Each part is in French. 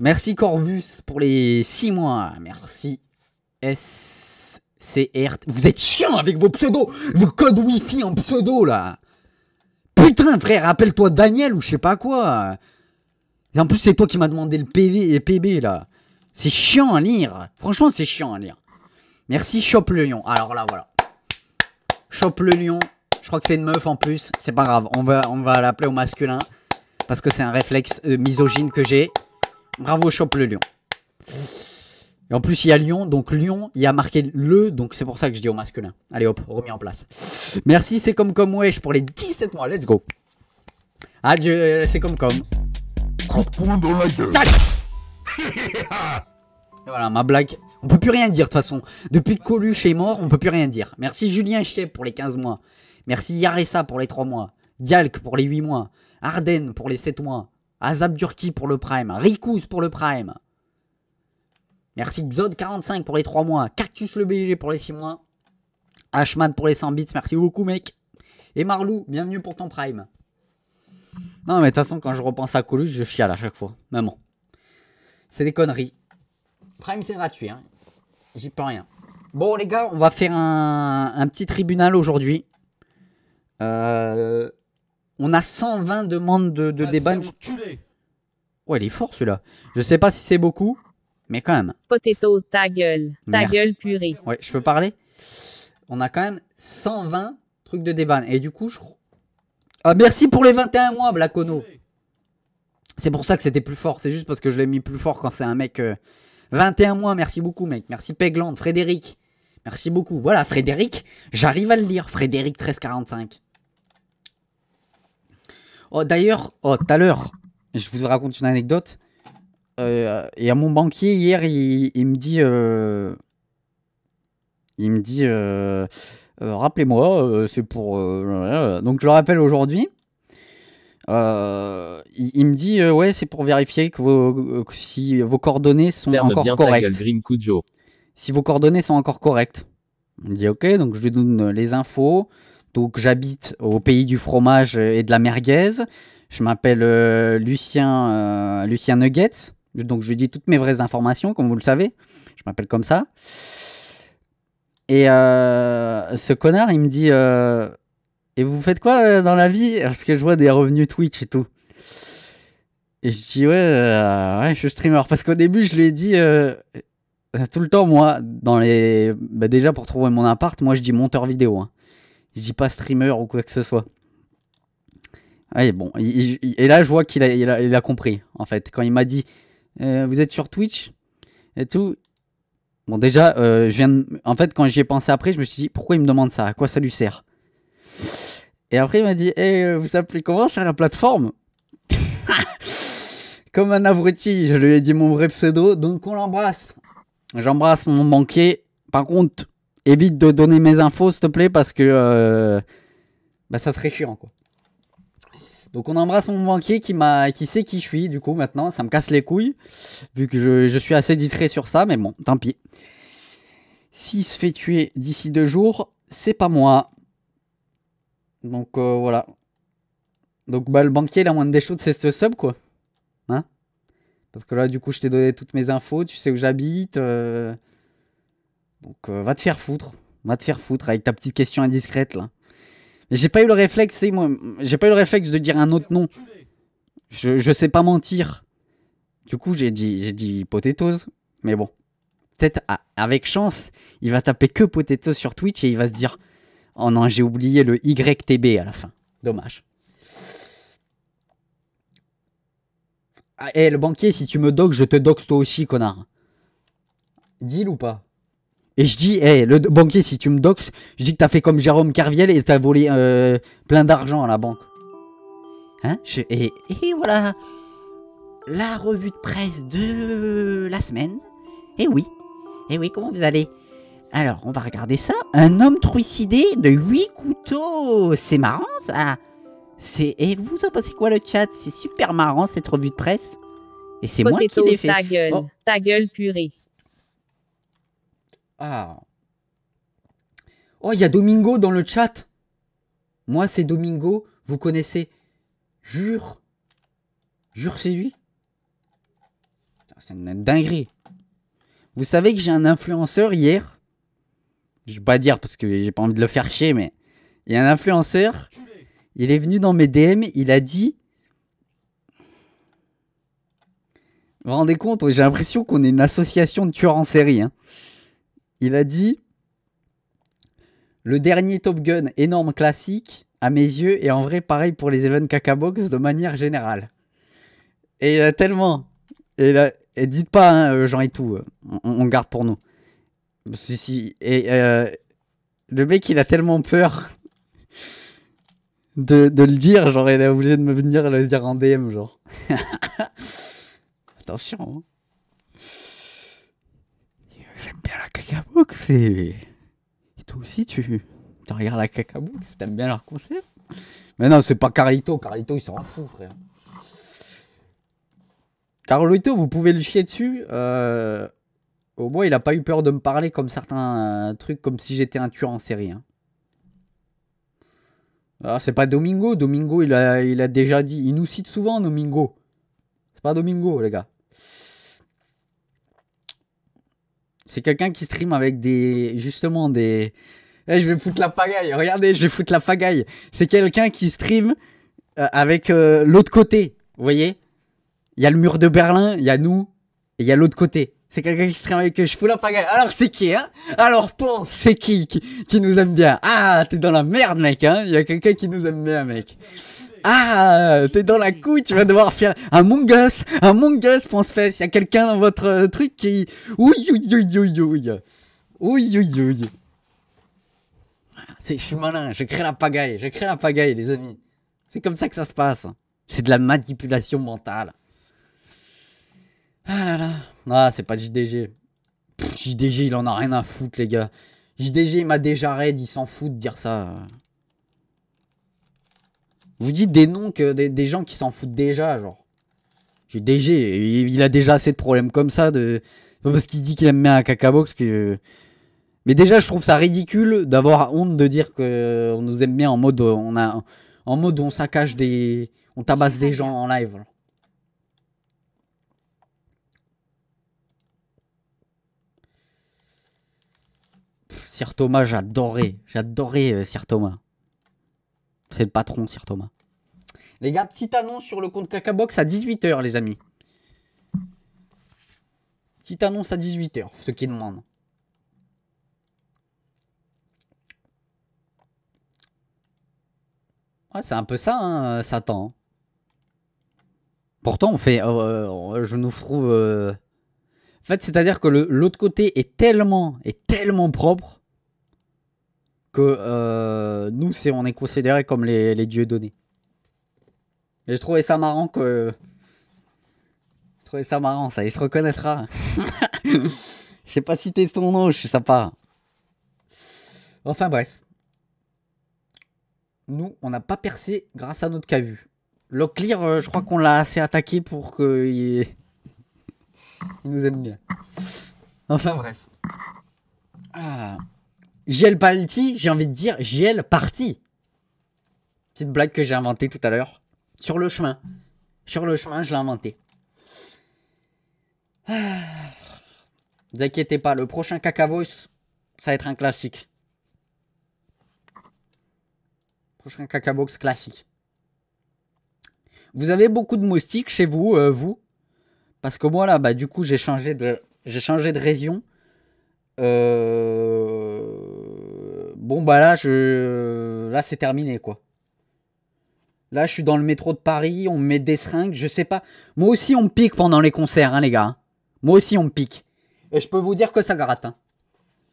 Merci Corvus pour les 6 mois. Merci SCRT. Vous êtes chiant avec vos pseudos, vos codes Wi-Fi en pseudo là. Putain frère, appelle-toi Daniel ou je sais pas quoi. Et en plus c'est toi qui m'as demandé le PV et PB là. C'est chiant à lire. Franchement c'est chiant à lire. Merci Chope le Lion. Alors là voilà. Chope le Lion. Je crois que c'est une meuf en plus. C'est pas grave. On va, on va l'appeler au masculin. Parce que c'est un réflexe euh, misogyne que j'ai. Bravo, chope le lion. Et en plus, il y a Lyon, donc Lyon, il y a marqué le, donc c'est pour ça que je dis au masculin. Allez hop, remis en place. Merci, c'est comme comme wesh pour les 17 mois, let's go. Adieu, c'est comme comme. dans la gueule. voilà, ma blague. On peut plus rien dire de toute façon. Depuis que Coluche est mort, on peut plus rien dire. Merci Julien Chiep pour les 15 mois. Merci Yaressa pour les 3 mois. Dialk pour les 8 mois. Ardenne, pour les 7 mois. Azab Durki pour le Prime. Rikus pour le Prime. Merci Xod45 pour les 3 mois. Cactus le BG pour les 6 mois. Ashman pour les 100 bits. Merci beaucoup, mec. Et Marlou, bienvenue pour ton Prime. Non, mais de toute façon, quand je repense à Coluche, je fiale à chaque fois. Maman. C'est des conneries. Prime, c'est gratuit. Hein. J'y peux rien. Bon, les gars, on va faire un, un petit tribunal aujourd'hui. Euh, on a 120 demandes de, de ah, Ouais, il est fort celui-là. Je sais pas si c'est beaucoup, mais quand même. Potatoes, ta gueule. Ta gueule purée. Ouais, je peux parler On a quand même 120 trucs de déban. Et du coup, je. Ah, merci pour les 21 mois, Blacono. C'est pour ça que c'était plus fort. C'est juste parce que je l'ai mis plus fort quand c'est un mec. 21 euh, mois, merci beaucoup, mec. Merci Pegland, Frédéric. Merci beaucoup. Voilà, Frédéric, j'arrive à le lire. Frédéric 1345. Oh, d'ailleurs, oh, tout à l'heure, je vous raconte une anecdote. et euh, à mon banquier, hier, il, me dit. il me dit. Euh, euh, rappelez-moi, c'est pour. donc, je le rappelle aujourd'hui. il, me dit ouais c'est pour vérifier que vos, si vos coordonnées sont encore correctes. Si vos coordonnées sont encore correctes. Il me dit ok donc je lui donne les infos. Donc j'habite au pays du fromage et de la merguez. Je m'appelle euh, Lucien, euh, Lucien Nuggets. Donc je dis toutes mes vraies informations, comme vous le savez. Je m'appelle comme ça. Et euh, ce connard, il me dit Et vous faites quoi dans la vie Parce que je vois des revenus Twitch et tout. Et je dis Ouais, je suis streamer. Parce qu'au début, je lui ai dit Tout le temps, moi, dans les. Bah, déjà pour trouver mon appart, moi je dis monteur vidéo. Hein. Je dis pas streamer ou quoi que ce soit. bon, et là, je vois qu'il a, il a, compris, en fait. Quand il m'a dit euh, Vous êtes sur Twitch et tout. Bon, déjà, euh, je viens en fait, quand j'y ai pensé après, je me suis dit Pourquoi il me demande ça À quoi ça lui sert Et après, il m'a dit Eh, euh, vous appelez comment sur la plateforme Comme un abruti, je lui ai dit mon vrai pseudo, donc on l'embrasse. J'embrasse mon banquier. Par contre, évite de donner mes infos, s'il te plaît, parce que euh, bah, ça serait chiant, quoi. Donc on embrasse mon banquier qui m'a, qui sait qui je suis. Du coup maintenant, ça me casse les couilles, vu que je, suis assez discret sur ça. Mais bon, tant pis. S'il se fait tuer d'ici deux jours, c'est pas moi. Donc euh, voilà. Donc bah le banquier, la moindre des choses, c'est ce sub quoi, hein Parce que là, du coup, je t'ai donné toutes mes infos. Tu sais où j'habite. Euh, donc euh, va te faire foutre. Va te faire foutre avec ta petite question indiscrète là. Mais j'ai pas eu le réflexe, moi, j'ai pas eu le réflexe de dire un autre nom. Je, sais pas mentir. Du coup, j'ai dit, j'ai dit potatoes. Mais bon, peut-être avec chance, il va taper que potatoes sur Twitch et il va se dire, oh non, j'ai oublié le YTB à la fin. Dommage. Ah, eh, le banquier, si tu me dox, je te dox toi aussi, connard. Deal ou pas et je dis, hey, le banquier, si tu me doxes, je dis que t'as fait comme Jérôme Carviel et t'as volé euh, plein d'argent à la banque. Hein et, voilà la revue de presse de la semaine. Et eh oui, et eh oui, comment vous allez Alors, on va regarder ça. Un homme trucidé de huit couteaux. C'est marrant ça. C'est et vous en pensez quoi le chat C'est super marrant cette revue de presse. Et c'est moi qui l'ai fait. Ta gueule, oh. ta gueule purée. Ah. Oh, il y a Domingo dans le chat. Moi, c'est Domingo. Vous connaissez. Jure. Jure, c'est lui. C'est une dinguerie. Vous savez que j'ai un influenceur hier. Je vais pas dire parce que j'ai pas envie de le faire chier, mais il y a un influenceur. Il est venu dans mes DM. Il a dit. Vous vous rendez compte J'ai l'impression qu'on est une association de tueurs en série. Hein. Il a dit Le dernier Top Gun, énorme classique, à mes yeux, et en vrai, pareil pour les Even Cacabox de manière générale. Et il a tellement. Et, dites pas, hein, euh, Jean et tout, euh, on, garde pour nous. Si, Et euh, le mec, il a tellement peur de, le dire, genre, il a obligé de me venir le dire en DM, genre. Attention. Hein j'aime bien la cacabox et... et toi aussi tu, tu regardes la cacaboux, t'aimes bien leur concerts Mais non, c'est pas Carlito, Carlito il s'en fout frère. Carlito, vous pouvez le chier dessus. Euh, au moins, il a pas eu peur de me parler comme certains euh, trucs, comme si j'étais un tueur en série. Hein. Ah, c'est pas Domingo. Domingo, il a, il a déjà dit. Il nous cite souvent, Domingo. C'est pas Domingo, les gars. C'est quelqu'un qui stream avec des. Justement, des. Eh, je vais foutre la pagaille. Regardez, je vais foutre la pagaille. C'est quelqu'un qui stream euh, avec euh, l'autre côté. Vous voyez Il y a le mur de Berlin, il y a nous, et il y a l'autre côté. C'est quelqu'un qui stream avec eux. Je fous la pagaille. Alors, c'est qui, hein Alors, pense, c'est qui, qui, qui nous aime bien Ah, t'es dans la merde, mec, hein Il y a quelqu'un qui nous aime bien, mec. Ah, t'es dans la couille, tu vas devoir faire un mongus, un mongus, pense fait. s'il y a quelqu'un dans votre euh, truc qui. Ouille, ouille, ouille, Je suis malin, je crée la pagaille, je crée la pagaille, les amis. C'est comme ça que ça se passe. C'est de la manipulation mentale. Ah là là. Ah, c'est pas JDG. JDG, il en a rien à foutre, les gars. JDG, il m'a déjà raid, il s'en fout de dire ça. Je vous dis des noms que des, gens qui s'en foutent déjà, genre. J'ai DG, il a déjà assez de problèmes comme ça. De... Pas parce qu'il dit qu'il aime bien un cacabox que. Mais déjà, je trouve ça ridicule d'avoir honte de dire qu'on nous aime bien en mode on a en mode on saccage des on tabasse des gens en live. Voilà. Sir Thomas, j'adorais, j'adorais euh, Sir Thomas. C'est le patron, Sir Thomas. Les gars, petite annonce sur le compte Cacabox à 18h, les amis. Petite annonce à 18h, ceux qui demandent. c'est un peu ça, hein, Satan. Pourtant, on fait. Oh, oh, oh, je nous trouve. Euh, en fait, c'est-à-dire que l'autre côté est tellement, est tellement propre euh, nous, c'est on est considérés comme les, dieux donnés. Et je trouvais ça marrant que. Je ça marrant, ça. Il se reconnaîtra. Je sais pas cité son nom, je suis sympa. Enfin, bref. Nous, on n'a pas percé grâce à notre cavu. Le euh, je crois qu'on l'a assez attaqué pour qu'il Il nous aime bien. Enfin, bref. Ah. JL Palti, j'ai envie de dire JL Parti. Petite blague que j'ai inventée tout à l'heure. Sur le chemin. Sur le chemin, je l'ai inventée. Ah. Ne vous inquiétez pas, le prochain caca Cacavos, ça va être un classique. Prochain box classique. Vous avez beaucoup de moustiques chez vous, euh, vous Parce que moi là, bah du coup, j'ai changé de, j'ai changé de région. Euh bon bah là je là c'est terminé quoi. Là je suis dans le métro de Paris, on me met des seringues, je sais pas. Moi aussi on me pique pendant les concerts hein les gars. Moi aussi on me pique. Et je peux vous dire que ça gratte. Hein.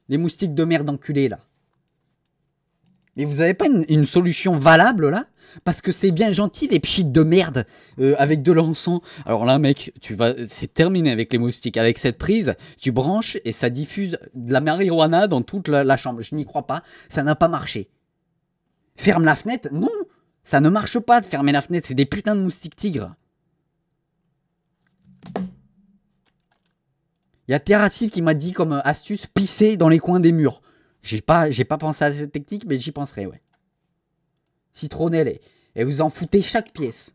Les moustiques de merde enculés là. Mais vous avez pas une, solution valable là parce que c'est bien gentil les pchites de merde euh, avec de l'encens. Alors là mec, tu vas c'est terminé avec les moustiques avec cette prise, tu branches et ça diffuse de la marijuana dans toute la, chambre. Je n'y crois pas, ça n'a pas marché. Ferme la fenêtre Non, ça ne marche pas de fermer la fenêtre, c'est des putains de moustiques tigres. Il y a Terracil qui m'a dit comme astuce pisser dans les coins des murs. J'ai pas, j'ai pas pensé à cette technique, mais j'y penserai, ouais. Citronnez-les. Et vous en foutez chaque pièce.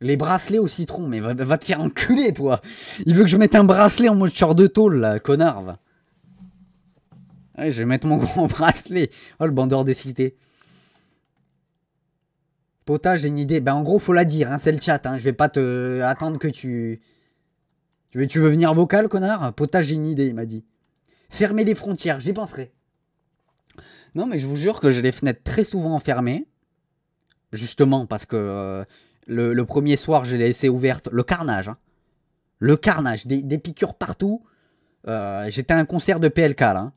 Les bracelets au citron, mais va, te faire enculer, toi Il veut que je mette un bracelet en mode short de tôle, là, connard, je vais mettre mon gros bracelet. Oh, le bandeur de cité. Potage, j'ai une idée. Ben, en gros, faut la dire, hein, c'est le chat, hein. Je vais pas te... attendre que tu... Tu veux, venir vocal, connard Potage, j'ai une idée, il m'a dit. Fermer les frontières, j'y penserai. Non, mais je vous jure que j'ai les fenêtres très souvent fermées. Justement, parce que euh, le, premier soir, je laissé ouverte. Le carnage. Hein. Le carnage. Des, piqûres partout. Euh, j'étais à un concert de PLK, là. Hein.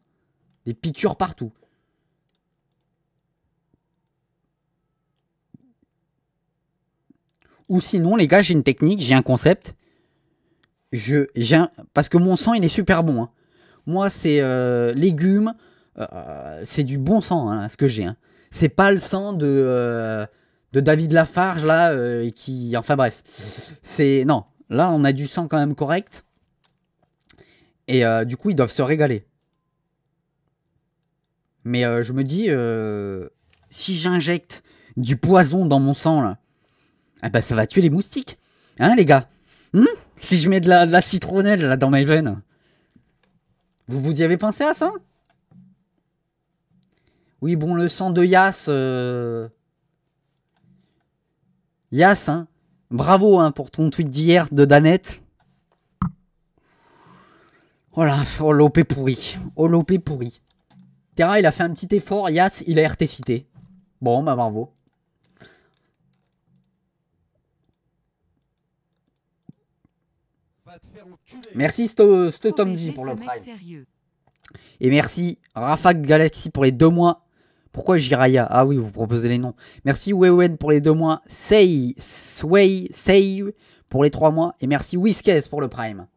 Des piqûres partout. Ou sinon, les gars, j'ai une technique, j'ai un concept je, parce que mon sang, il est super bon. Hein. Moi, c'est euh, légumes, euh, c'est du bon sang, hein, ce que j'ai. Hein. C'est pas le sang de, euh, de David Lafarge, là, et qui. Enfin bref. C'est. Non, là, on a du sang quand même correct. Et du coup, ils doivent se régaler. Mais je me dis, si j'injecte du poison dans mon sang, là, eh ben, ça va tuer les moustiques. Hein, les gars hmm si je mets de la, citronnelle là dans mes veines. Vous vous y avez pensé à ça Oui, bon, le sang de Yas, euh, Yas, hein. Bravo hein, pour ton tweet d'hier de Danette. Voilà, oh, oh l'OP pourri. Oh l'OP pourri. Terra, il a fait un petit effort. Yass, il a RT cité. Bon, bah bravo. Merci Sto, pour le prime. Et merci Rafak Galaxy pour les deux mois. Pourquoi Jiraya Ah oui, vous proposez les noms. Merci Wewen pour les deux mois. Sei, Sway, Sei pour les trois mois. Et merci Whiskes pour le prime.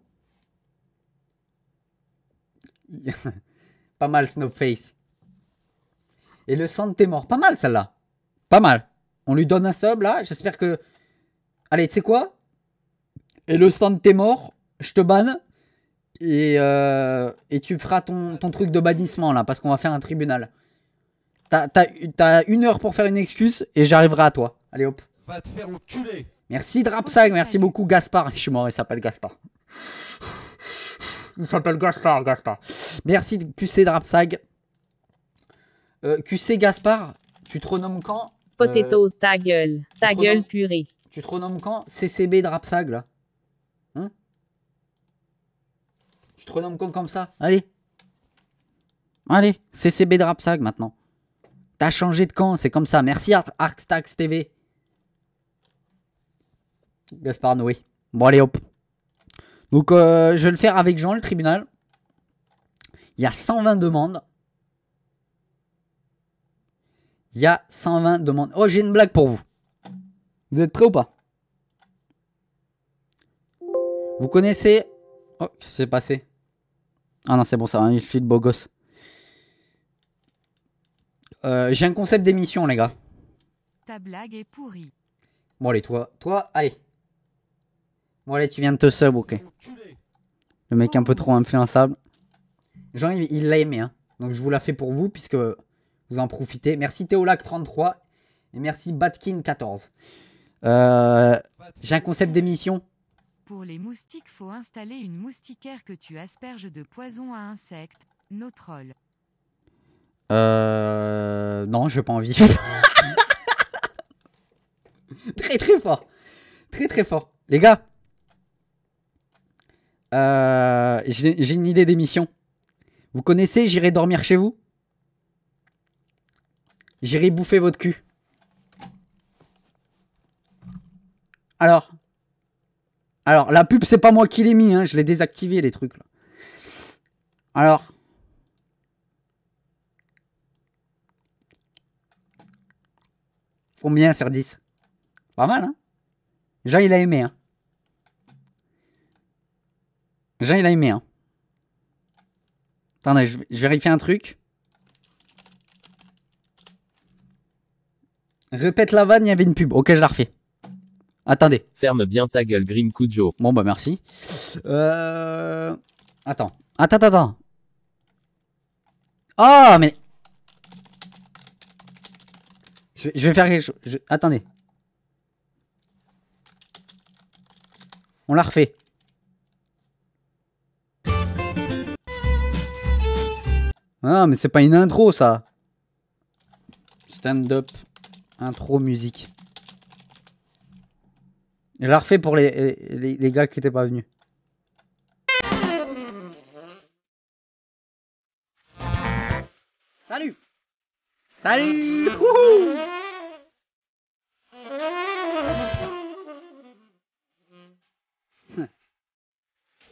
Pas mal Snowface. Et le sang Mort. Pas mal celle-là. Pas mal. On lui donne un sub là. J'espère que. Allez, tu sais quoi Et le sang Mort je te banne euh, et, tu feras ton, ton, truc de bannissement là, parce qu'on va faire un tribunal. T'as une heure pour faire une excuse et j'arriverai à toi. Allez hop. Va te faire enculer. Merci Drapsag, merci beaucoup Gaspard. Je suis mort, il s'appelle Gaspard. Il s'appelle Gaspard, Gaspard. Merci QC Drapsag. Euh, QC Gaspard, tu te renommes quand euh, Potatoes, ta gueule. Ta gueule purée. Tu te renommes quand CCB Drapsag là Trop renomme comme ça. Allez. Allez, CCB de Rapsac maintenant. T'as changé de camp, c'est comme ça. Merci arcstax Arkstax TV. Gaspard Noé. Bon allez hop. Donc euh, je vais le faire avec Jean, le tribunal. Il y a 120 demandes. Il y a 120 demandes. Oh, j'ai une blague pour vous. Vous êtes prêts ou pas Vous connaissez... Oh, qu'est-ce s'est passé ah non, c'est bon, ça va il beau gosse. Euh, j'ai un concept d'émission, les gars. Ta blague est pourrie. Bon, allez, toi, toi, allez. Bon, allez, tu viens de te sub, ok. Le mec un peu trop influençable. Jean, il, l'a aimé, hein. Donc, je vous la fais pour vous, puisque vous en profitez. Merci Théolac33 et merci Batkin14. Euh, j'ai un concept d'émission. Pour les moustiques, faut installer une moustiquaire que tu asperges de poison à insectes. No troll. Euh. Non, j'ai pas envie. très très fort. Très très fort. Les gars. Euh, j'ai une idée d'émission. Vous connaissez J'irai dormir chez vous J'irai bouffer votre cul. Alors, alors, la pub, c'est pas moi qui l'ai mis, hein, je l'ai désactivé les trucs là. Alors. Combien sur 10 Pas mal, hein Jean, il a aimé, hein Jean, il a aimé, hein Attendez, je, je vérifie un truc. Répète la vanne, il y avait une pub. Ok, je la refais. Attendez. Ferme bien ta gueule, Grim Kujo. Bon, bah merci. Euh... Attends. Attends, attends, attends. Oh, mais... Je, vais faire quelque chose. Attendez. On la refait. Ah, mais c'est pas une intro, ça. Stand-up. Intro musique. Je la refait pour les, les, gars qui n'étaient pas venus. Salut Salut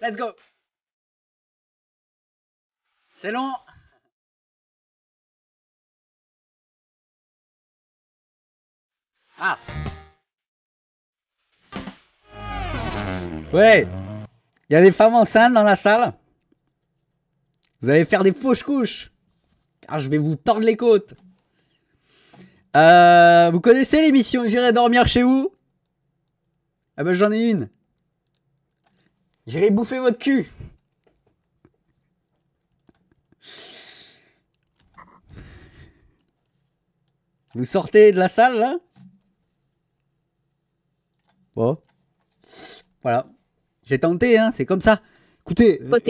Let's go C'est long Ah Ouais. Il y a des femmes enceintes dans la salle. Vous allez faire des fauches couches. Car je vais vous tordre les côtes. Euh, vous connaissez l'émission J'irai dormir chez vous Ah bah j'en ai une. J'irai bouffer votre cul. Vous sortez de la salle là Bon. Voilà. J'ai tenté, hein, c'est comme ça. Écoutez, euh,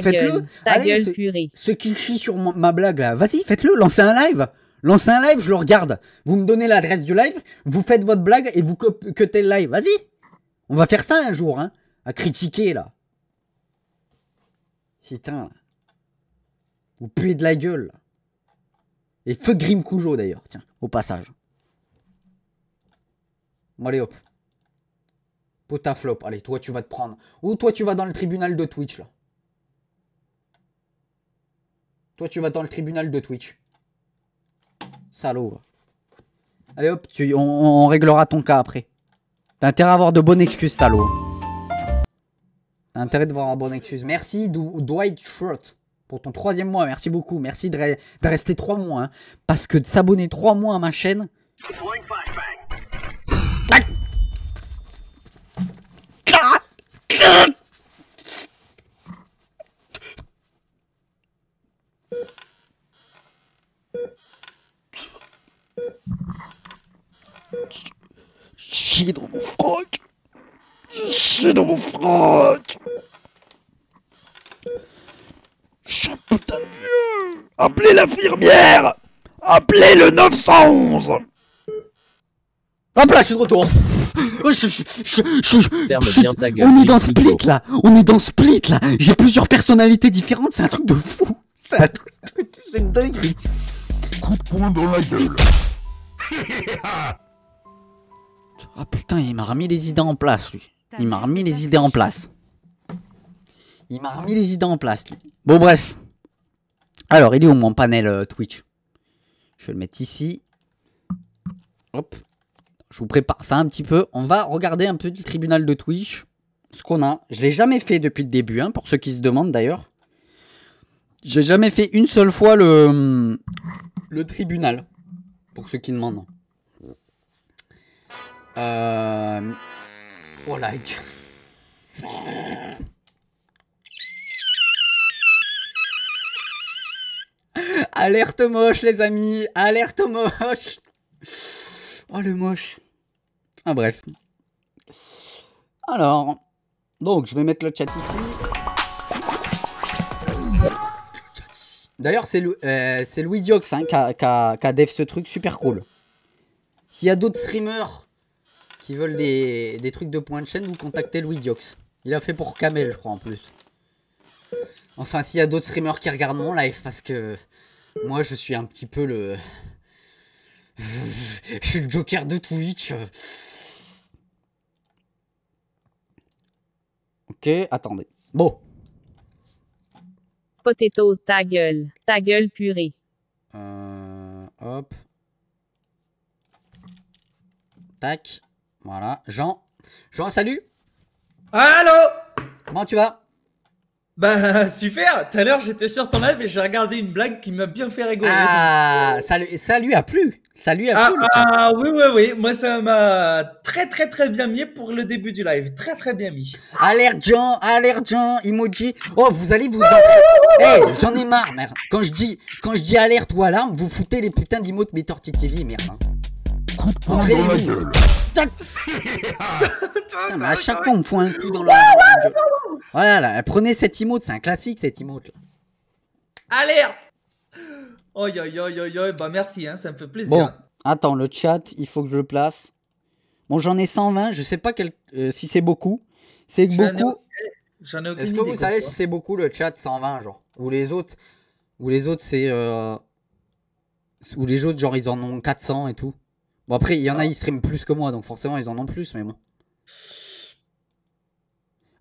faites-le. Ta ce, purée. Ceux qui chient sur ma blague là, vas-y, faites-le, lancez un live. Lancez un live, je le regarde. Vous me donnez l'adresse du live, vous faites votre blague et vous cuttez le live. Vas-y. On va faire ça un jour, hein. À critiquer là. Putain. Vous puez de la gueule. Et feu Grim Coujo d'ailleurs, tiens, au passage. Bon, allez hop. Potaflop, allez, toi tu vas te prendre. Ou toi tu vas dans le tribunal de Twitch là. Toi tu vas dans le tribunal de Twitch. Salaud. Allez hop, tu, on, réglera ton cas après. T'as intérêt à avoir de bonnes excuses, salaud. T'as intérêt de avoir de bonnes excuses. Merci Dwight Schrott pour ton troisième mois. Merci beaucoup. Merci de, rester trois mois. Hein. parce que de s'abonner trois mois à ma chaîne. Chier dans mon froc Chier dans mon froc Je putain de Dieu Appelez l'infirmière Appelez le 911 Hop là, je suis de retour je, je, je, On est dans Split là On est dans Split là J'ai plusieurs personnalités différentes, c'est un truc de fou C'est un truc de... C'est une Coup de poing dans la gueule Ah putain, il m'a remis les idées en place, lui. Il m'a remis les idées en place. Il m'a remis les idées en place, lui. Bon, bref. Alors, il est où mon panel euh, Twitch Je vais le mettre ici. Hop. Je vous prépare ça un petit peu. On va regarder un peu tribunal de Twitch. Ce qu'on a. Je ne l'ai jamais fait depuis le début, hein, pour ceux qui se demandent d'ailleurs. J'ai jamais fait une seule fois le, hum, le tribunal. Pour ceux qui demandent. Euh... Oh like. Alerte moche, les amis. Alerte moche. Oh le moche. Ah bref. Alors, donc je vais mettre le chat ici. D'ailleurs, c'est euh, Louis Diox hein, qui a dev ce truc super cool. S'il y a d'autres streamers qui veulent des, trucs de points de chaîne, vous contactez Louis Diox. Il a fait pour Kamel, je crois, en plus. Enfin, s'il y a d'autres streamers qui regardent mon live, parce que moi, je suis un petit peu le... je suis le joker de Twitch. Ok, attendez. Bon. Potatoes, ta gueule. Ta gueule purée. Euh, hop. Tac. Voilà. Jean. Jean, salut Allô Comment tu vas bah super, tout à l'heure j'étais sur ton live et j'ai regardé une blague qui m'a bien fait rigoler. Ah, salut, lui a plu. Ça ah, ah oui, oui, oui, moi ça m'a très très très bien mis pour le début du live. Très très bien mis. Alerte Jean, alerte Jean, emoji. Oh, vous allez vous... Eh, j'en ai marre, merde. Quand je dis, quand je dis alerte ou alarme, vous foutez les putains d'emotes Torti TV, merde. Hein. Oh, chaque dans Voilà, prenez cette emote, c'est un classique cette emote. Là. Alerte bah merci, hein, ça me fait plaisir. attends, le chat, il faut que je le place. Bon, j'en ai 120, je sais pas quel... Euh, si c'est beaucoup. C'est beaucoup. J'en ai, Est-ce que vous savez si c'est beaucoup le chat 120, genre Ou les autres, ou les autres c'est. Euh, ou les autres, genre, ils en ont 400 et tout Bon, après, il y en a, ah. ils stream plus que moi, donc forcément, ils en ont plus, mais bon.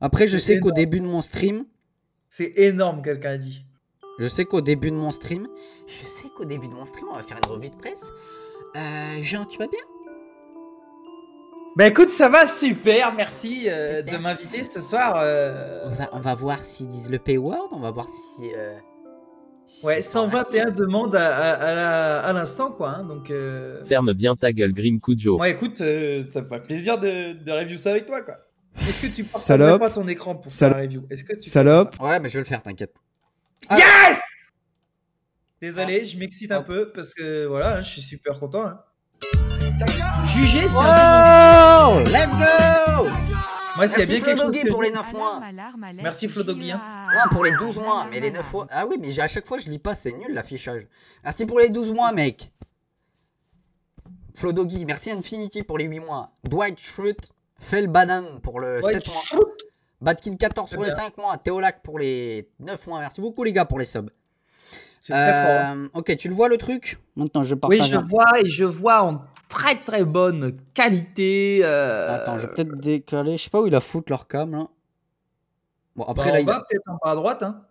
Après, je sais qu'au début de mon stream. C'est énorme, quelqu'un a dit. Je sais qu'au début de mon stream. Je sais qu'au début de mon stream, on va faire une revue de presse. Euh, Jean, tu vas bien Bah écoute, ça va super, merci euh, de m'inviter ce soir. Euh. On, va, on, va, voir s'ils disent le payword, on va voir si. Euh, Ouais, 121 demandes à, l'instant, quoi. Hein, donc, euh. Ferme bien ta gueule, Grim Kujo. Ouais, écoute, euh, ça me fait plaisir de, review ça avec toi, quoi. Est-ce que tu ça pas ton écran pour Salope. review Est-ce que tu Salope. Ouais, mais je vais le faire, t'inquiète. Ah. Yes Désolé, ah. je m'excite un ah. peu parce que voilà, hein, je suis super content. Hein. Jugé, c'est Let's go Merci Flodogi pour les 9 mois. Merci Hein. Non, pour les 12 mois, mais les 9 mois. Ah oui, mais à chaque fois, je lis pas, c'est nul l'affichage. Merci pour les 12 mois, mec. Doggy, merci Infinity pour les 8 mois. Dwight Schrute, Fell Banane pour le 7 mois. Batkin 14 pour les 5 mois. Théolac pour les 9 mois. Merci beaucoup, les gars, pour les subs. C'est très fort. Hein. Euh, ok, tu le vois le truc Maintenant, je partage. Oui, je vois et je vois en très très bonne qualité. Euh, Attends, je vais peut-être décaler. Je sais pas où il a foutu leur cam là. Bon, bah, après là. En il... bas, peut-être en bas à droite. Hein.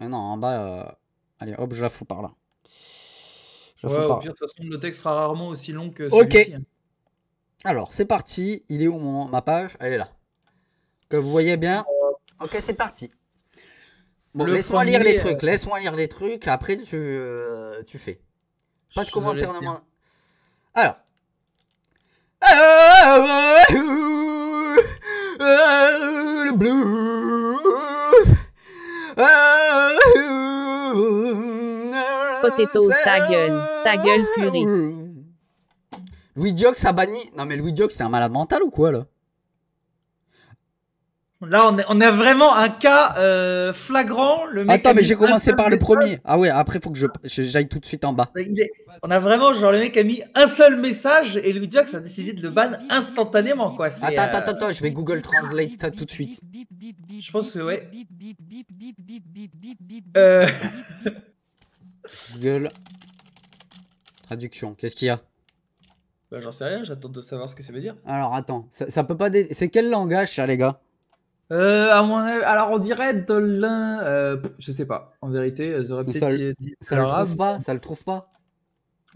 non, en bas. Euh, allez, hop, je la fous par là. Je de toute façon, le texte sera rarement aussi long que celui-ci. Ok. Hein. Alors, c'est parti. Il est où mon... ma page Elle est là. Que vous voyez bien. Euh, ok, c'est parti. Bon, laisse-moi lire les trucs. Laisse-moi lire les trucs. Après, tu, tu fais. Pas de commentaire. Alors. Le blues. Potato, ta gueule. Ta gueule purée. Louis Diox ça banni. Non mais Louis Diox, c'est un malade mental ou quoi là Là, on, on a vraiment un cas euh, flagrant. Le mec Attends, mais j'ai commencé par le premier. Ah ouais, après, faut que j'aille tout de suite en bas. on a vraiment, genre, le mec a mis un seul message et lui que ça a décidé de le ban instantanément, quoi. Attends, attends, euh, attends, je vais Google Translate ça tout de suite. Je pense que, ouais. Euh. Google Traduction, qu'est-ce qu'il y a bah, J'en sais rien, j'attends de savoir ce que ça veut dire. Alors, attends, ça, peut pas. C'est quel langage, ça, les gars euh, à mon avis, alors on dirait de l'un. Euh, je sais pas. En vérité, j'aurais euh, peut Ça, le trouve pas, ça le trouve pas.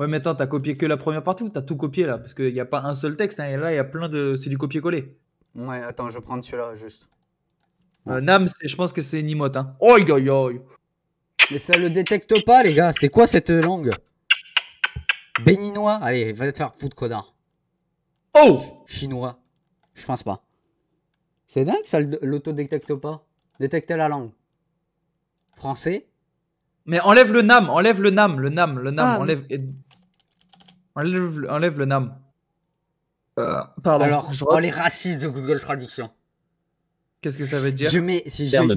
Ouais, mais attends, t'as copié que la première partie ou t'as tout copié là Parce qu'il n'y a pas un seul texte, hein, et là, il y a plein de. C'est du copier-coller. Ouais, attends, je vais prendre celui-là juste. Euh, Nam, je pense que c'est Nimote Hein. Oi, oi, Mais ça le détecte pas, les gars. C'est quoi cette langue Béninois Allez, va te faire foutre, connard. Oh Chinois. Je pense pas. C'est dingue ça l'auto-détecte pas. Détecter la langue. Français. Mais enlève le NAM, enlève le NAM, le NAM, le NAM, ah, enlève... enlève... le NAM. Euh, pardon. Alors, oh, les racistes de Google Traduction. Qu'est-ce que ça veut dire Je mets. Si je, je, demande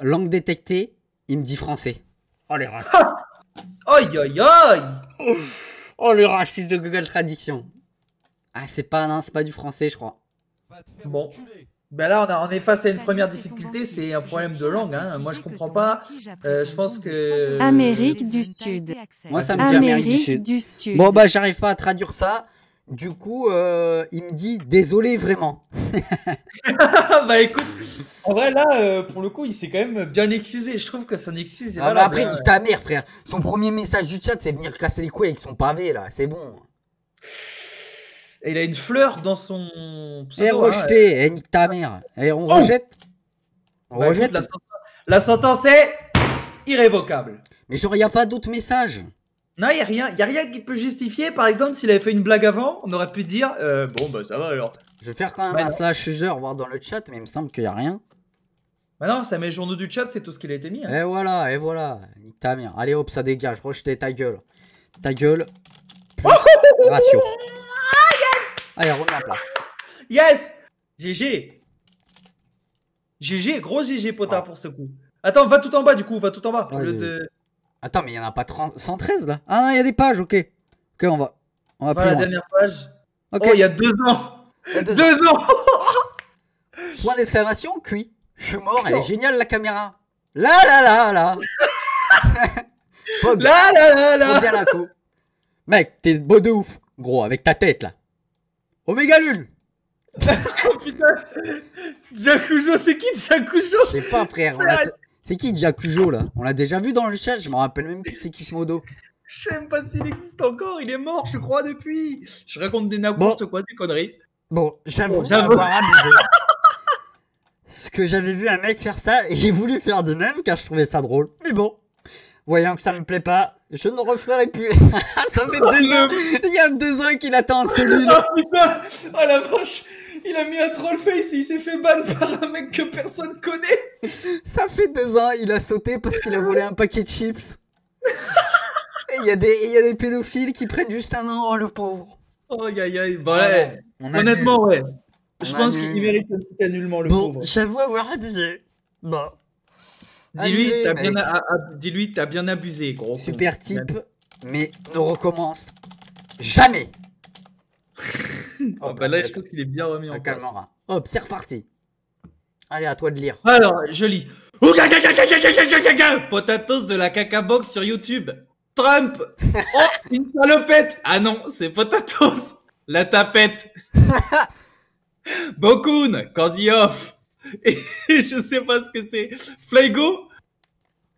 langue détectée, il me dit français. Oh les racistes Aïe Oh les racistes de Google Traduction Ah c'est pas, non, c'est pas du français je crois. Bon. Ben là, on, on, est face à une première difficulté, c'est un problème de langue. Hein. Moi, je comprends pas. Euh, je pense que. Amérique du Sud. Moi, ça me dit Amérique, du, Sud. Bon, bah, j'arrive pas à traduire ça. Du coup, euh, il me dit désolé vraiment. bah écoute, en vrai là, euh, pour le coup, il s'est quand même bien excusé. Je trouve que son excuse est ah, bah, Après, hein. ta mère, frère. Son premier message du chat, c'est venir casser les couilles avec son pavé là. C'est bon il a une fleur dans son. Et rejeté, et nique ta mère. Et on oh rejette. On bah, rejette. la, sentence, la sentence est irrévocable. Mais genre, il n'y a pas d'autre message. Non, il n'y a, rien, y a rien qui peut justifier. Par exemple, s'il avait fait une blague avant, on aurait pu dire euh, Bon, bah ça va alors. Je vais faire quand même bah, un slash user, voir dans le chat, mais il me semble qu'il n'y a rien. Bah non, ça met le journaux du chat, c'est tout ce qu'il a été mis. Hein. Et voilà, et voilà. Nique ta mère. Allez hop, ça dégage. Rejeté ta gueule. Ta gueule. Oh Ratio. Allez, remets la place. Yes GG GG, gros GG, pota, pour ce coup. Attends, va tout en bas, du coup, va tout en bas. Attends, mais il n'y en a pas 113, là Ah non, il y a des pages, ok. Ok, on va... On va, à la dernière page. Ok. Oh, il y a deux ans Deux, ans, Point d'exclamation, cuit. Je suis mort, elle est géniale, la caméra. Là, là, là, là Là, là, là, là Mec, t'es beau de ouf, gros, avec ta tête, là. Omega Lune Oh putain Jakujo, c'est qui Jakujo Je sais pas, frère. C'est qui Jakujo là On l'a déjà vu dans le chat, je me rappelle même plus c'est Kismodo. Je sais même pas s'il existe encore, il est mort, je crois, depuis. Je raconte des n'importe bon. quoi, des conneries. Bon, j'avoue J'avoue... Ce que j'avais vu un mec faire ça, et j'ai voulu faire de même car je trouvais ça drôle. Mais bon. Voyant que ça me plaît pas, je ne referai plus. ça fait oh, deux ans. Il y a deux ans qu'il attend celui cellule. Oh putain Oh la vache Il a mis un troll face et il s'est fait ban par un mec que personne connaît. ça fait deux ans, il a sauté parce qu'il a volé un paquet de chips. Et Il y, a des, pédophiles qui prennent juste un an, oh le pauvre. Oh aïe aïe ouais. Ah Honnêtement, ouais. Je pense qu'il mérite un petit annulement, le bon, pauvre. J'avoue avoir abusé. Bon. Dis-lui, t'as bien, abusé, gros. Super type, mais ne recommence jamais. Ah, oh, bah là, je pense qu'il est bien remis en place. Hop, c'est reparti. Allez, à toi de lire. Alors, je lis. Potatos de la caca box sur YouTube. Trump. Oh, une salopette. Ah non, c'est Potatos. La tapette. Bokun, Candy Off. Et je sais pas ce que c'est. Flygo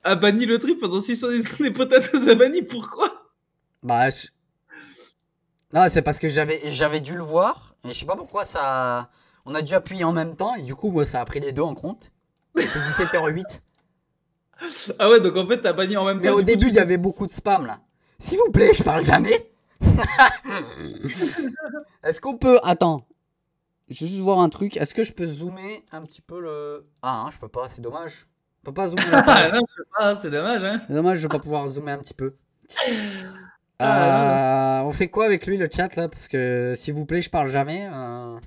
a banni le trip pendant six ans des potatoes a banni. Pourquoi Bah, non, c'est parce que j'avais j'avais dû le voir, et je sais pas pourquoi ça. On a dû appuyer en même temps et du coup, ça a pris les deux en compte. C'est 17h08. Ah ouais, donc en fait, t'as banni en même temps. Mais au début, il y avait beaucoup de spam là. S'il vous plaît, je parle jamais. Est-ce qu'on peut. Attends. Je vais juste voir un truc. Est-ce que je peux zoomer un petit peu le. Ah, hein, je peux pas, c'est dommage. On peut pas zoomer. Ah, c'est dommage, hein C'est dommage, je vais pas pouvoir zoomer un petit peu. Ah, euh, on fait quoi avec lui le chat là Parce que s'il vous plaît, je parle jamais. Euh.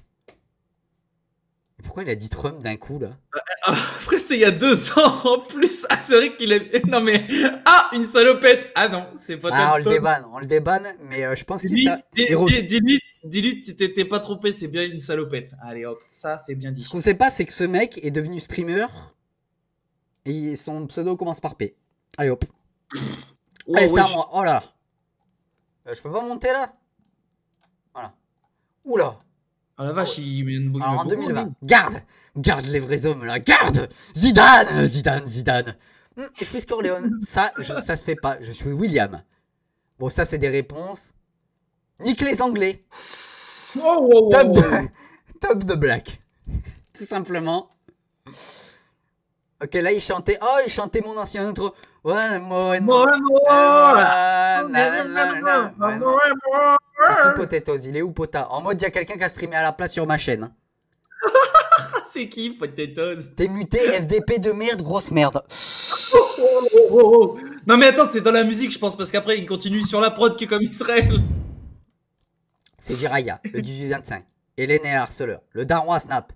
Pourquoi il a dit Trump d'un coup là euh, euh, Après, c'est il y a deux ans en plus. Ah, c'est vrai qu'il est. Non mais. Ah, une salopette Ah non, c'est pas Ah, on le débanne, on le débanne, mais je pense qu'il ça... Dis-lui, dis-lui, tu t'étais pas trompé, c'est bien une salopette. Allez hop, ça c'est bien dit. Ce qu'on sait pas, c'est que ce mec est devenu streamer et son pseudo commence par P. Allez hop. Oh, moi. Oh là. Euh, je peux pas monter là Voilà. Oula. Ah la vache, ah il met une Alors en 2020, hein. garde Garde les vrais hommes là, garde Zidane Zidane, Zidane hum, Et Fritz Corleone, ça, ça se fait pas, je suis William. Bon, ça, c'est des réponses. Nique les Anglais top, de, top de black. Tout simplement. Ok, là, il chantait. Oh, il chantait mon ancien intro. One more, one more. Potatoes, il est où Pota En mode, il y a quelqu'un qui a streamé à la place sur ma chaîne. C'est qui Potatoes T'es muté, FDP de merde, grosse merde. Non mais attends, c'est dans la musique, je pense, parce qu'après, il continue sur la prod qui est comme Israël. C'est Jiraya, le 18-25. Hélène est harceleur. Le Darwin Snap.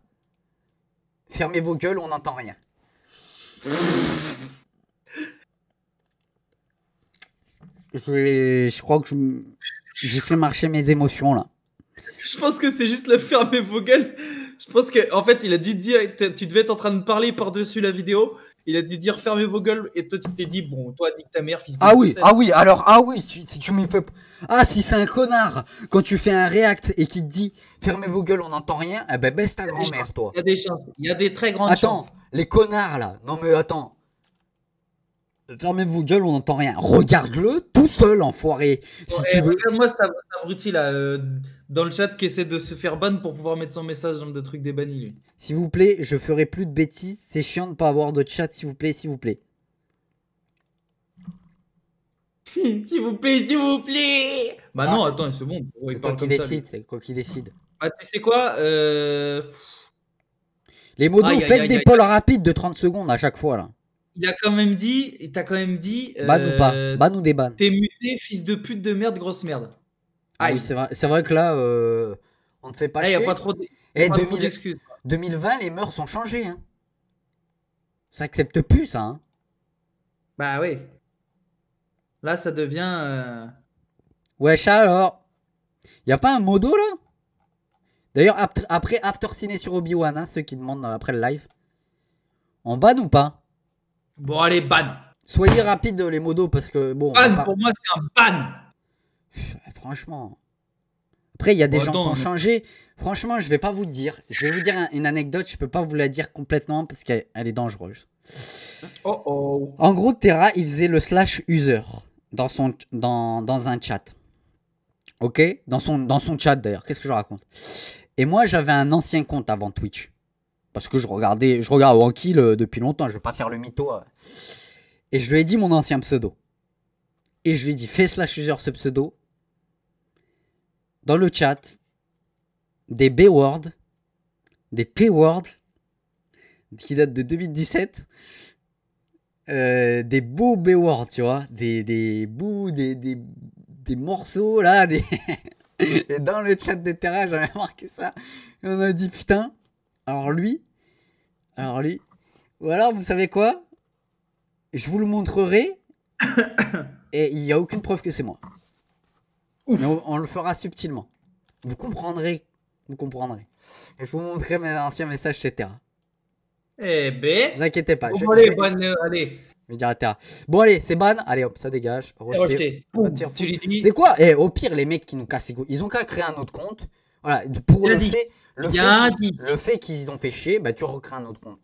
Fermez vos gueules, on n'entend rien. Je crois que j'ai fait marcher mes émotions là. Je pense que c'est juste le fermer vos gueules. Je pense qu'en en fait, il a dû dire, tu devais être en train de parler par-dessus la vidéo. Il a dû dire fermez vos gueules et toi tu t'es dit bon toi nique ta mère fils de Ah oui ah oui alors ah oui si, tu me fais ah si c'est un connard quand tu fais un react et qu'il te dit fermez vos gueules on n'entend rien eh ben baisse ta grand-mère toi. Il y a des il y a des très grandes Attends, chances. Les connards, là. Non, mais attends. Fermez-vous gueule, on n'entend rien. Regarde-le tout seul, enfoiré. Si tu veux. Regarde-moi cet abruti là, euh, dans le chat qui essaie de se faire ban pour pouvoir mettre son message dans le truc des bannis, lui. S'il vous plaît, je ferai plus de bêtises. C'est chiant de pas avoir de chat, s'il vous plaît, s'il vous plaît. s'il vous plaît, s'il vous plaît. Bah non, ah, attends, c'est bon. Il parle quoi qui décide, quoi qu'il décide. Bah, tu sais quoi euh... Les modos, faites des pôles rapides de 30 secondes à chaque fois là. Il a quand même dit, t'as quand même dit. ban ou pas euh, Ban ou ban T'es muté, fils de pute de merde, grosse merde. Ah oui, c'est vrai, que là, euh, on ne fait pas. Là, il n'y a pas trop eh, d'excuses. 2020, les mœurs sont changées. Hein. Ça accepte plus ça. Hein. Bah oui. Là, ça devient. Euh, Wesh alors. Y a pas un modo là D'ailleurs, après After Ciné sur Obi-Wan, hein, ceux qui demandent après le live. On ban ou pas Bon, allez, ban. Soyez rapide les modos parce que bon. Ban, pour moi, c'est un ban. franchement. Après, il y a des gens qui ont changé. Franchement, je vais pas vous dire. Je vais vous dire une anecdote. Je peux pas vous la dire complètement parce qu'elle est dangereuse. Oh oh. En gros, Terra, il faisait le slash user dans, son, dans, dans un chat. Ok dans son, dans son chat d'ailleurs. Qu'est-ce que je raconte Et moi, j'avais un ancien compte avant Twitch. Parce que je regardais, je regarde Wanky depuis longtemps, je ne vais pas faire le mytho. Euh. Et je lui ai dit mon ancien pseudo. Et je lui ai dit, fais slash user ce pseudo. Dans le chat, des B-words, des P-words, qui datent de 2017. Euh, des beaux B-words, tu vois. Des, des beaux, des des morceaux là, des... dans le chat de Terra, j'avais marqué ça. on a dit putain, alors lui, alors lui, ou alors vous savez quoi Je vous le montrerai et il n'y a aucune preuve que c'est moi. on, le fera subtilement. Vous comprendrez, vous comprendrez. Il je vous montrerai mes anciens messages etc. Eh ben. vous inquiétez pas. Je, euh, allez, allez, Bon, allez, c'est ban. Allez, hop, ça dégage. Rejeté. Bah, tu lui C'est quoi eh, au pire, les mecs qui nous cassent les goûts ils ont qu'à créer un autre compte. Voilà, pour le fait, le fait, qu'ils ont fait chier, bah, tu recrées un autre compte.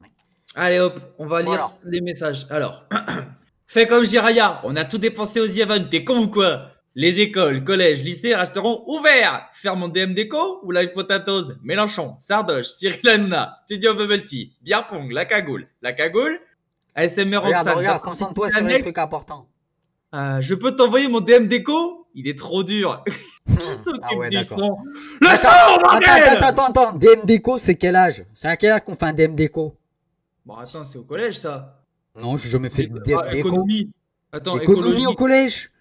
Allez, hop, on va lire les messages. Alors, fais comme Jiraya, on a tout dépensé aux events, t'es con ou quoi Les écoles, collèges, lycées resteront ouverts. Ferme mon DM déco ou live potatoes Mélenchon, Sardoche, Cyril Hanouna, Studio Bubble Tea, Biarpong, La Cagoule. La Cagoule ASMR Regarde, regarde concentre-toi sur les trucs importants. Euh, je peux t'envoyer mon DM déco Il est trop dur. Qui ah s'occupe du Le attends, son, attends, attends, attends, attends. DM déco, c'est quel âge C'est à quel âge qu'on fait un DM déco Bon, attends, c'est au collège, ça. Non, je me fais. Ah, DM Économie. économie au collège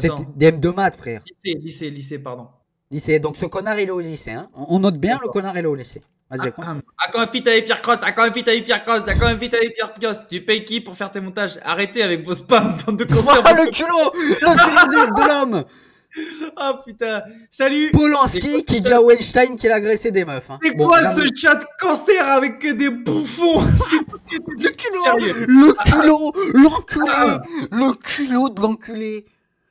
C'est DM de maths, frère. Lycée, lycée, lycée, pardon. Lycée, donc ce connard, il est au lycée. Hein on note bien, le connard, il est au lycée. Vas-y, ah, continue. A ah, quand un fit avec Pierre Cross T'as quand même fit avec Pierre Cross T'as quand même fit avec Pierre Cross Tu payes qui pour faire tes montages Arrêtez avec vos spams, bande de cons. Oh, le culot Le culot de, l'homme Oh putain Salut Polanski qui dit à Weinstein qu'il a agressé des meufs. Hein. C'est quoi ce chat cancer avec des bouffons Le culot Le culot L'enculé Le culot de l'enculé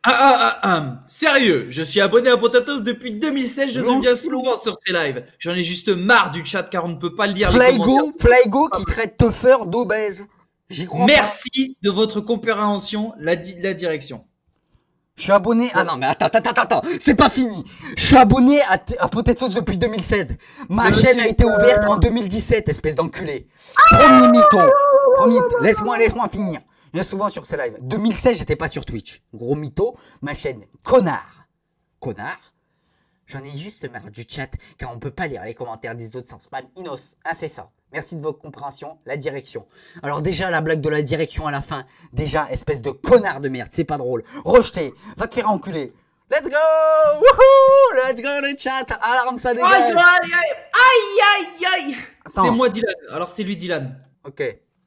ah ah ah ah Sérieux, je suis abonné à Potatoes depuis 2016, je suis bien souvent sur ces lives. J'en ai juste marre du chat car on ne peut pas dire. Flygo, Flygo qui traite Toffer d'obèse. Merci de votre compréhension, la, direction. Je suis abonné. Ah non, mais attends, attends, attends, attends, c'est pas fini. Je suis abonné à, Potatoes depuis 2007. Ma chaîne a été ouverte en 2017, espèce d'enculé. Premier mytho. Premier... Laisse-moi, laisse-moi finir viens souvent sur ces lives. 2016, j'étais pas sur Twitch. Gros mytho, ma chaîne, connard. Connard. J'en ai juste marre du chat, car on peut pas lire les commentaires des autres sans spam inos, incessant. Merci de votre compréhension, la direction. Alors déjà, la blague de la direction à la fin. Déjà, espèce de connard de merde, c'est pas drôle. Rejeté, va te faire enculer. Let's go Wouhou Let's go le chat Alarme, ça dégage Aïe, aïe, aïe Aïe, aïe, aïe C'est moi, Dylan. Alors, c'est lui, Dylan. Ok.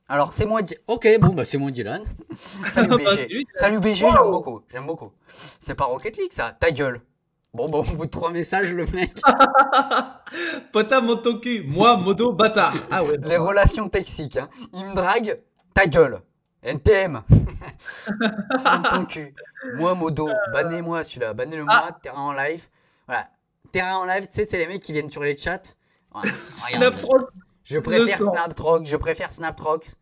Alors c'est moi Dylan. Ok, bon bah c'est moi Dylan. Salut BG. Salut BG, j'aime beaucoup. J'aime beaucoup. C'est pas Rocket League ça, ta gueule. Bon bon, bah, au bout de trois messages le mec. Pota mon ton cul, moi modo bâtard. Ah ouais. Les relations toxiques. Il hein. me drague, ta gueule. NTM. ton cul. Moi modo, bannez-moi celui-là, bannez-le-moi, ah. terrain en live. Voilà. Terrain en live, tu sais, c'est les mecs qui viennent sur les chats. Ouais. Je préfère Snaptrox, je préfère Snaptrox.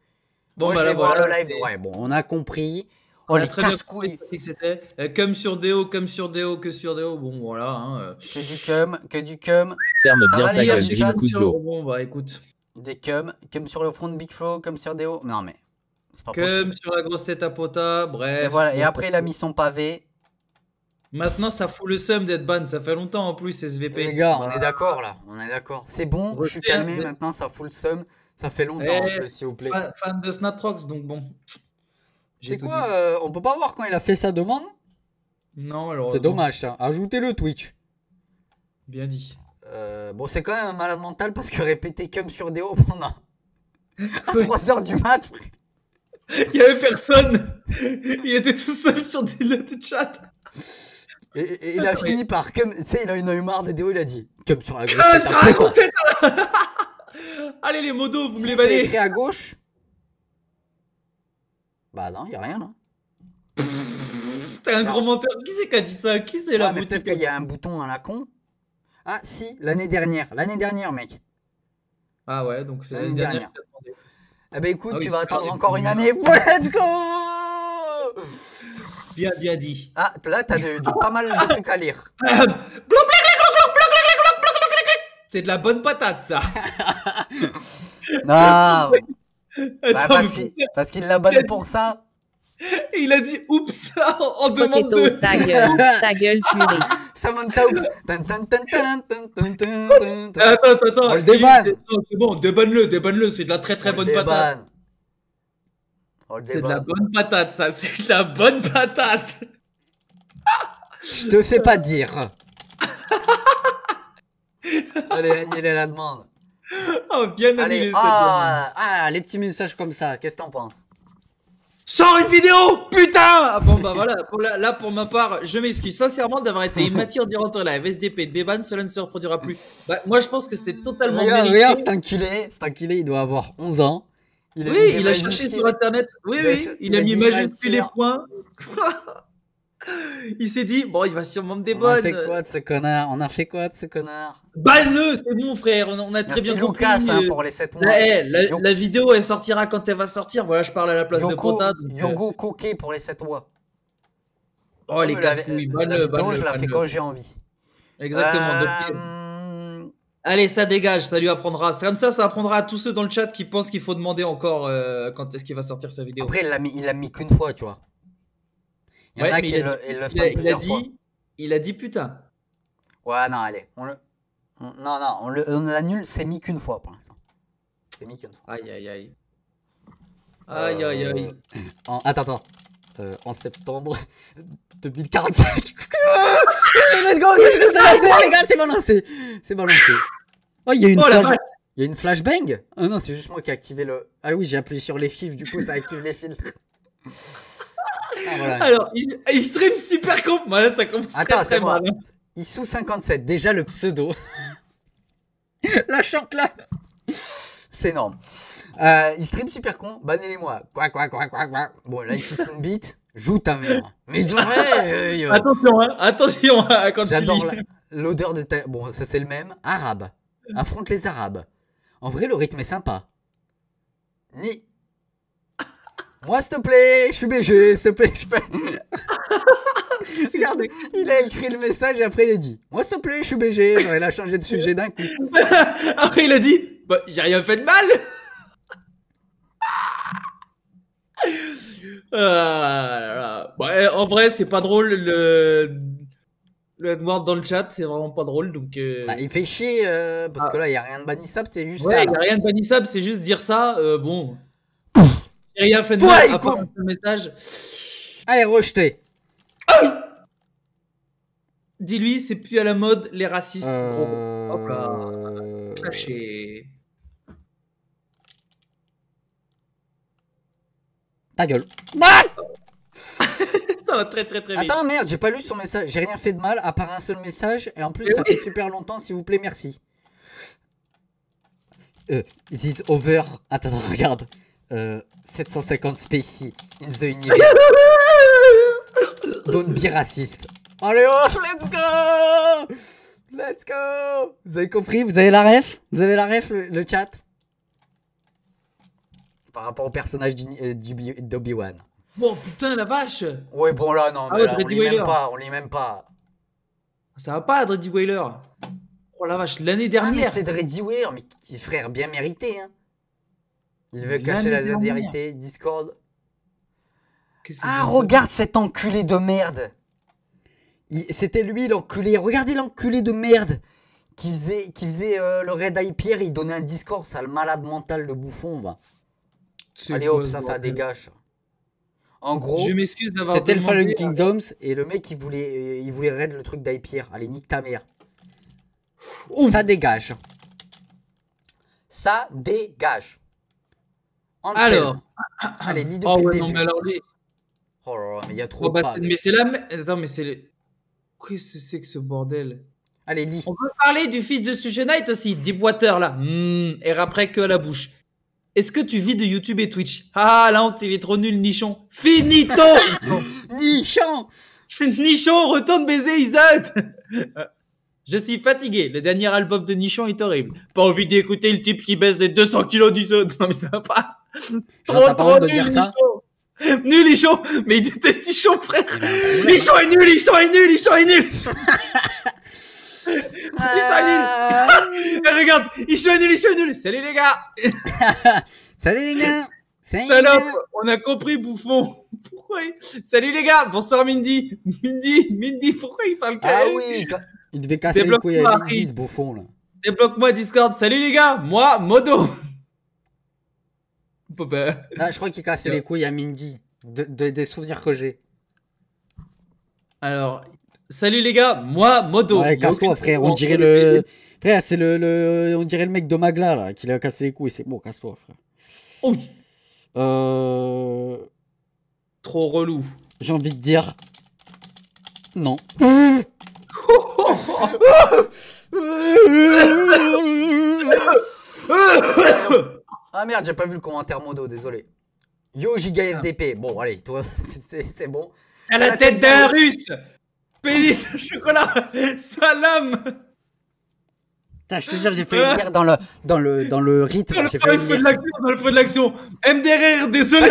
Bon, Moi, bah, je vais voir le live. Ouais, bon, on a compris. Oh, on oh, les casse-couilles. C'était euh, comme sur Déo, comme sur Déo, que sur Déo. Bon, voilà. Hein, euh. Que du cum, que du cum. Ferme bien ta gueule, de Bon, bah écoute. Des cum, comme sur le front de Big Flow, comme sur Deo. Non, mais. C'est pas comme sur la grosse tête à pota, bref. voilà. Et après, il a mis son pavé. Maintenant, ça fout le seum d'être ban. Ça fait longtemps en plus, SVP. Les gars, on est d'accord là. On est d'accord. C'est bon, je suis calmé. Maintenant, ça fout le seum. Ça fait longtemps, eh, s'il vous plaît. Fan, fan de SnapTrox, donc bon. C'est quoi euh, On peut pas voir quand il a fait sa demande Non, alors. C'est euh, dommage ça. Ajoutez-le, Twitch. Bien dit. Euh, bon, c'est quand même un malade mental parce que répéter comme sur des hauts pendant. à 3h du mat, Il y avait personne. il était tout seul sur des... le chat. Et, il a fini par, tu sais, il a une marre des déo, il a dit, comme sur la gauche. Ah, Allez les modos, vous me les bannez. écrit à gauche. Bah non, y'a a rien non T'es un gros menteur. Qui c'est qui a dit ça Qui c'est Ah, là Peut-être qu'il y a un bouton dans la con. Ah si, l'année dernière. L'année dernière, mec. Ah ouais, donc c'est l'année dernière. Eh ben, ah bah écoute, tu vas attendre encore une année. Let's go Bien, bien dit. Ah, là, t'as pas mal de trucs à lire. C'est de la bonne patate, ça. non. Bah, parce, qu'il, l'a bonne pour ça. il a dit oups en demande de... ta gueule, ta gueule Samantha oups. Attends, attends, attends. On le débanne. C'est bon, débanne-le, débanne-le, c'est de la très très bonne patate. C'est de la bonne patate, ça. C'est de la bonne patate. Je te fais pas dire. Allez, annulez la demande. Oh, bien annulé ah, ah, les petits messages comme ça, qu'est-ce que t'en penses Sors une vidéo Putain ah, Bon bah voilà, là pour ma part, je m'excuse sincèrement d'avoir été immature durant la live. de déban, cela ne se reproduira plus. Bah, moi je pense que c'est totalement Regarde, c'est un culé. C'est un culé. il doit avoir 11 ans oui, il a cherché sur Internet. Oui, oui, il, a, mis majuscule les hein. points. il s'est dit, bon, il va sûrement me débonne. On a fait quoi de ce connard On a fait quoi de ce connard banne c'est bon, frère. On, a très bien compris. Hein, euh, pour les 7 mois. La, vidéo, elle sortira quand elle va sortir. Voilà, je parle à la place de Pota. Euh, Yogo Koke pour les 7 mois. Oh, les casse oui, balle le La vidéo, je la fais quand j'ai envie. Exactement. Allez, ça dégage, ça lui apprendra. C'est comme ça, ça apprendra à tous ceux dans le chat qui pensent qu'il faut demander encore euh, quand est-ce qu'il va sortir sa vidéo. Après, il l'a mis, qu'une fois, tu vois. Il y a qui il dit, il a dit putain. Ouais, non, allez, on le, non, non, on le, l'annule. C'est mis qu'une fois, pour l'instant. C'est mis qu'une fois. Aïe, aïe, aïe. Aïe, aïe, aïe. Euh, attends, attends. Euh, en septembre 2045. Let's go, les gars, c'est balancé. C'est balancé. Oh, il y a une oh, flash... Il y a une flashbang Ah non, c'est juste moi qui ai activé le. Ah oui, j'ai appuyé sur les fifs, du coup ça active les fils. Ah, Alors, il, stream super comp. Voilà, bah, ça commence Attends, très, très Il sous 57, déjà le pseudo. La chante C'est énorme. Euh, il stream super con, bannez-les-moi. Quoi, quoi, quoi, quoi, quoi. Bon, là, il se sont beat Joue ta mère. Mais vrai, euh, euh, Attention, hein, attention hein, quand J'adore l'odeur de ta. Bon, ça, c'est le même. Arabe. Affronte les Arabes. En vrai, le rythme est sympa. Ni. Moi, s'il te plaît, je suis BG, s'il te plaît, je peux. Regarde, il a écrit le message et après il a dit Moi, s'il te plaît, je suis BG. il a changé de sujet d'un coup. après, il a dit bah, J'ai rien fait de mal ah, en vrai, c'est pas drôle le. Le Edward dans le chat, c'est vraiment pas drôle. Donc, euh, bah, il fait chier euh, parce que ah. là, il n'y a rien de bannissable, c'est juste ça. Il a rien de bannissable, c'est juste dire ça. Euh, bon. J'ai rien fait de mal, message. Allez, rejeté. Dis-lui, c'est plus à la mode les racistes. Gros. Hop là. Clashé. Ta gueule. ça va très très très vite. Attends, merde, j'ai pas lu son message. J'ai rien fait de mal à part un seul message. Et en plus, ça fait super longtemps, s'il vous plaît, merci. Euh, this over. Attends, regarde. Euh, 750 Spacey in the universe. Don't be raciste. Allez, off, oh, let's go! Let's go! Vous avez compris? Vous avez la ref? Vous avez la ref, le chat? par rapport au personnage euh, d'Obi-Wan. Bon, putain, la vache Ouais, bon, là, non, ah on lit même pas, on même pas. Ça va pas, Dreddy Whaler Oh la vache, l'année ah, dernière C'est Dreddy Whaler, mais qui, frère, bien mérité, hein. Il veut cacher la vérité, Discord. ah, regarde cet enculé de merde C'était lui, l'enculé, regardez l'enculé de merde qui faisait, euh, le Red Eye Pierre, il donnait un Discord, le malade mental de bouffon, va. Allez hop, ça, ça dégage. En gros, c'était le Fallen Kingdoms et le mec il voulait, il voulait raid le truc d'Hypier. Allez, nique ta mère. Ça dégage. Ça dégage. Alors. Allez, lis Oh ah ouais, non, mais alors les. Oh là là, mais il y a trop de Mais c'est là. La... Attends, mais c'est. Qu'est-ce que c'est que ce bordel Allez, lis. On peut parler du fils de Suge Knight aussi, Deepwater là. Hmm, et après que la bouche. Est-ce que tu vis de YouTube et Twitch Ah, la honte, il est trop nul, Nichon. Finito Nichon Nichon, retourne baiser Isaac Je suis fatigué. Le dernier album de Nichon est horrible. Pas envie d'écouter le type qui baisse les 200 kilos d'Isaac. Non, mais ça va pas. Trop, trop nul, Nichon. Nul, Nichon. Mais il déteste Nichon, frère. Hein. Nichon est nul, Nichon est nul, Nichon est nul. Ils euh, Regarde, il Salut les gars Salut les gars Salut Salope, on a compris, bouffon. Pourquoi Salut les gars, bonsoir Mindy. Mindy, Mindy, pourquoi il parle Ah oui, il devait casser les couilles couille à Mindy, bouffon là. Débloque-moi Discord. Salut les gars, moi Modo. Ben. Ah, je crois qu'il cassait les couilles à Mindy, de, de, des souvenirs que j'ai. Alors, Salut les gars, moi Modo. casse-toi frère, on dirait le. Frère, c'est le, On dirait le mec de Magla là, qui l'a cassé les couilles. C'est bon, casse-toi frère. Euh. Trop relou. J'ai envie de dire. Non. ah merde, j'ai pas vu le commentaire Modo, désolé. Yo Giga bon allez, toi, c'est bon. À la, tête d'un russe Pélite chocolat Salam je te jure, j'ai fait une dans le, dans le, dans le rythme. Dans le, feu de l'action, dans le de l'action. MDR désolé.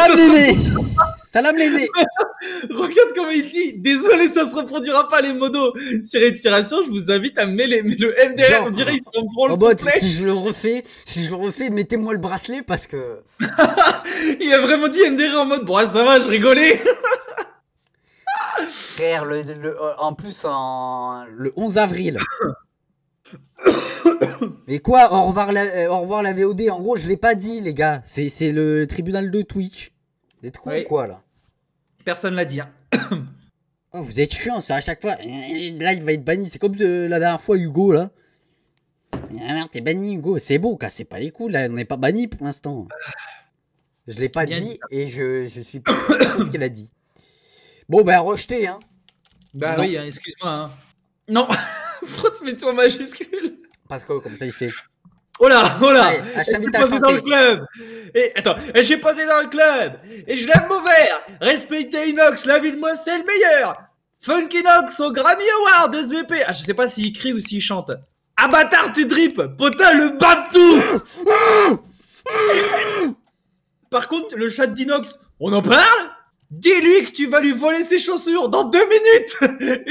Salam l'aîné Regarde comment il dit. Désolé, ça se reproduira pas les modos. Si tiration je vous invite à mêler. Mais le MDR, on dirait, qu'il se reprend le mode, si je le refais, si je refais, mettez-moi le bracelet parce que. il a vraiment dit MDR en mode, bon, ça va, je rigolais. frère, le, en plus, en, le 11 avril. Mais quoi, au revoir, la, euh, au revoir la VOD, en gros, je l'ai pas dit, les gars. C'est le tribunal de Twitch. Vous êtes quoi, là Personne l'a dit. Hein. Oh, vous êtes chiant, ça, à chaque fois. Là, il va être banni. C'est comme euh, la dernière fois, Hugo, là. Ah merde, t'es banni, Hugo. C'est beau, c'est pas les couilles, là. On n'est pas banni pour l'instant. Ah. Je l'ai pas dit, et je, je suis pas ce qu'elle a dit. Bon, ben rejeté, hein. Bah oui, hein, excuse-moi. Hein. Non, frotte, mets-toi en majuscule. Parce que comme ça, il sait. Oh là, oh là J'ai passé dans le club Et attends, et j'ai passé dans le club Et je lève mon verre Respectez Inox, la vie de moi, c'est le meilleur Funk Inox au Grammy Award SVP Ah, je sais pas s'il crie ou s'il chante. Ah tu drip Potin, le tout Par contre, le chat d'Inox, on en parle Dis-lui que tu vas lui voler ses chaussures dans deux minutes Une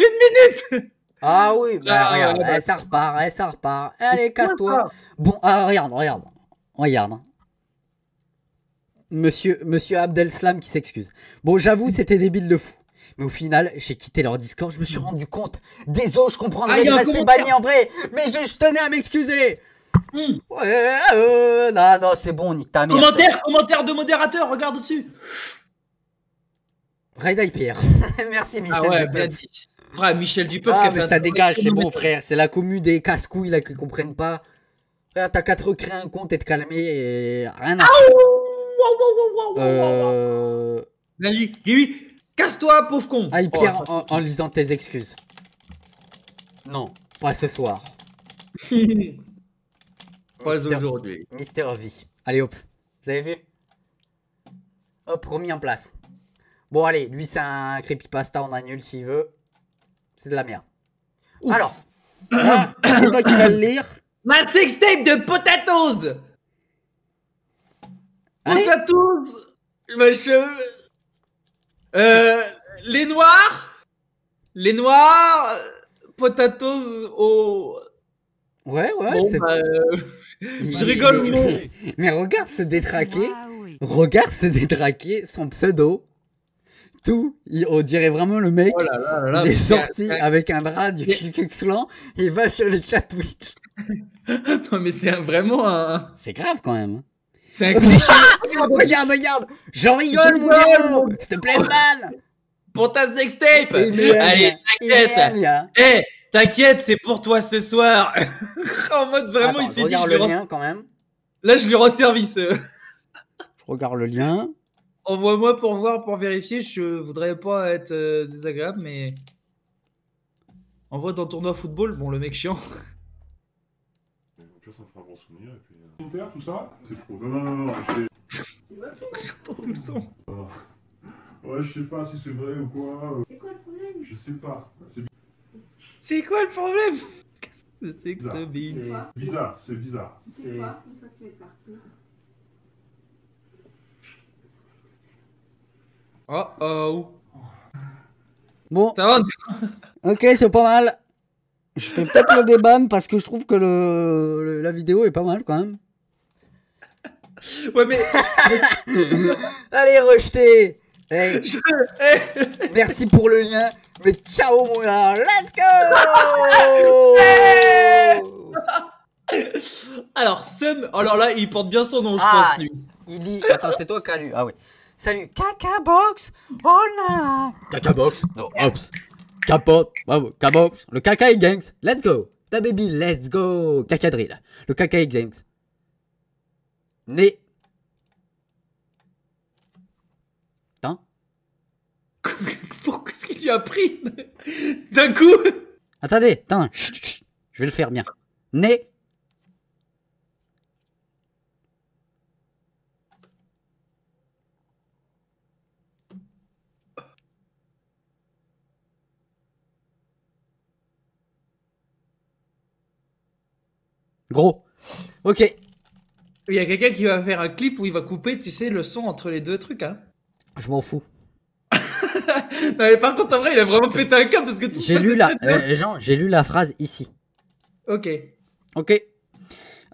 minute Ah oui, bah, ah, regarde, bah, eh, ça repart, eh, ça repart. Allez, casse-toi. Bon, ah, regarde, regarde. Regarde. Monsieur, monsieur Abdelslam qui s'excuse. Bon, j'avoue, c'était débile de fou. Mais au final, j'ai quitté leur Discord, je me suis hmm. rendu compte. Désolé, je comprendrais ah, de banni en vrai, mais je, tenais à m'excuser. Hmm. Ouais, euh, non, non, c'est bon, nique ta mère. Commentaire, commentaire de modérateur, regarde au-dessus. Red Eye Pierre. Merci ah Michel. Ah ouais, Michel Dupont. Ah, mais ça dégage, c'est bon, frère. C'est la commu des casse-couilles là qui comprennent pas. t'as qu'à te un compte et te calmer et rien à faire. Euh... casse-toi, pauvre con. Aïe ah, oh, Pierre, en, lisant tes excuses. Non, pas ce soir. pas aujourd'hui. Mister V. Allez hop, vous avez vu Hop, remis en place. Bon, allez, lui, c'est un creepypasta, on annule s'il veut. C'est de la merde. Alors, c'est toi qui vas le lire. Ma sextape de Potatoes Potatoes cheveux. Euh, les noirs Les noirs Potatoes au. Ouais, ouais, bah, euh, Je rigole, mais, mais, regarde ce détraqué. Regarde ce détraqué, son pseudo tout. Il, on dirait vraiment le mec. Oh il est sorti avec un drap du QQXLan et va sur les chats Twitch. non, mais c'est vraiment un. C'est grave quand même. Hein. C'est un cliché. regarde, regarde. J'en rigole, mon gars. S'il te plaît, man. Pour ta next tape. Allez, t'inquiète. Eh, t'inquiète, c'est pour toi ce soir. en mode vraiment, il s'est dit. le lien quand même. Là, je lui rends service. Euh. je regarde le lien. Envoie-moi pour voir, pour vérifier. Je voudrais pas être euh, désagréable, mais. Envoie dans le tournoi football, bon, le mec chiant. En plus, ça me fera un bon souvenir. Et puis, euh, tout ça C'est trop. Non, non, non, non. J'entends tout le son. Oh. Ouais, je sais pas si c'est vrai ou quoi. Euh. C'est quoi le problème Je sais pas. C'est quoi le problème Qu'est-ce que C'est que ça C'est Bizarre, c'est bizarre. C'est quoi une fois que tu es parti Oh oh. Bon. Ça va Ok, c'est pas mal. Je fais peut-être le déban parce que je trouve que le, la vidéo est pas mal quand même. Ouais, mais. Allez, rejeté Merci pour le lien. Mais ciao, mon gars. Let's go Alors, Sum. Alors oh là, il porte bien son nom, je pense, ah, lui. Il dit. Attends, c'est toi qui lu. Ah oui. Salut. Caca box. Hola. Caca box. non, ops. Capote. Bravo. box Le caca et gangs. Let's go. Ta baby. Let's go. Caca drill. Le caca et gangs. Né. Attends. Pourquoi est-ce que tu as pris d'un coup Attendez, attends, je vais le faire bien. Né Gros. Ok. Il y a quelqu'un qui va faire un clip où il va couper, tu sais, le son entre les deux trucs. Hein. Je m'en fous. non, mais par contre, en vrai, il a vraiment pété un câble parce que J'ai lu, la... Euh, Jean, lu la phrase ici. Ok. Ok.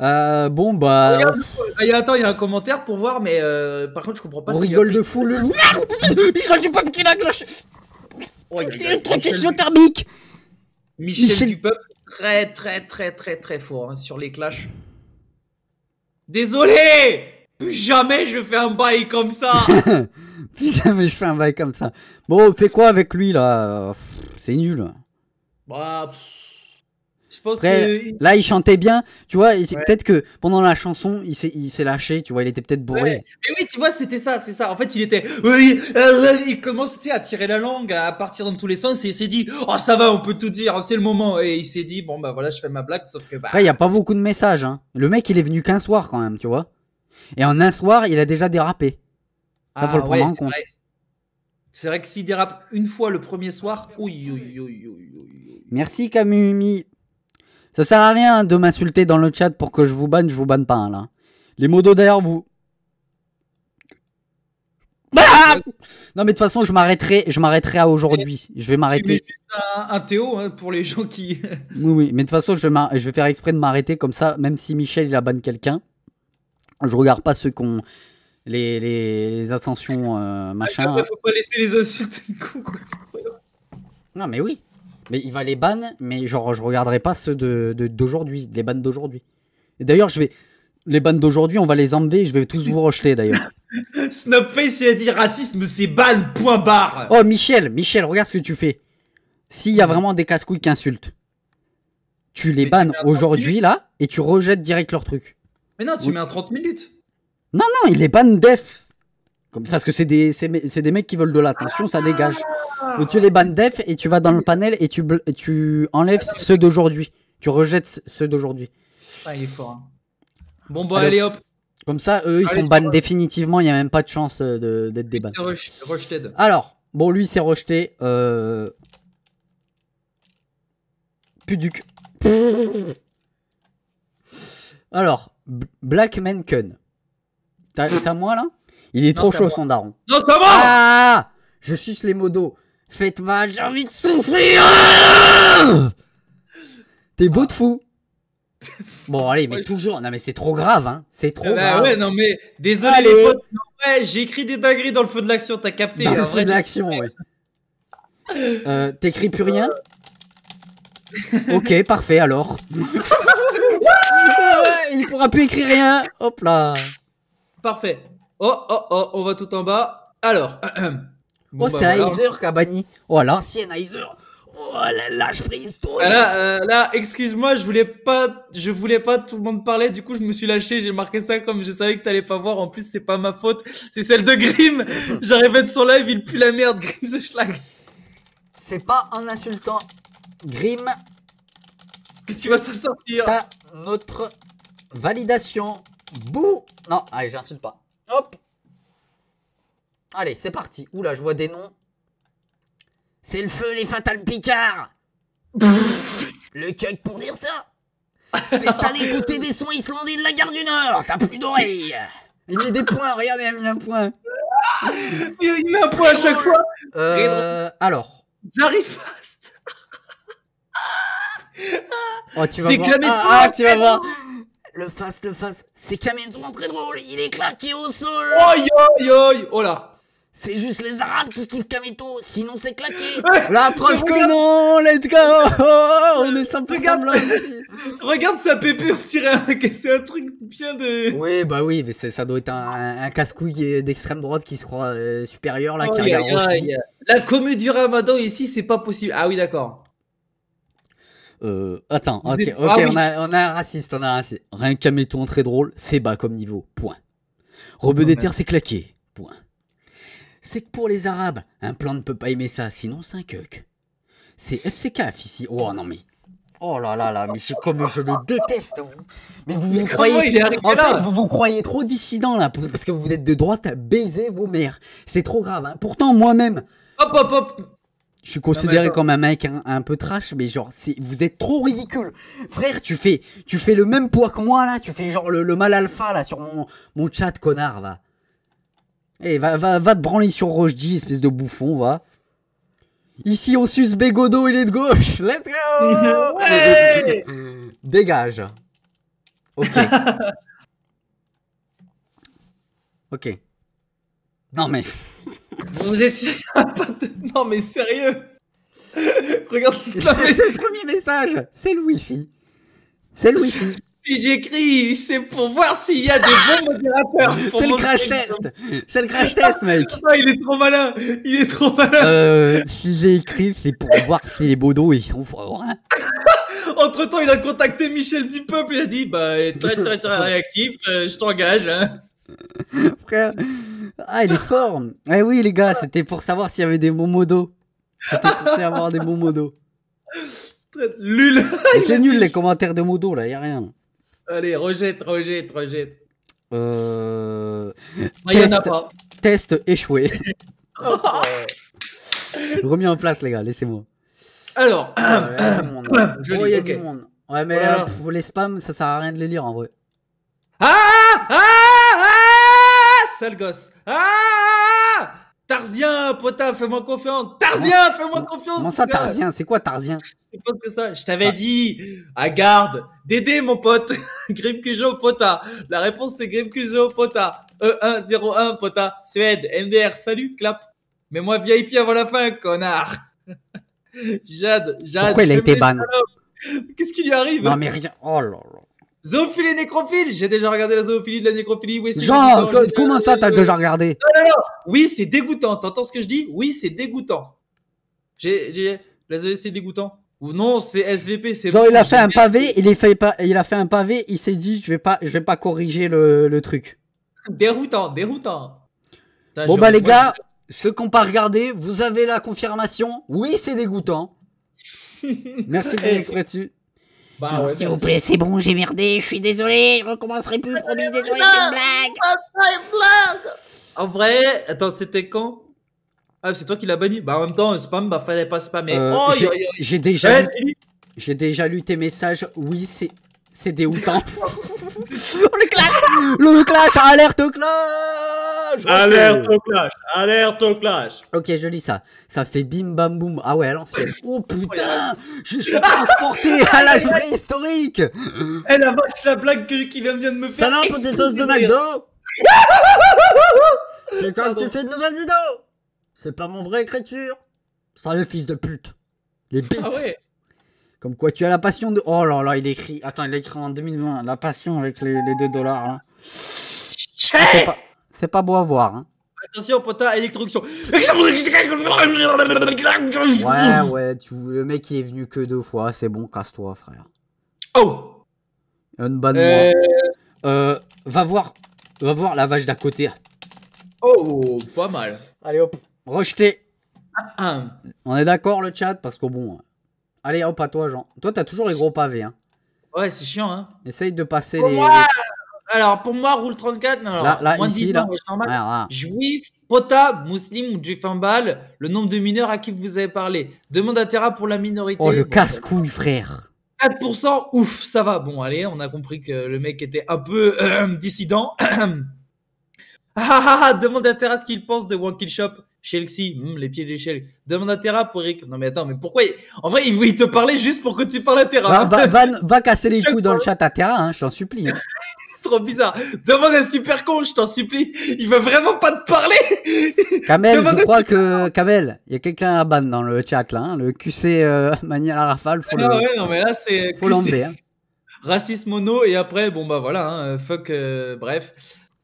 Euh, bon bah. Euh, attends, il y a un commentaire pour voir, mais euh, par contre, je comprends pas. On rigole de fou. Le... il sort du peuple qui la cloche. Oh, Électrocution thermique. Michel, Michel du peuple très, très, très, très, très fort hein, sur les clashs. Désolé Plus jamais je fais un bail comme ça Plus jamais je fais un bail comme ça. Bon, fais quoi avec lui là C'est nul. Bah, je pense que... Là, il chantait bien, tu vois. Peut-être que pendant la chanson, il s'est lâché, tu vois. Il était peut-être bourré. Mais oui, tu vois, c'était ça, c'est ça. En fait, il était. Euh, euh, il commence à tirer la langue, à partir dans tous les sens. Et il s'est dit, oh, ça va, on peut tout dire, c'est le moment. Et il s'est dit, bon, bah voilà, je fais ma blague. Sauf que. Bah... Après, il n'y a pas beaucoup de messages. Hein. Le mec, il est venu qu'un soir quand même, tu vois. Et en un soir, il a déjà dérapé. faut ah le prendre C'est vrai que s'il dérape une fois le premier soir, oui, Merci Camumi ça sert à rien de m'insulter dans le chat pour que je vous banne, je vous banne pas hein, là. Les modos d'ailleurs vous. Ah non mais de toute façon je m'arrêterai, je m'arrêterai à aujourd'hui. Je vais m'arrêter. Un, Théo hein, pour les gens qui. oui oui, mais de toute façon je vais, je vais faire exprès de m'arrêter comme ça, même si Michel il a banne quelqu'un, je regarde pas ceux qu'on les, les, euh, machin. Il faut pas laisser les insultes. non mais oui. Mais il va les ban, mais genre, je regarderai pas ceux d'aujourd'hui, de, d'aujourd'hui, les bannes d'aujourd'hui. Et d'ailleurs, je vais. Les bannes d'aujourd'hui, on va les enlever, je vais tous vous rejeter d'ailleurs. Snopface, il a dit racisme, c'est ban, point barre Oh, Michel, Michel, regarde ce que tu fais. S'il y a vraiment des casse-couilles qui insultent, tu les bannes aujourd'hui là, et tu rejettes direct leur truc. Mais non, tu mets un 30 minutes. Non, non, il les banne def parce que c'est des, mecs qui veulent de l'attention, ça dégage. tu les bannes def et tu vas dans le panel et tu, tu enlèves ceux d'aujourd'hui. Tu rejettes ceux d'aujourd'hui. Ah, hein. Bon, bon, allez, hop. Comme ça, eux, ils sont bannés définitivement. Il n'y a même pas de chance euh, d'être de, des Alors, bon, lui, c'est rejeté. Euh, Puduc. Alors, Black Menken. C'est à moi là il est trop chaud, son daron. Non, ah Je suis les modos. Faites mal, j'ai envie de souffrir T'es beau de fou Bon, allez, mais toujours. Non, mais c'est trop grave, hein. C'est trop bah, Ouais, non, mais désolé, les potes. Ouais, j'ai écrit des dingueries dans le feu de l'action, t'as capté. Dans hein, le feu de l'action, ouais. Euh, t'écris plus rien euh. Ok, parfait alors. Il pourra plus écrire rien. Hop là. Parfait. Oh, oh, oh, on va tout en bas. Alors. oh, bah, c'est Cabani. Oh, l'ancienne Heiser. Oh, la lâche prise, toi. Euh, là, excuse-moi, je voulais pas, je voulais pas, tout le monde parler du coup, je me suis lâché, j'ai marqué ça comme je savais que t'allais pas voir. En plus, c'est pas ma faute, c'est celle de Grimm. J'arrivais de son live, il pue la merde, Grimm the Schlag. C'est pas en insultant Grimm que tu vas te sortir. notre validation. Bouh! Non, allez, j'insulte pas. Hop Allez, c'est parti. Oula, je vois des noms. C'est le feu, les Fatal Picard Le cuck pour dire ça C'est ça d'écouter des sons islandais de la gare du Nord T'as plus d'oreilles Il met des points, regardez, il a mis un point Il met un point à chaque fois euh, Alors... Zarifast Oh, tu vas voir. Ah, ah, tu vas voir le face, le face. C'est Kaméto, très drôle. Il est claqué au sol. Oi, oi, oi. Oh là. C'est juste les Arabes qui kiffent Kameto, sinon c'est claqué. Eh, La que non, let's go. on est simple. Regarde, regarde sa pépé, on dirait un... c'est un truc bien de. Oui, bah oui, mais ça doit être un, casse-couille d'extrême droite qui se croit euh, supérieur là, qui La commu du Ramadan ici, c'est pas possible. Ah oui, d'accord. Euh, attends, ok, ah on, a, un raciste, on a un raciste. Rien qu'un méton très drôle, c'est bas comme niveau, point. Rebeu des terres, c'est claqué, point. C'est que pour les Arabes, un plan ne peut pas aimer ça, sinon c'est un keuk. C'est FCKF ici. Oh non mais. Oh là là là, mais c'est comme je le déteste. Vous. Mais vous vous croyez. vous vous croyez trop dissident là, parce que vous êtes de droite à baiser vos mères. C'est trop grave. Hein. Pourtant, moi-même. Hop hop hop je suis considéré comme un mec hein, un, peu trash, mais genre, vous êtes trop ridicule. Frère, tu fais, tu fais le même poids que moi là, tu fais genre le, mal alpha là sur mon, mon chat, connard, va. Eh, va, va, va te branler sur Rochdi, espèce de bouffon, va. Ici, on suce Bégodo, il est de gauche. Let's go! Dégage. Ok. ok. Non mais. Non, mais sérieux Regarde. C'est le premier message. C'est le wifi. C'est le wifi. Si j'écris, c'est pour voir s'il y a des bons modérateurs. C'est le crash test. C'est le crash test, mec. Ah, il est trop malin. Il est trop malin. Euh, si j'ai écrit, c'est pour voir si les bodos ils sont hein. forts. Entre temps, il a contacté Michel Dupeuple. Il a dit, bah, très très très réactif. Euh, je t'engage. Hein. Frère. Ah, il est fort Eh oui, les gars, c'était pour savoir s'il y avait des mots-modos. C'était pour savoir des mots-modos. Lul C'est nul les commentaires de modos là, y a rien. Allez, rejette, rejette, rejette. Euh... test, ah, en a pas. test échoué. Oh, oh. Remis en place, les gars, laissez-moi. Alors, ah, il hein. y a du monde. Ouais, mais euh, pour les spams, ça sert à rien de les lire en vrai. Ah Ah Ah, ah Sale gosse. Ah Tarzien, pota, fais-moi confiance. Tarzien, fais-moi confiance. Comment ça, Tarzien C'est quoi Tarzien Je ce que ça. Je t'avais ah. dit, à garde, Dédé, mon pote. Grim pota. La réponse, c'est Grim pota. E101, pota. Suède, MDR, salut, clap. mets moi, VIP avant la fin, connard. Jade, Jade. Qu'est-ce qui lui arrive Non, mais rien. Oh là là. Zoophilie nécrophile J'ai déjà regardé la zoophilie de la nécrophilie. Oui, Genre, comment ça t'as déjà regardé Non, non, non Oui, c'est dégoûtant. T'entends ce que je dis Oui, c'est dégoûtant. J'ai. La c'est dégoûtant. Ou non, c'est SVP, c'est. Genre, il a fait un pavé, il, fait pas, il a fait un pavé, il s'est dit, je vais pas, je vais pas corriger le, truc. Déroutant, déroutant. bon, bah, les gars, ceux qui n'ont pas regardé, vous avez la confirmation. Oui, c'est dégoûtant. Merci de eh, dessus bah s'il bah vous plaît, c'est bon, j'ai merdé, je suis désolé, je recommencerai plus, promis, désolé, c'est une blague. En vrai, attends, c'était quand Ah, c'est toi qui l'as banni Bah, en même temps, spam, bah, fallait pas spammer. oh, j'ai déjà, eh, j'ai déjà lu tes messages, oui, c'est. C'est des le clash Le clash Alerte clash Alerte au clash Alerte au clash Ok, je lis ça. Ça fait bim bam boum. Ah ouais, alors c'est... Oh putain Je suis transporté à l'âge historique Eh la vache, la blague qui vient de me faire Salam, potatoes de McDo C'est quand tu fais de nouvelles vidéos C'est pas mon vrai écriture Ça le fils de pute Les ah bêtes ah ouais. Comme quoi tu as la passion de... Oh là là, il écrit... Attends, il écrit en 2020. La passion avec les, les 2 dollars. Hein. Ah, c'est pas beau à voir. Hein. Attention, pota, électrocution. Ouais, ouais, le mec il est venu que deux fois, c'est bon, casse-toi, frère. Oh une euh... Euh, va voir, va voir la vache d'à côté. Oh, pas mal. Allez hop, rejeté. Ah, ah. On est d'accord le chat parce que bon. Euh, allez hop à toi Jean. Toi t'as toujours les gros pavés hein. Ouais c'est chiant hein. Essaye de passer les alors pour moi, rule 34, alors, là, là, moins ici, là. juif, pota, musulman ou juif le nombre de mineurs à qui vous avez parlé. Demande à Terra pour la minorité. Oh, le casse-couille, frère. 4%, ouf, ça va. Bon, allez, on a compris que le mec était un peu euh, dissident. Ah, ah, ah, demande à Terra ce qu'il pense de One Kill Shop. Chelsea, hmm, les pieds d'échelle. Demande à Terra pour Eric. Non, mais attends, mais pourquoi En vrai, il, voulait te parler juste pour que tu parles à Terra. Va, va, casser les couilles dans le chat à Terra, hein, je t'en supplie. Hein. trop bizarre. Demande un Super Con, je t'en supplie. Il veut vraiment pas te parler. Kamel, je crois que Kamel, il y a quelqu'un à ban dans le chat là. Hein, le QC euh, Mania la rafale. Faut ah l'emmener. Hein. Racisme mono et après bon bah voilà, hein, fuck, euh, bref.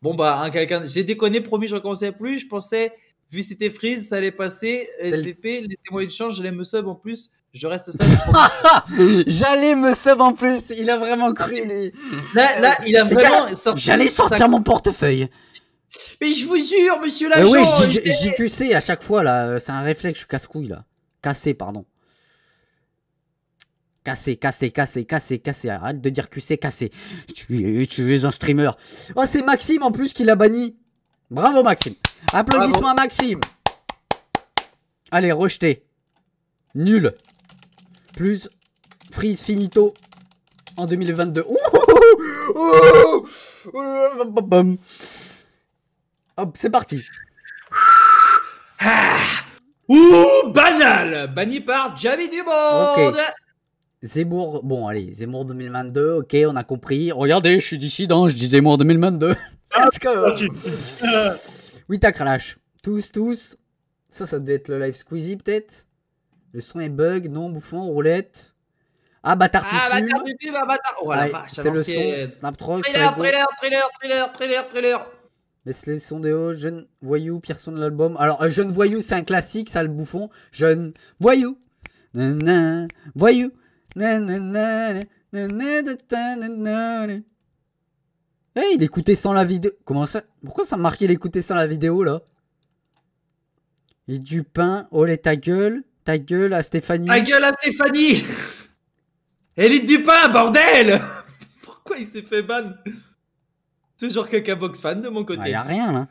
Bon bah quelqu'un, j'ai déconné, promis, je recommençais plus. Je pensais vu c'était Freeze, ça allait passer. SCP, laissez-moi une chance, je me sub en plus. Je reste seul. J'allais me sub en plus. Il a vraiment cru, lui. Là, euh, il a vraiment sorti. J'allais sortir mon portefeuille. Mais je vous jure, monsieur Mais euh, Oui, QC à chaque fois, là. Euh, c'est un réflexe Je casse-couille, là. Cassé, pardon. Cassé, cassé, cassé, cassé, cassé. Arrête de dire QC, cassé. Tu, es un streamer. Oh, c'est Maxime en plus qui l'a banni. Bravo, Maxime. Applaudissements à Maxime. Allez, rejeté. Nul plus Freeze Finito en 2022. Hop, c'est parti. Ah ouh, banal Banni par Javi du Zemmour, bon allez, Zemmour 2022, ok, on a compris. Regardez, je suis dissident, je dis Zemmour 2022. Ah, Let's go Oui, Tous, tous. Ça, ça devait être le live Squeezie peut-être le son est bug, non, bouffon, roulette. Ah, bâtard, tu ah, bâtard, tu fumes, ah, bâtard. Oh c'est le son. Snaptrog. Trailer, trailer, trailer, trailer, trailer, trailer. Laisse les sons des hauts, jeune voyou, pire son de l'album. Alors, euh, jeune voyou, c'est un classique, ça le bouffon. Jeune voyou. voyou. Eh, hey, il écoutait sans la vidéo. Comment ça Pourquoi ça marquait l'écouter sans la vidéo là Et du pain, olé oh, ta gueule. Ta gueule à Stéphanie. Ta gueule à Stéphanie Élite du bordel Pourquoi il s'est fait ban Toujours caca box fan de mon côté. Il bah, a rien là.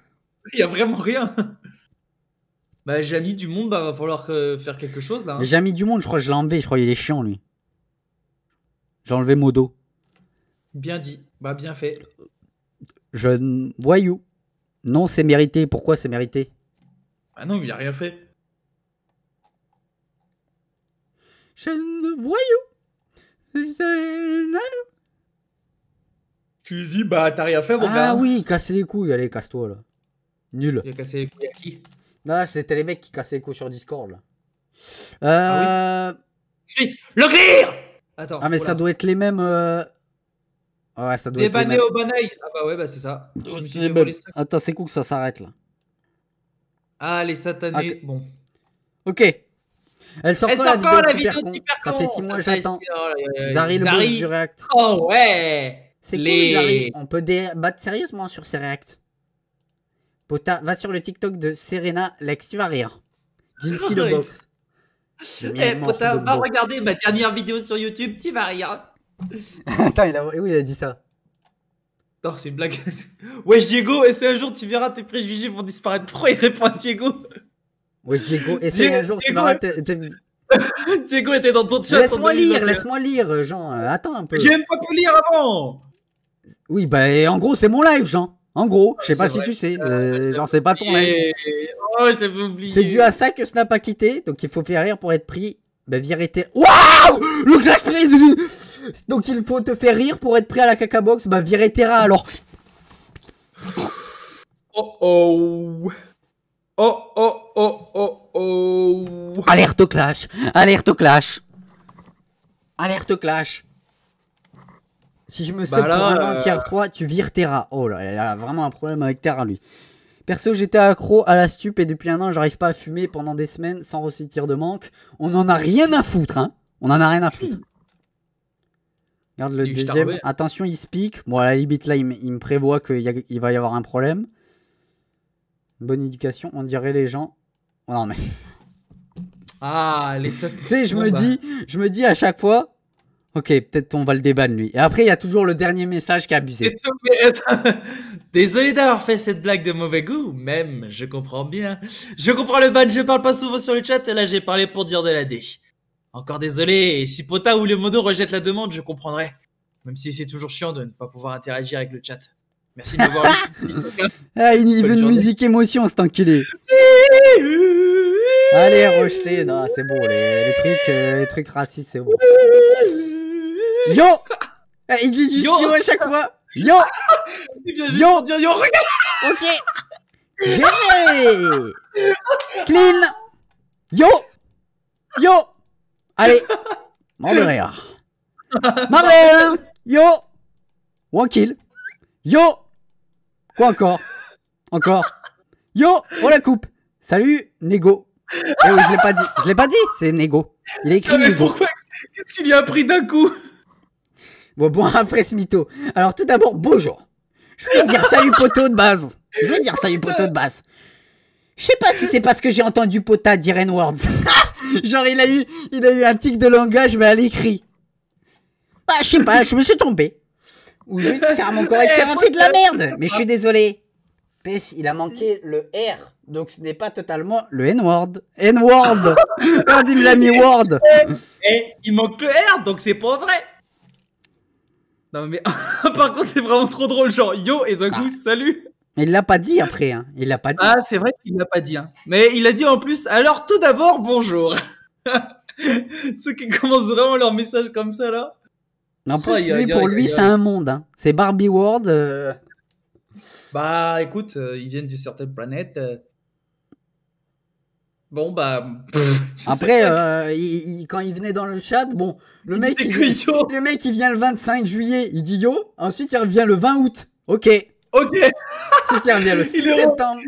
Il y a vraiment rien. Bah, Jamy du monde, bah, va falloir euh, faire quelque chose là. J'ai hein. Jamy du monde, je crois que je l'ai enlevé, je crois qu'il est chiant lui. J'ai enlevé Modo. Bien dit, bah bien fait. Jeune voyou. Non, c'est mérité. Pourquoi c'est mérité Ah non, il a rien fait. Je le voyou. C'est Tu dis, bah, t'as rien fait, gars Ah oui, casser les couilles, allez, casse-toi, là. Nul. Il a cassé les couilles à qui Non, c'était les mecs qui cassaient les couilles sur Discord, là. Ah euh... Chris, le clear Attends. Ah, mais ça doit être les mêmes. Euh... Ouais, ça doit être les mêmes. au banaï Ah, bah ouais, bah c'est ça. Attends, c'est cool que ça s'arrête, là. Ah, les satanés, bon. Ok, elle sort, elle sort la vidéo, super, con. Ça fait 6 mois, j'attends. Zary le boss du React. Oh ouais C'est cool, Zary, On peut débattre sérieusement sur ces Reacts. Pota, va sur le TikTok de Serena Lex, tu vas rire. le box. Eh, Pota, va regarder ma dernière vidéo sur YouTube, tu vas rire. Attends, il a... il a dit ça non, c'est une blague. Wesh, Diego, et c'est un jour tu verras tes préjugés vont disparaître. Pourquoi il répond à Diego oui, Diego, essaye un jour, tu m'arrêtes. Est... Euh, Diego était dans ton chat. Laisse-moi lire, laisse-moi lire, Jean. Euh, attends un peu. J'aime pas te lire avant. Oui, bah en gros, c'est mon live, Jean. En gros, je sais pas si tu sais, genre ah, euh, c'est pas ton live. Oh, j'avais oublié. C'est dû à ça que Snap a quitté, donc il faut faire rire pour être pris. Bah tes. Waouh Le clash prise Donc il faut te faire rire pour être pris à la caca box. Bah virer Terra alors. Oh oh. Oh, oh, oh, oh, oh. Alerte au clash. Alerte au clash. Alerte au clash. Si je me bah sais pour un entier euh, 3, tu vires Terra. Oh là, il a vraiment un problème avec Terra, lui. Perso, j'étais accro à la stupe et depuis un an, j'arrive pas à fumer pendant des semaines sans ressentir de manque. On en a rien à foutre, hein. On en a rien à foutre. Regarde le deuxième. Attention, il se pique. Bon, à la limite, là, il, me prévoit qu'il va y avoir un problème bonne éducation, on dirait les gens. Oh, non mais. Ah, les Tu sais, je me bah. dis, je me dis à chaque fois. Ok, peut-être on va le déban lui. Et après, il y a toujours le dernier message qui a abusé. Désolé d'avoir fait cette blague de mauvais goût, même, je comprends bien. Je comprends le ban, je parle pas souvent sur le chat, et là j'ai parlé pour dire de la D. Encore désolé, et si Pota ou le modo rejette la demande, je comprendrai. Même si c'est toujours chiant de ne pas pouvoir interagir avec le chat. Merci de m'avoir Ah, il, veut une musique émotion, cet enculé. Allez, Rochelet, non, c'est bon, les, trucs, euh, les trucs racistes, c'est bon. Yo eh, Il dit du yo, à chaque fois. Yo Yo Yo, regarde Ok Clean Yo Yo Allez Mort de rien Marvel Yo One kill Yo Quoi encore Encore Yo, on la coupe Salut, Nego. Eh je l'ai pas dit. Je l'ai pas dit, c'est Nego. Il a écrit Pourquoi Qu'est-ce qu'il lui a pris d'un coup Bon, bon, après ce mytho. Alors, tout d'abord, bonjour. Je voulais dire salut poteau de base. Je voulais dire salut poteau de base. Je sais pas si c'est parce que j'ai entendu Pota dire N-word. Genre, il a, eu, il a eu un tic de langage, mais à l'écrit. Bah, je sais pas, je me suis trompé. Ou juste car mon correcteur eh, a fait de la merde. Mais je suis ah. désolé. il a manqué le R. Donc ce n'est pas totalement le N-word. N-word Il mis word Et eh, eh, il manque le R, donc c'est pas vrai Non mais par contre c'est vraiment trop drôle, genre yo et d'un ah. coup salut mais il l'a pas dit après, hein. il l'a pas dit. Ah c'est vrai qu'il l'a pas dit, hein. mais il a dit en plus alors tout d'abord bonjour Ceux qui commencent vraiment leur message comme ça là. Non, pas, pour lui, c'est un monde. Hein. C'est Barbie World. Euh. Bah, écoute, il euh, ils viennent d'une certaine planète. Euh. Bon, bah. Après, quand il venait dans le chat, bon, le mec, il, le mec, il vient le 25 juillet, il dit yo. Ensuite, il revient le 20 août. Ok. Ok. Ensuite, il revient le 6 septembre.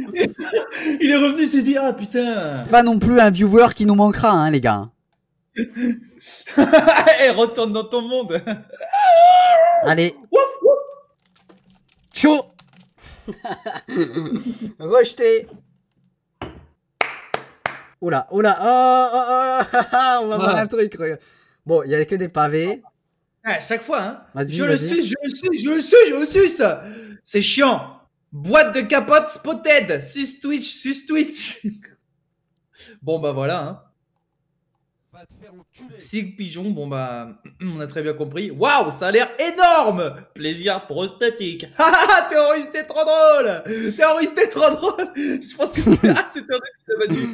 il est revenu, il s'est dit ah putain. C'est pas non plus un viewer qui nous manquera, hein, les gars. Et retourne dans ton monde. Allez. Ouf, Rejeté. Oula, oula, oh, oh, oh. on va voir un truc. Bon, il n'y avait que des pavés. Ah, à chaque fois, hein. Je le suce, je le suce, je le suce, je le suce. C'est chiant. Boîte de capote spotted. Sus Twitch, sus Twitch. bon, bah voilà, hein. Sig Pigeon, bon bah, on a très bien compris. Waouh, ça a l'air énorme Plaisir prostatique. Ah, Théoriste t'es trop drôle Théoriste t'es trop drôle Je pense que c'est ah, qui banni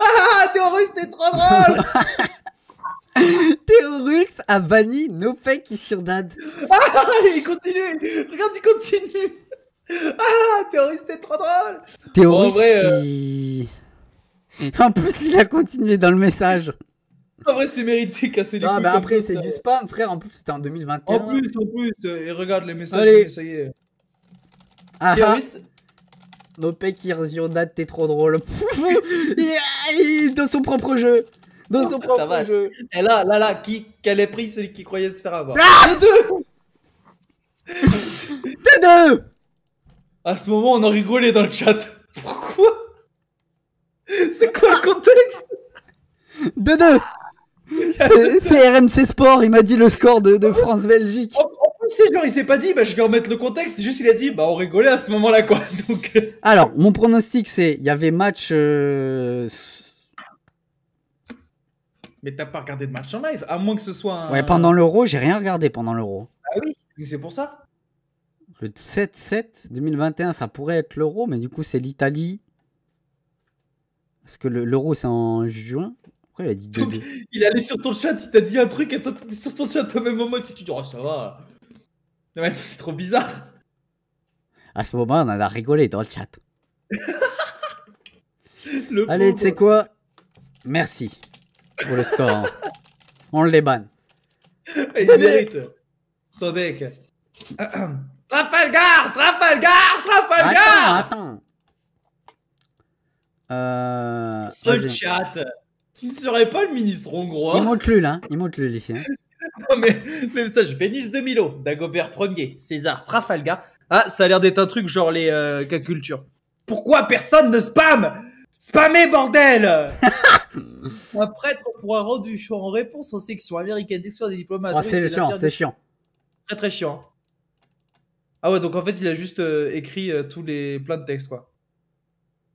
ah, Théorus, t'es trop drôle Théorus a banni nos qui surdad. Ah, il continue Regarde, il continue Ah, terroriste, t'es trop drôle Théoriste qui... en plus, il a continué dans le message. En vrai, c'est mérité, casser les ah, Bah après, c'est du spam, frère. En plus, c'était en 2021. En plus, en plus. Euh, et regarde les messages, Allez. ça y est. Ah, Nope, ah. Nopé t'es trop drôle. dans son propre jeu. Dans son ah, propre jeu. Et là, là, là, qui, quel est pris celui qui croyait se faire avoir ah T'es deux deux À ce moment, on en rigolait dans le chat. Pourquoi c'est quoi le contexte 2 de deux. C'est RMC Sport, il m'a dit le score de, France-Belgique. En, plus, plus, genre, il s'est pas dit, bah, je vais remettre le contexte, juste il a dit, bah, on rigolait à ce moment-là, quoi. Euh. Alors, mon pronostic, c'est, il y avait match. Euh, mais t'as pas regardé de match en live, à moins que ce soit Ouais, pendant l'Euro, j'ai rien regardé pendant l'Euro. Ah oui, c'est pour ça. Le 7-7 2021, ça pourrait être l'Euro, mais du coup, c'est l'Italie. Parce que l'euro, c'est en juin. Pourquoi il a dit deux, Il allait sur ton chat, il t'a dit un truc, et toi, t'es sur ton chat au même moment, tu te dis, oh, ça va. Mais c'est trop bizarre. À ce moment, on en a rigolé dans le chat. Allez, tu sais quoi Merci pour le score. Hein. on le banne. Il mérite. Son deck. Trafalgar Trafalgar Trafalgar Attends, attends. Euh, Seul chat Tu ne serais pas le ministre hongrois. Il monte plus là. Hein. Il monte le ici. non, mais même ça, je bénisse de Milo, Dagobert 1er, César, Trafalgar. Ah, ça a l'air d'être un truc genre les euh, Pourquoi personne ne spam Spammez, bordel Après on pourra rendu en réponse aux section américaines d'histoire des diplomates. Oh, c'est chiant, c'est chiant. Très très chiant. Ah ouais, donc en fait, il a juste euh, écrit euh, tous les plein de textes, quoi.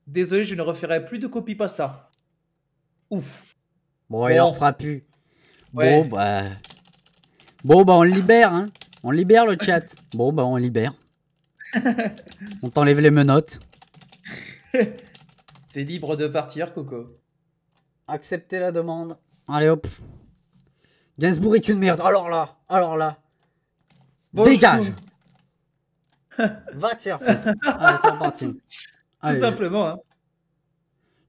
Désolé, je ne referai plus de copie pasta. Ouf. Bon, il en fera plus. Bon, bah. Bon, bah, on le libère, hein. On libère le chat. Bon, bah, on libère. on t'enlève les menottes. T'es libre de partir, Coco. Acceptez la demande. Allez, hop. Gainsbourg est une merde. Alors là, alors là. Dégage. Va te faire foutre. Allez, c'est tout simplement. Hein.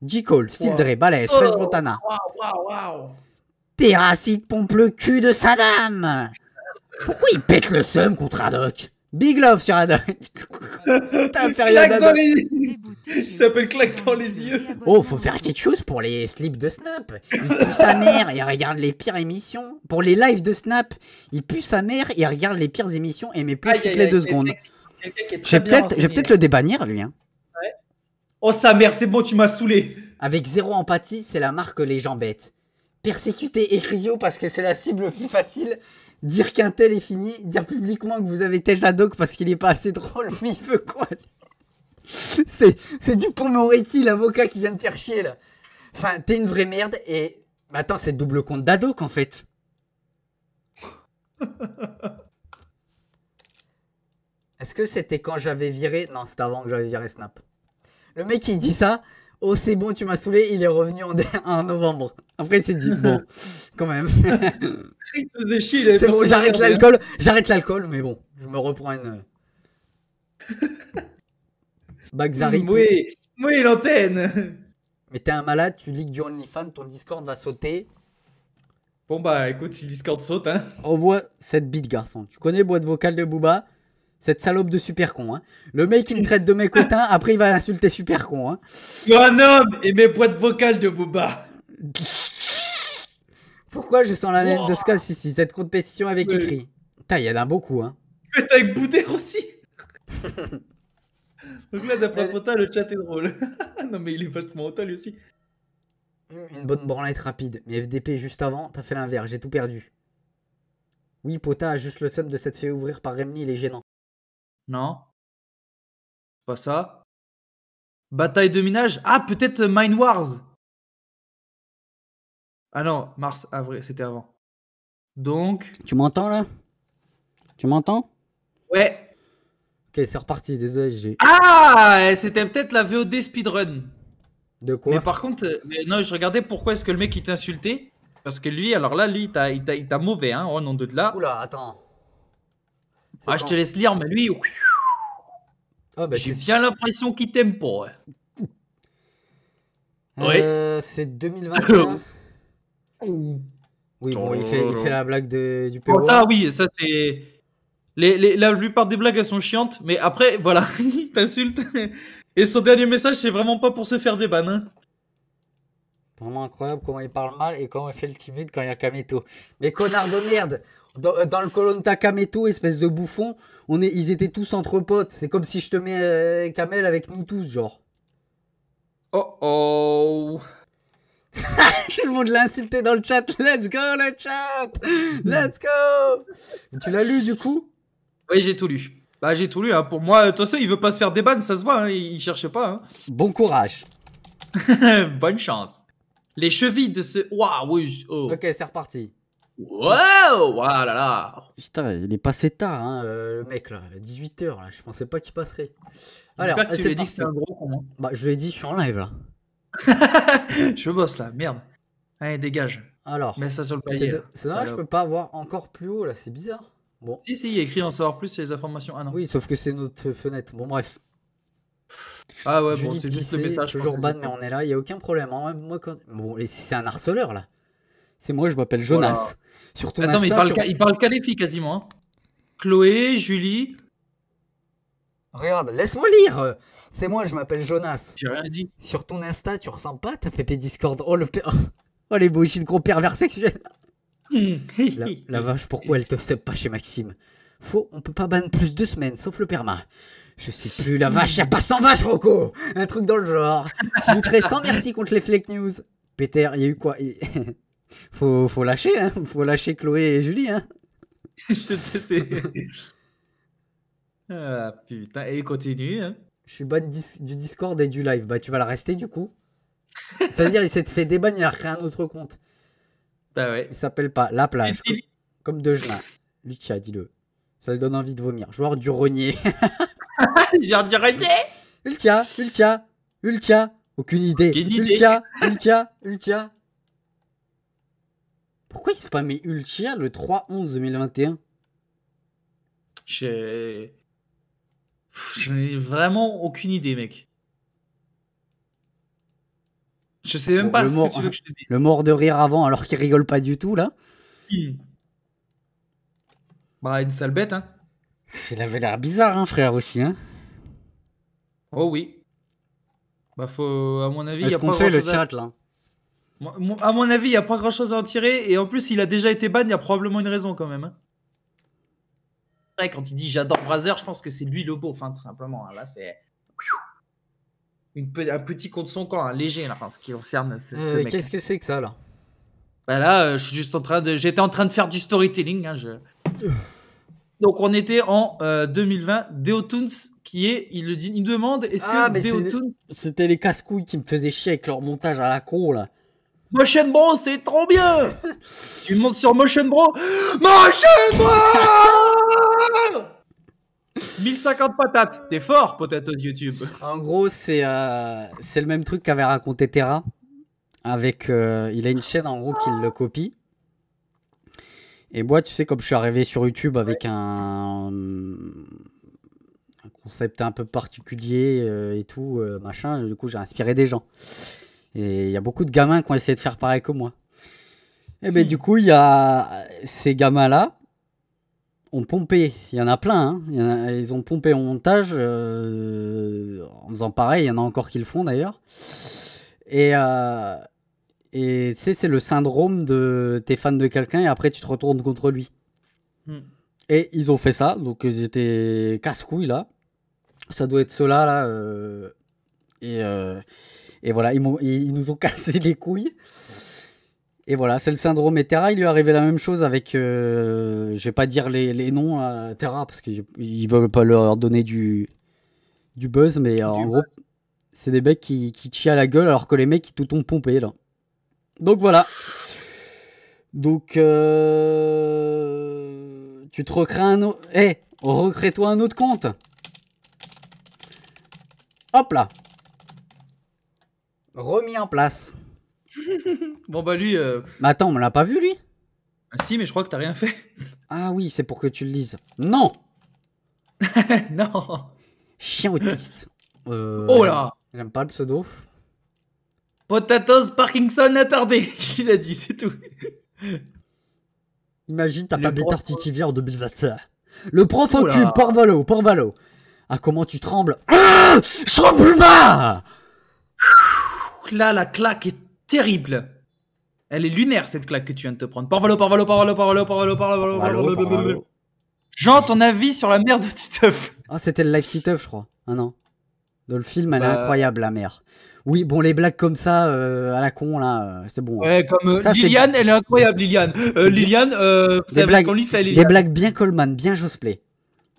J. Cole, Balais, oh, Montana. Waouh, waouh, waouh. pompe le cul de Saddam. Pourquoi il pète le seum contre Haddock Big love sur Haddock. claque dans les... Il s'appelle claque dans les yeux. Oh, faut faire quelque chose pour les slips de Snap. Il pue sa mère et regarde les pires émissions. Pour les lives de Snap, il pue sa mère et regarde les pires émissions et met plus toutes les deux secondes. Je vais peut-être le débannir, lui. Hein. Oh sa mère, c'est bon, tu m'as saoulé. Avec zéro empathie, c'est la marque les gens bêtes. Persécuter et parce que c'est la cible plus facile. Dire qu'un tel est fini, dire publiquement que vous avez tel jadoc parce qu'il est pas assez drôle, mais il veut quoi C'est du pont Moretti, l'avocat qui vient de faire chier là. Enfin, t'es une vraie merde et. Attends, c'est double compte d'Adoc en fait. Est-ce que c'était quand j'avais viré Non, c'était avant que j'avais viré Snap. Le mec, il dit ça. Oh, c'est bon, tu m'as saoulé. Il est revenu en, novembre. Après, c'est dit, bon, quand même. C'est bon, j'arrête l'alcool. J'arrête l'alcool, mais bon, je me reprends une. Euh, Bagzari. Oui, oui, l'antenne. Mais t'es un malade, tu ligues du OnlyFans, ton Discord va sauter. Bon bah écoute, si Discord saute, hein. voit cette bite, garçon. Tu connais boîte vocale de Booba cette salope de super con. Hein. Le mec, qui me traite de mec cotin, après il va insulter super con. Hein. Je un homme et mes boîtes vocales de Boba. Pourquoi je sens la nette de cas si, si cette compétition avec écrit Putain, il y en a beaucoup. Hein. Mais t'as avec Boudère aussi Donc là, d'après Pota, euh. le chat est drôle. non, mais il est vachement mental lui aussi. Une bonne branlette rapide. Mais FDP, juste avant, t'as fait l'inverse, j'ai tout perdu. Oui, Pota a juste le seum de cette fait ouvrir par Remni, il est gênant. Non. Pas ça. Bataille de minage. Ah, peut-être euh, Mine Wars. Ah non, mars, avril, c'était avant. Donc. Tu m'entends là Tu m'entends Ouais. Ok, c'est reparti, désolé. Ah C'était peut-être la VOD speedrun. De quoi Mais par contre, euh, non, je regardais pourquoi est-ce que le mec il t'insultait. Parce que lui, alors là, lui, il t'a, mauvais, hein, oh, au nom de là. Oula, attends. Ah, je te laisse lire, mais lui. Ah, bah, J'ai bien l'impression qu'il t'aime pour... Ouais. Euh, c'est 2021. oui, bon, il fait, la blague de, du PO. Oh, ça, oui, ça c'est. Les, les, la plupart des blagues, elles sont chiantes, mais après, voilà, il t'insulte. Et son dernier message, c'est vraiment pas pour se faire des bannes. Hein. Vraiment incroyable comment il parle mal et comment il fait le timide quand il y a Kameto. Mais connard de merde euh, dans, le colonne Takameto, espèce de bouffon, on est, ils étaient tous entre potes. C'est comme si je te mets euh, Kamel avec nous tous, genre. Oh oh Tout le monde l'a insulté dans le chat. Let's go le chat Let's go Tu l'as lu du coup Oui, j'ai tout lu. Bah, j'ai tout lu. Hein. Pour moi, de toute façon, il veut pas se faire des bannes, ça se voit. Hein. Il, cherchait pas. Hein. Bon courage. Bonne chance. Les chevilles de ce. Waouh oui. Oh. Ok, c'est reparti. Wow, waouh, Putain, il est passé tard, hein, euh, le mec là, 18h, là, je pensais pas qu'il passerait. Alors, que tu l'as dit c'était un gros con. Hein. Bah, je l'ai dit, je suis en live là. je bosse là, merde. Allez, dégage. Alors, mets ça sur le C'est dommage, je peux pas avoir encore plus haut là, c'est bizarre. Bon. Si, si, il y écrit en savoir plus sur les informations. Ah non. Oui, sauf que c'est notre fenêtre. Bon, bref. Ah ouais, bon, c'est juste le message. Toujours ban, mais on est là, il y a aucun problème. Hein. Moi, Bon, c'est un harceleur là. C'est moi, je m'appelle Jonas. Attends, mais il parle, qu'à filles quasiment. Hein. Chloé, Julie. Regarde, laisse-moi lire. C'est moi, je m'appelle Jonas. J'ai rien dit. Sur ton Insta, tu ressens pas ta pépé Discord Oh, le père. oh les bougies de gros pervers sexuels. Hum, la, vache, pourquoi elle te sub pas chez Maxime Faux, on peut pas ban plus de semaines, sauf le perma. Je sais plus, la vache, y'a pas 100 vaches, Rocco Un truc dans le genre. Je sans merci contre les fake news. Peter, y a eu quoi Faut, faut lâcher, hein. Faut lâcher Chloé et Julie, hein. Je te sais. ah putain, et il continue, hein. Je suis ban du Discord et du live. Bah, tu vas la rester du coup. cest à dire, il s'est fait déban, il a créé un autre compte. Bah ouais. Il s'appelle pas La Plage. Comme, de Dejelin. Lucia, dis-le. Ça lui donne envie de vomir. Joueur du Renier. Joueur du Renier Ultia, Ultia, Ultia. Aucune idée. Aucune idée. Ultia, Ultia, Ultia. Pourquoi il mes Ultia le 3-11-2021 J'ai. vraiment aucune idée, mec. Je sais même pas le ce mort, que tu veux que je te dise. Le mort de rire avant, alors qu'il rigole pas du tout, là. Bah, une sale bête, hein. Il avait l'air bizarre, hein, frère, aussi, hein. Oh oui. Bah, faut, à mon avis, il y a qu'on fait le chat, là à mon avis, il n'y a pas grand chose à en tirer. Et en plus, il a déjà été ban, il y a probablement une raison quand même. Hein. vrai Quand il dit j'adore Brazer, je pense que c'est lui le beau, enfin, tout simplement. Hein. Là, c'est. un petit contre son camp, léger, là, en ce qui concerne ce, euh, Qu'est-ce que c'est que ça, là Bah là, euh, je suis juste en train de. J'étais en train de faire du storytelling. Hein, Donc, on était en 2020 euh, 2020. Toons, qui est. Il, le dit, il demande est-ce ah, que C'était les casse-couilles qui me faisaient chier avec leur montage à la con, là. Motion Bro, c'est trop bien Tu montes sur Motion Bro. Motion Bro 1050 patates, t'es fort, de YouTube. En gros, c'est euh, le même truc qu'avait raconté Terra. Avec, euh, il a une chaîne en gros qui le copie. Et moi, tu sais, comme je suis arrivé sur YouTube avec un, concept un peu particulier euh, et tout, euh, machin, du coup, j'ai inspiré des gens. Et il y a beaucoup de gamins qui ont essayé de faire pareil que moi. Et eh bien, hmm. du coup, il y a ces gamins-là ont pompé. Il y en a plein. Hein. ils ont pompé en montage euh, en faisant pareil. Il y en a encore qui le font d'ailleurs. Euh, et tu sais, c'est le syndrome de t'es fan de quelqu'un et après tu te retournes contre lui. Hmm. Et ils ont fait ça, donc ils étaient casse-couilles là. Ça doit être ceux-là. Là, euh, et et voilà, ils, ils, nous ont cassé les couilles. Et voilà, c'est le syndrome. Et Terra, il lui est arrivé la même chose avec, euh, je vais pas dire les, noms à euh, Terra, parce qu'ils veulent pas leur donner du, du buzz, mais euh, en gros, c'est des mecs qui, qui chient à la gueule, alors que les mecs, ils tout ont pompé, là. Donc voilà. Donc, euh, tu te recrées un autre... Eh, recrée-toi un autre compte. Hop là remis en place. bon, bah lui. Euh... attends, on l'a pas vu lui Ah si, mais je crois que t'as rien fait. ah oui, c'est pour que tu le lises. Non Non Chien autiste. Euh... Oh là J'aime pas le pseudo. Potatoes Parkinson attardé Il a dit, c'est tout. Imagine t'as pas prof... titivier euh. en 2021. Le prof au oh cul, Porvalo, Ah, comment tu trembles ah, ah Je tremble pas là, la claque est terrible. Elle est lunaire, cette claque que tu viens de te prendre. Parvalo, parvalo, parvalo, parvalo, parvalo, parvalo, parvalo, Jean, ton avis sur la mère de Titeuf Ah, c'était le live Titeuf, je crois. Ah non. Dans le film, elle est bah, incroyable, la mère. Oui, bon, les blagues comme ça, euh, à la con, là, euh, c'est bon. Hein. Ouais, comme euh, Liliane, elle est incroyable, Liliane. Liliane, c'est qu'on lui fait, Liliane. Des blagues bien Coleman, bien Josplay.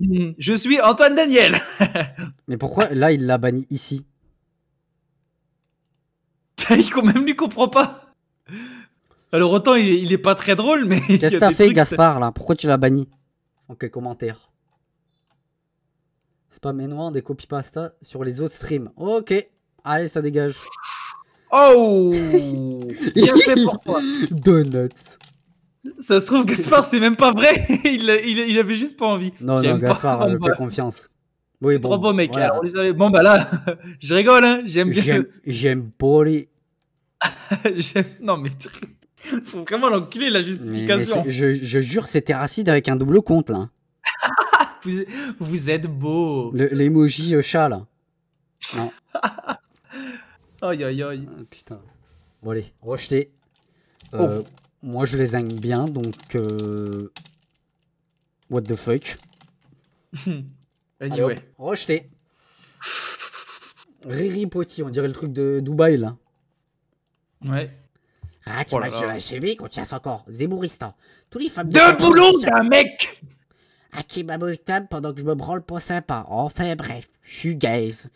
Hmm, je suis Antoine Daniel. Mais pourquoi, là, il l'a banni ici même lui comprend pas. Alors autant il est, pas très drôle, mais. Qu'est-ce que t'as fait, Gaspard, là Pourquoi tu l'as banni En quelques commentaire. Spam et noir des copy pasta sur les autres streams. Ok, allez, ça dégage. Oh Bien fait pour Donuts Ça se trouve, Gaspard, c'est même pas vrai il, il, avait juste pas envie. Non, non, Gaspard, a pas confiance. Oui, bon. Trop beau, mec. Bon, bah là, je rigole, hein. J'aime bien. J'aime pas non, mais faut vraiment l'enculer, la justification. je, jure, c'était racide avec un double compte, là. vous, êtes beau. L'emoji euh, chat, là. Non. aïe, aïe, aïe. Ah, putain. Bon, allez, rejeté. Euh, oh. Moi, je les aime bien, donc... Euh, what the fuck anyway. rejeté. Riri Poti, on dirait le truc de Dubaï, là. Ouais. Ah, tu oh on chez ça encore Zébouristan. Tous les femmes. Deux de boulons d'un mec Akimabotam ah, pendant que je me branle pour sympa. Enfin bref, je suis gaze.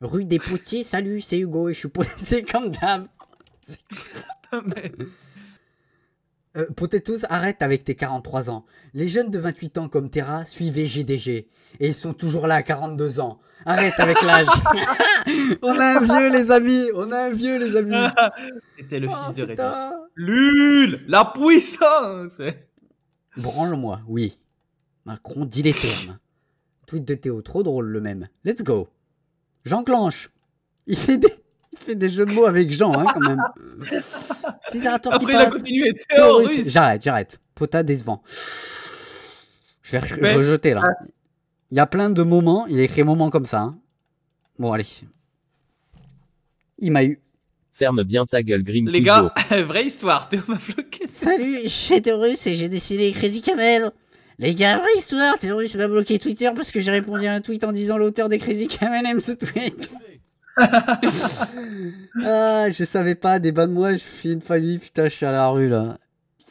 Rue des Poutiers, salut, c'est Hugo et je suis posé comme dame. Mais... Euh, Potatoes, arrête avec tes 43 ans. Les jeunes de 28 ans comme Terra, suivez GDG et ils sont toujours là à 42 ans. Arrête avec l'âge. on a un vieux, les amis. On a un vieux, les amis. C'était le oh, fils de Redus. Lul, la puissance. Branle-moi, oui. Macron dit les termes. Tweet de Théo, trop drôle le même. Let's go. J'enclenche. Il fait des fait des jeux de mots avec Jean, hein, quand même. Après, il a continué J'arrête, j'arrête. Pota décevant. Je vais ben, rejeter, là. Ah, il y a plein de moments, il a écrit moments comme ça. Hein. Bon, allez. Il m'a eu. Ferme bien ta gueule, Grim. Les gars, vraie histoire, Théo m'a bloqué. Salut, chez Théorus et j'ai décidé Crazy Camel. Les gars, vraie histoire, Théorus m'a bloqué Twitter parce que j'ai répondu à un tweet en disant l'auteur des Crazy Camel aime ce tweet. ah, je savais pas, débat de moi, je suis une famille, putain, je suis à la rue là.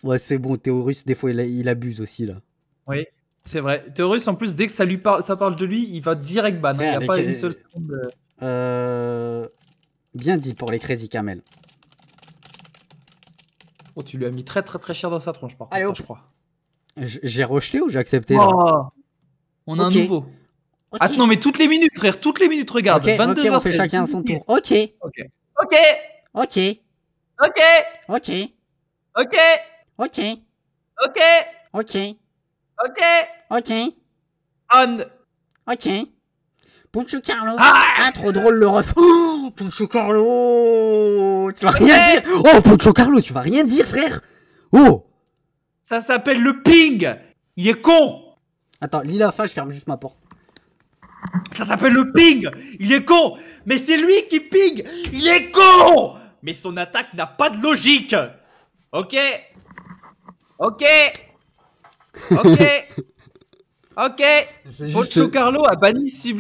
Ouais, c'est bon, Théorus, des fois, il abuse aussi là. Oui. C'est vrai. Théorus, en plus, dès que ça lui parle, ça parle de lui, il va direct ban. il n'y a pas une seule seconde. Euh... Bien dit pour les Crazy Camel. Oh, tu lui as mis très très très cher dans sa tronche, par contre, je crois. J'ai rejeté ou j'ai accepté On a un nouveau. non, mais toutes les minutes, frère, toutes les minutes, regarde. 22 h on fait chacun son tour. Ok. Ok. Ok. Ok. Ok. Ok. Ok. Ok. Ok. Ok. Ok. On. Ok. Poncho Carlo. Ah, ah trop drôle le ref. Oh, Carlo. Tu vas rien dire. Oh, Poncho Carlo, tu vas rien dire, frère. Oh. Ça s'appelle le ping. Il est con. Attends, la fin, je ferme juste ma porte. Ça s'appelle le ping. Il est con. Mais c'est lui qui ping. Il est con. Mais son attaque n'a pas de logique. Ok. Ok. Ok Ok Ocho Carlo a banni Tu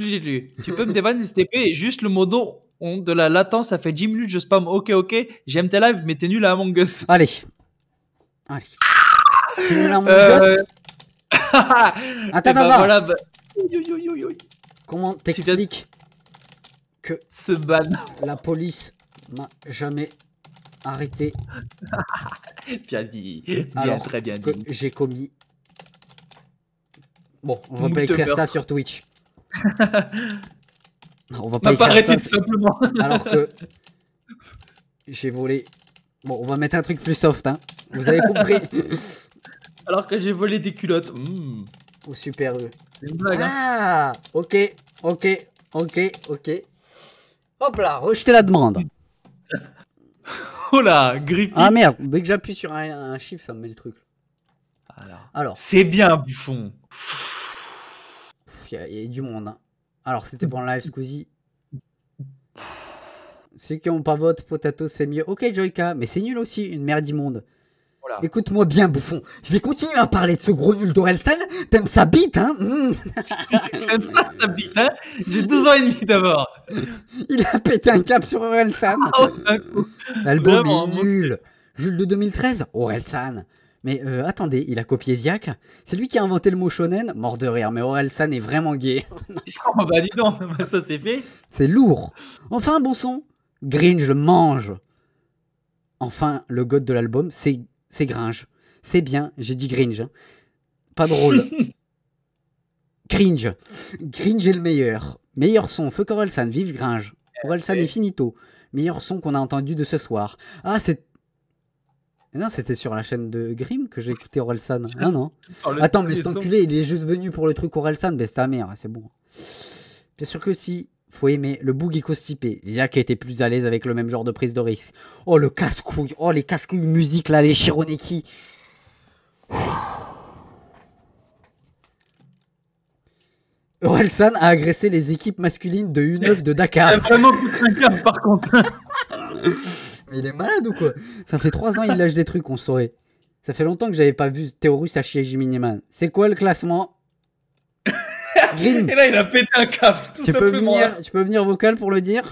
peux me débanner STP juste le mot don hein, de la latence, ça fait 10 minutes, je spam ok ok, j'aime tes lives, mais t'es nul à Among Us. Allez. Allez. T'es nul à Among euh, Us eh ben, Attends, attends, voilà, bah- Comment t'expliques que ce ban la police m'a jamais arrêté Bien dit, très bien dit. J'ai commis Bon, on va pas écrire ça sur Twitch. on va pas, écrire pas simplement. Alors que j'ai volé. Bon, on va mettre un truc plus soft, hein. Vous avez compris. Alors que j'ai volé des culottes. Au hmm. oh, super C'est une blague. Hein. Ah, ok, ok, ok, ok. Hop là, rejetez la demande. oh là, griffe. Ah merde, dès que j'appuie sur un, un, chiffre, ça me met le truc. Alors, Alors. c'est bien, Buffon. Il y, a du monde. Hein. Alors, c'était pour live, Squeezie. Ceux qui ont pas vote, Potato, c'est mieux. Ok, Joyka, mais c'est nul aussi, une merde immonde. Voilà. Écoute-moi bien, bouffon. Je vais continuer à parler de ce gros nul d'Orelsan. T'aimes sa bite, hein hmm. T'aimes ça, sa bite, hein J'ai 12 ans et demi d'abord. Il a pété un cap sur Orelsan. Ah, L'album est nul. Jules de 2013, Orelsan. Mais euh, attendez, il a copié Ziak C'est lui qui a inventé le mot shonen Mort de rire, mais Orelsan est vraiment gay. Oh, bah dis donc, bah, ça c'est fait. C'est lourd. Enfin, bon son. Gringe le mange. Enfin, le god de l'album, c'est, Gringe. C'est bien, j'ai dit Gringe. Hein. Pas drôle. Cringe. Gringe est le meilleur. Meilleur son, feu Orelsan, vive Gringe. Orelsan eh, eh. est finito. Meilleur son qu'on a entendu de ce soir. Ah, c'est non, c'était sur la chaîne de Grimm que j'ai écouté Orelsan. Ah non, non. Oh, Attends, mais cet enculé, il est juste venu pour le truc Orelsan. Mais ben, c'est ta mère, c'est bon. Bien sûr que si. Faut aimer le boogie constipé. qui était plus à l'aise avec le même genre de prise de risque. Oh, le casse-couille. Oh, les casse-couilles musique là, les Chironeki. Orelsan a agressé les équipes masculines de U9 de Dakar. vraiment par contre. mais il est malade ou quoi Ça fait trois ans, qu'il lâche des trucs, on saurait. Ça fait longtemps que j'avais pas vu Théorus à chier Jimmy C'est quoi le classement Et là, il a pété un câble, tout tu Peux venir, hein. tu peux venir vocal pour le dire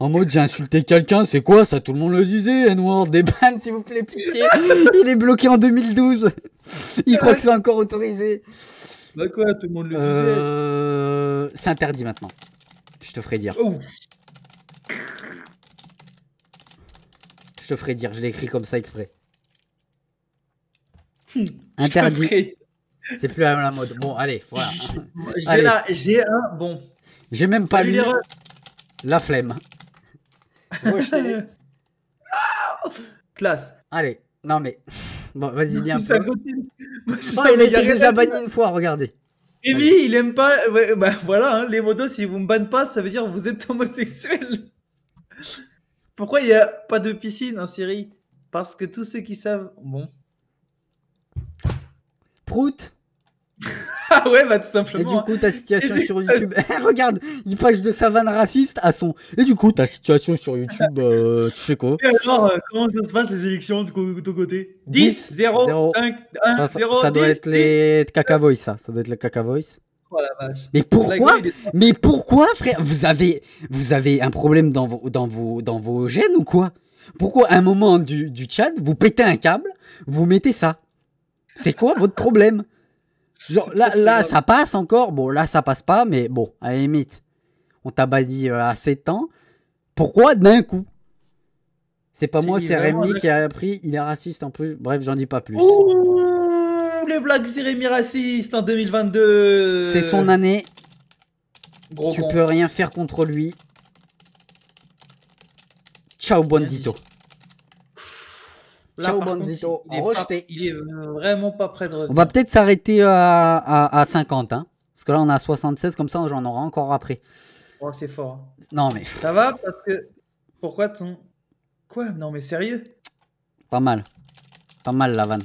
en mode j'ai insulté quelqu'un, c'est quoi ça Tout le monde le disait, Edward des s'il vous plaît, pitié. Il est bloqué en 2012. Il croit que c'est encore autorisé. Bah quoi, tout le monde le euh, C'est interdit maintenant. Je te ferai dire. Ouf. te ferai dire, je l'ai écrit comme ça exprès. Hmm. Interdit. C'est plus la mode. Bon, allez, voilà. J'ai un bon. J'ai même pas lu la flemme. Ah, classe. Allez, non mais. Bon, vas-y, viens. oh, il a déjà banni une fois, regardez. Et lui, il aime pas. Bah, voilà, hein, les modos, si vous me bannez pas, ça veut dire que vous êtes homosexuel. Pourquoi il n'y a pas de piscine en Syrie Parce que tous ceux qui savent. Bon. Prout ah ouais, bah tout simplement. Et du hein. coup, ta situation sur YouTube. Regarde, il page de savane raciste à son. Et du coup, ta situation sur YouTube, euh, tu sais quoi alors, euh, comment ça se passe les élections de, ton côté 10, 0, 5, 1, 0. Ça, doit être les... Caca ça. ça doit être le Caca Oh, mais pourquoi Mais pourquoi, frère Vous avez, vous avez un problème dans vos, dans vos, dans vos gènes ou quoi Pourquoi à un moment du, du chat, vous pétez un câble, vous mettez ça C'est quoi votre problème Genre, là, là, ça passe encore. Bon, là, ça passe pas, mais bon, à la on t'a banni euh, à 7 ans. Pourquoi d'un coup C'est pas moi, c'est Rémi qui a appris. Il est raciste en plus. Bref, j'en dis pas plus. Le raciste en 2022. C'est son année. tu peux rien faire contre lui. Ciao Bondito. Ciao Bondito. il, est euh, vraiment pas près de On va peut-être s'arrêter euh, à, à, 50. Hein, parce que là, on a 76. Comme ça, j'en aura encore après. Oh, c'est fort. Hein. Non, mais. Ça va parce que. Pourquoi ton. Quoi Non, mais sérieux Pas mal. Pas mal la vanne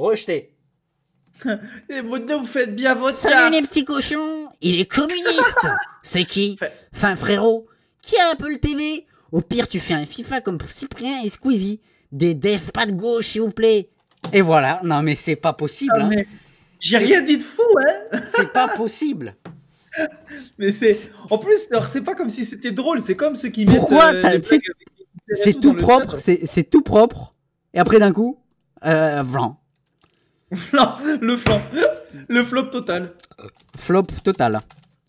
rejeté. Et vous faites bien votre Salut les petits cochons, il est communiste. c'est qui Fin frérot, qui a un peu le TV Au pire, tu fais un FIFA comme Cyprien et Squeezie. Des devs pas de gauche, s'il vous plaît. Et voilà, non mais c'est pas possible. Ah, hein. J'ai rien dit de fou, hein C'est pas possible. Mais c'est. En plus, c'est pas comme si c'était drôle, c'est comme ceux qui mettent. Pourquoi euh, C'est tout, propre, c'est tout propre. Et après, d'un coup, euh, le flop. Le flop total. Euh, flop total.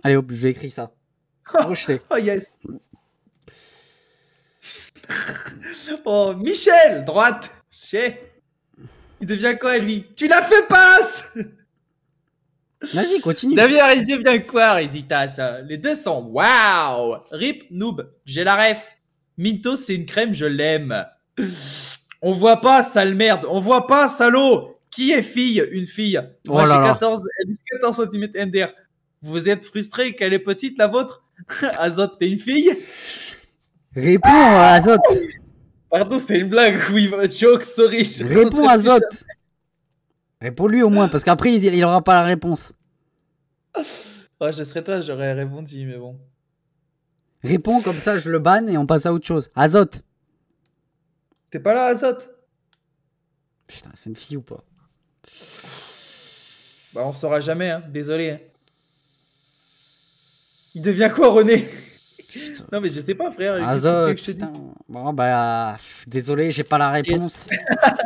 Allez hop, je vais écrire ça. Rejeté. oh yes. oh, Michel, droite. Chez. Il devient quoi lui Tu l'as fait passe Vas-y, continue. David il devient quoi, ça. Les deux sont waouh Rip, noob, j'ai la ref. Minto, c'est une crème, je l'aime. On voit pas, sale merde. On voit pas, salaud. Qui est fille Une fille. Moi, oh j'ai 14, 14 cm MDR. Vous êtes frustré qu'elle est petite, la vôtre Azote, t'es une fille Réponds, Azote Pardon, c'était une blague. Oui, joke, sorry. Réponds, Azote Réponds-lui au moins, parce qu'après, il n'aura pas la réponse. Ah, je serais toi, j'aurais répondu, mais bon. Réponds comme ça, je le banne et on passe à autre chose. Azote T'es pas là, Azote Putain, c'est une fille ou pas bah, on saura jamais, hein. désolé. Hein. Il devient quoi, René non mais je sais pas frère. Bon bah désolé, j'ai pas la réponse.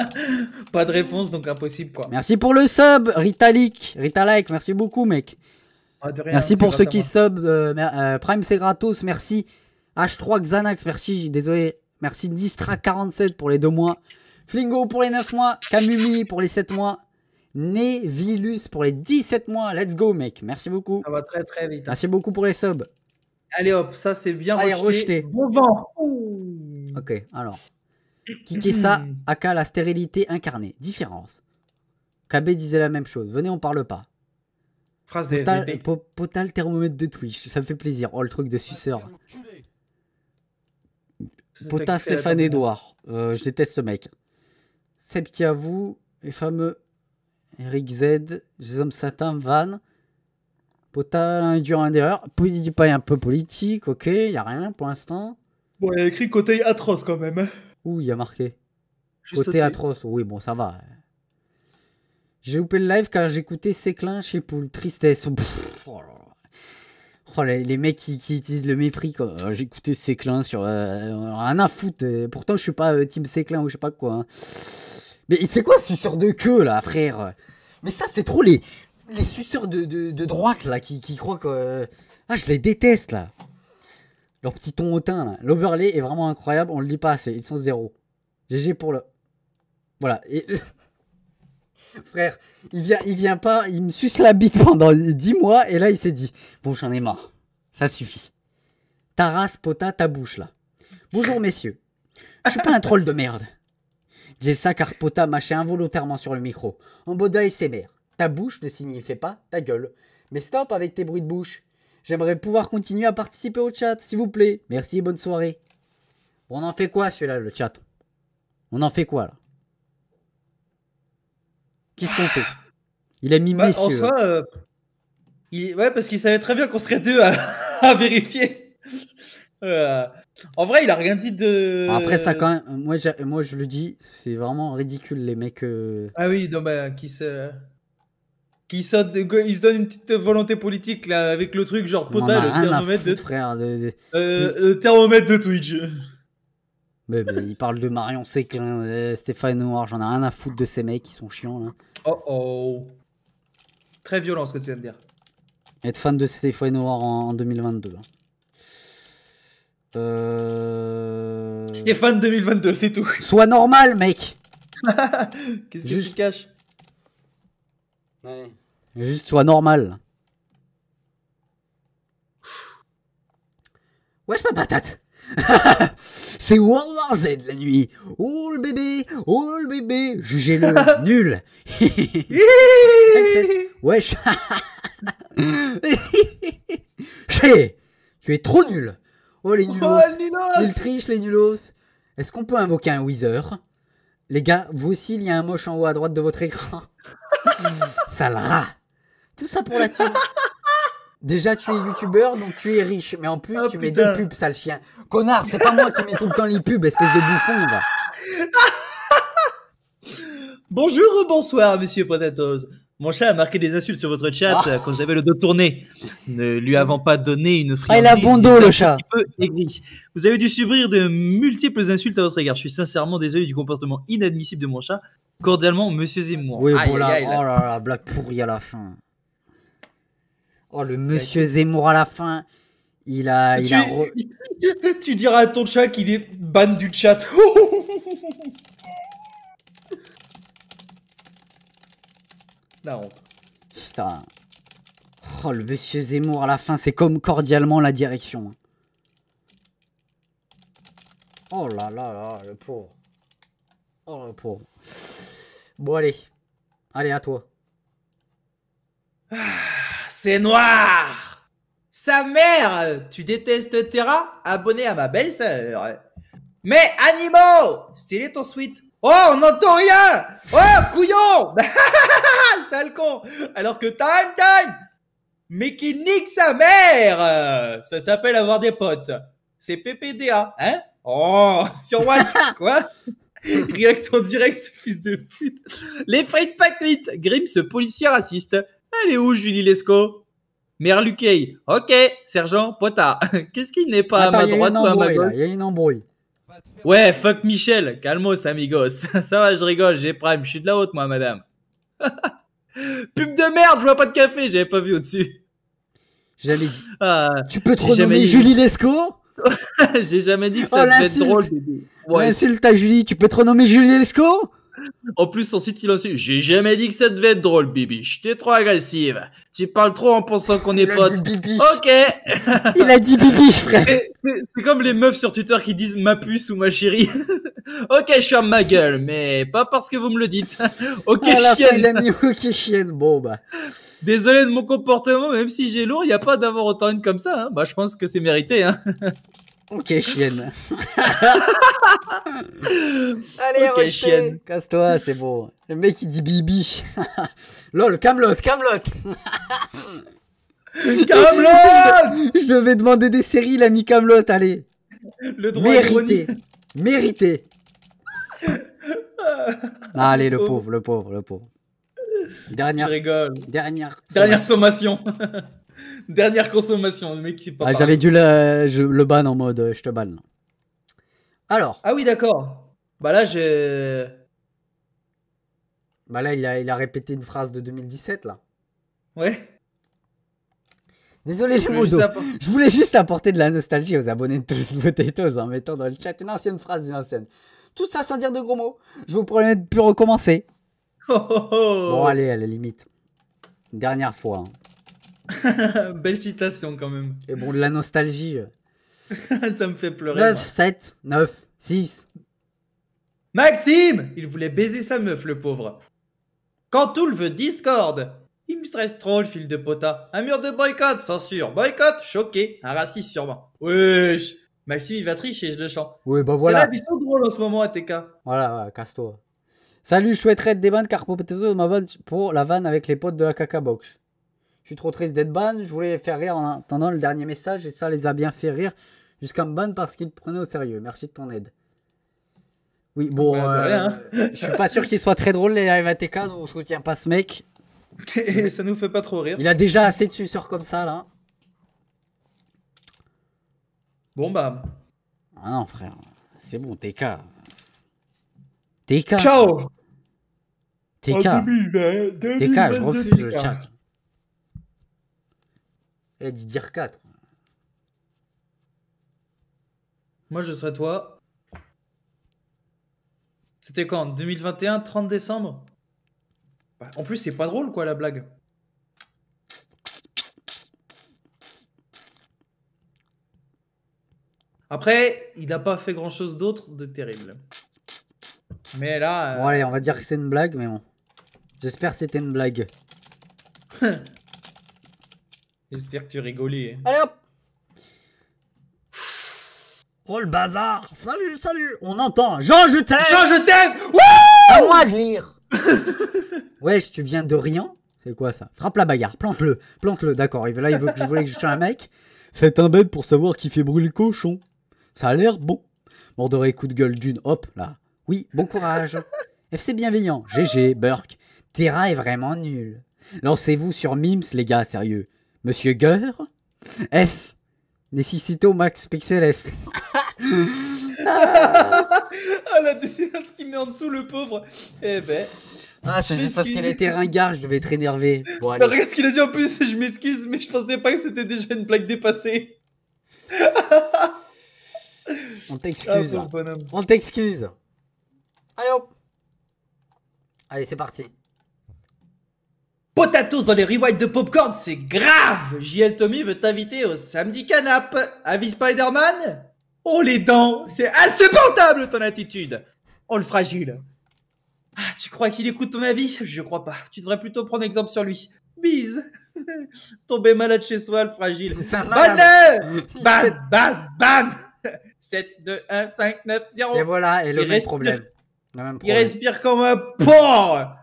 pas de réponse donc impossible quoi. Merci pour le sub, Ritalik, Ritalik, merci beaucoup mec. Ah, merci pour ceux qui sub, euh, euh, Prime c'est gratos, merci. H3 Xanax, merci, désolé. Merci Distra47 pour les deux mois. Flingo pour les 9 mois, Kamumi pour les 7 mois. Vilus pour les 17 mois. Let's go, mec. Merci beaucoup. Ça va très très vite. Hein. Merci beaucoup pour les subs. Allez hop, ça c'est bien rejeté. Bon vent. Ok, alors. Kikessa, aka la stérilité incarnée. Différence. KB disait la même chose. Venez, on parle pas. Phrase des Potal thermomètre de Twitch. Ça me fait plaisir. Oh, le truc de suceur. Ah, Pota Stéphane Edouard. Euh, je déteste ce mec. Seb qui avoue, les fameux Eric Z, Hommes Satan, Van. Potal, un Derrière. Il pas un peu politique, ok, il n'y a rien pour l'instant. Bon, il a écrit côté atroce quand même. Ouh, il y a marqué. côté atroce, oui, bon, ça va. J'ai loupé le live car j'écoutais Séclin chez Poul. Tristesse. Oh, oh les, mecs qui, utilisent le mépris. J'écoutais Séclin sur. Euh, rien à foutre. Pourtant, je suis pas euh, Team Séclin ou je sais pas quoi. Hein. Mais c'est quoi ce suceur de queue, là, frère Mais ça, c'est trop les, les suceurs de, droite, là, qui, qui croient que... Euh, ah, je les déteste, là. Leur petit ton hautain, là. L'overlay est vraiment incroyable, on le lit pas assez. Ils sont zéro. GG pour le... Voilà. Et... Frère, il vient, il vient pas, il me suce la bite pendant 10 mois, et là, il s'est dit, bon, j'en ai marre. Ça suffit. Ta race, pota, ta bouche, là. Bonjour, messieurs. Je suis pas un troll de merde car Pota mâchait involontairement sur le micro, en et mère. Ta bouche ne signifie pas ta gueule. Mais stop avec tes bruits de bouche. J'aimerais pouvoir continuer à participer au chat, s'il vous plaît. Merci et bonne soirée. on en fait quoi, celui-là, le chat On en fait quoi, là Qu'est-ce qu'on fait Il a mis bah, messieurs. En soi, euh, il... ouais, parce qu'il savait très bien qu'on serait deux à, vérifier. Euh, en vrai, il a rien dit de. Après, ça, quand même, moi, moi je le dis, c'est vraiment ridicule, les mecs. Euh. Ah oui, bah, qui se. Qui saute, ils se donne une petite volonté politique là, avec le truc, genre, pota le thermomètre de. Frère, euh, Le thermomètre de Twitch. Mais, il parle de Marion Séclin, euh, Stéphane Noir, j'en ai rien à foutre de ces mecs ils sont chiants là. Oh oh. Très violent ce que tu viens de dire. Être fan de Stéphane Noir en, 2022. Euh, Stéphane 2022, c'est tout. Sois normal, mec. Qu'est-ce que tu caches Juste sois normal. Wesh ma patate C'est World War Z la nuit Oh le bébé Oh le bébé Jugez-le nul Wesh Tu es trop nul Oh, oh les nulos, Ils trichent les nulos. Est-ce qu'on peut invoquer un weezer Les gars, vous aussi, il y a un moche en haut à droite de votre écran. rat. Tout ça pour la thune. Déjà, tu es youtubeur, donc tu es riche. Mais en plus, ah, tu mets deux pubs, sale chien. Connard, c'est pas moi qui mets tout le temps les pubs, espèce de bouffon, va. Bonjour, bonsoir, Monsieur potatoes. Mon chat a marqué des insultes sur votre chat ah. quand j'avais le dos tourné, ne lui ah. avons pas donné une friandise. Ah, il a bon dos, le chat. Vous avez dû subir de multiples insultes à votre égard. Je suis sincèrement désolé du comportement inadmissible de mon chat. Cordialement, monsieur Zemmour. Oui, aïe, oh là là, blague pourrie à la fin. Oh, le monsieur Zemmour à la fin. Il a. Il tu, a tu diras à ton chat qu'il est ban du chat. La honte. Putain. Oh, le monsieur Zemmour à la fin, c'est comme cordialement la direction. Hein. Oh là là là, le pauvre. Oh le pauvre. Bon allez. Allez, à toi. Ah, c'est noir Sa mère Tu détestes Terra Abonné à ma belle-sœur. Mais animaux stylé est suite Oh, on n'entend rien Oh, couillon Sale con Alors que time, time Mais qui nique sa mère Ça s'appelle avoir des potes. C'est PPDA, hein Oh, sur what Quoi React en direct, fils de pute. Les frites pas cuites. Grim, ce policier raciste. Elle est où, Julie Lescaut Merluquet. Ok, sergent Pota. Qu'est-ce qui n'est pas à ma droite ou à ma gauche Il y a une embrouille. Ouais, fuck Michel, calmos amigos. Ça va, je rigole, j'ai prime, je suis de la haute moi, madame. Pub de merde, je vois pas de café, j'avais pas vu au-dessus. J'allais dire ah, tu peux trop nommer Julie Lescaut J'ai jamais dit que oh, ça oh, devait être drôle. Ouais. L'insulte à Julie, tu peux te renommer Julie Lescaut en plus, ensuite, il a su J'ai jamais dit que ça devait être drôle, Bibiche. T'es trop agressive. Tu parles trop en pensant qu'on est potes. Ok. il a dit Bibiche, frère. C'est comme les meufs sur Twitter qui disent ma puce ou ma chérie. ok, je ferme ma gueule, mais pas parce que vous me le dites. ok, chienne. chienne. Bon, bah. Désolé de mon comportement, même si j'ai lourd, il n'y a pas d'avoir autant une comme ça. Hein. Bah, je pense que c'est mérité. Hein. Ok, chienne. Allez, Ok, chienne. Casse-toi, c'est bon. Le mec, il dit bibi. Lol, Camelot, Camelot. Camelot Je vais demander des séries, l'ami Camelot, allez. Le droit Mérité. Mérité. Ah, allez, le oh. pauvre, le pauvre, le pauvre. Dernière. Je rigole. Dernière. Dernière sommation. Dernière consommation, le mec qui pas. Ah, j'avais dû le, le ban en mode euh, je te banne. Alors. Ah oui, d'accord. Bah là, j'ai. Bah là, il a, il a répété une phrase de 2017, là. Ouais. Désolé, les mots. Je voulais juste apporter de la nostalgie aux abonnés de Potatoes en mettant dans le chat une ancienne phrase d'une ancienne. Tout ça sans dire de gros mots. Je vous promets de plus recommencer. Oh, oh, oh. Bon, allez, à la limite. Dernière fois. Hein. Belle citation quand même. Et bon, de la nostalgie. ça me fait pleurer. 9, 7, 9, 6. Maxime Il voulait baiser sa meuf, le pauvre. Quand tout le veut Discord Il me stresse trop, le fil de pota. Un mur de boycott, censure. Boycott, choqué. Un raciste sûrement. Wesh Maxime, il va tricher, je le chante. Oui, bah voilà. C'est la en ce moment, ATK. Voilà, casse-toi. Salut, je souhaiterais des vannes car pour ma vanne pour la vanne avec les potes de la caca box. Je suis trop triste d'être ban. Je voulais faire rire en attendant le dernier message et ça les a bien fait rire jusqu'à me ban parce qu'ils prenaient au sérieux. Merci de ton aide. Oui, bon, bah, euh, je suis pas sûr qu'il soit très drôle les live ATK, donc on soutient pas ce mec. Et ça nous fait pas trop rire. Il a déjà assez de suceurs comme ça là. Bon bah. Ah non, frère, c'est bon, TK. TK. Ciao! TK. TK, je refuse le chat. Et dire 4. Moi, je serais toi. C'était quand 2021, 30 décembre bah, En plus, c'est pas drôle, quoi, la blague. Après, il n'a pas fait grand-chose d'autre de terrible. Mais là... Euh, bon, allez, on va dire que c'est une blague, mais bon. J'espère que c'était une blague. J'espère que tu rigolais. Hein. Allez Oh le bazar Salut, salut On entend Jean, je t'aime Jean, je t'aime À moi de lire Wesh, tu viens de rien C'est quoi ça Frappe la bagarre, plante-le, plante-le, d'accord. Là, il veut que je voulais que je un mec. Faites un bête pour savoir qui fait brûler le cochon. Ça a l'air bon. Mordoré, coup de gueule d'une, hop, là. Oui, bon courage. FC bienveillant, GG, Burke. Terra est vraiment nul. Lancez-vous sur Mims, les gars, sérieux. Monsieur Gueur F. Necessito Max Pixel S. ah la décision ce qu'il met en dessous le pauvre. Eh ben. Ah c'est juste parce qu'il était ringard, je devais être énervé. regarde ce qu'il a dit en plus, je m'excuse mais je pensais pas que c'était déjà une blague dépassée. On t'excuse. Ah, On t'excuse. Allez hop. Allez c'est parti. Potatos dans les rewinds de popcorn, c'est grave JL Tommy veut t'inviter au samedi canap. Avis Spider-Man Oh les dents, c'est insupportable ton attitude Oh le fragile ah, Tu crois qu'il écoute ton avis Je crois pas. Tu devrais plutôt prendre exemple sur lui. Bise Tomber malade chez soi, le fragile. Bonne Bam Bam Bam 7, 2, 1, 5, 9, 0. Et voilà, et le, le même problème. Il respire comme un porc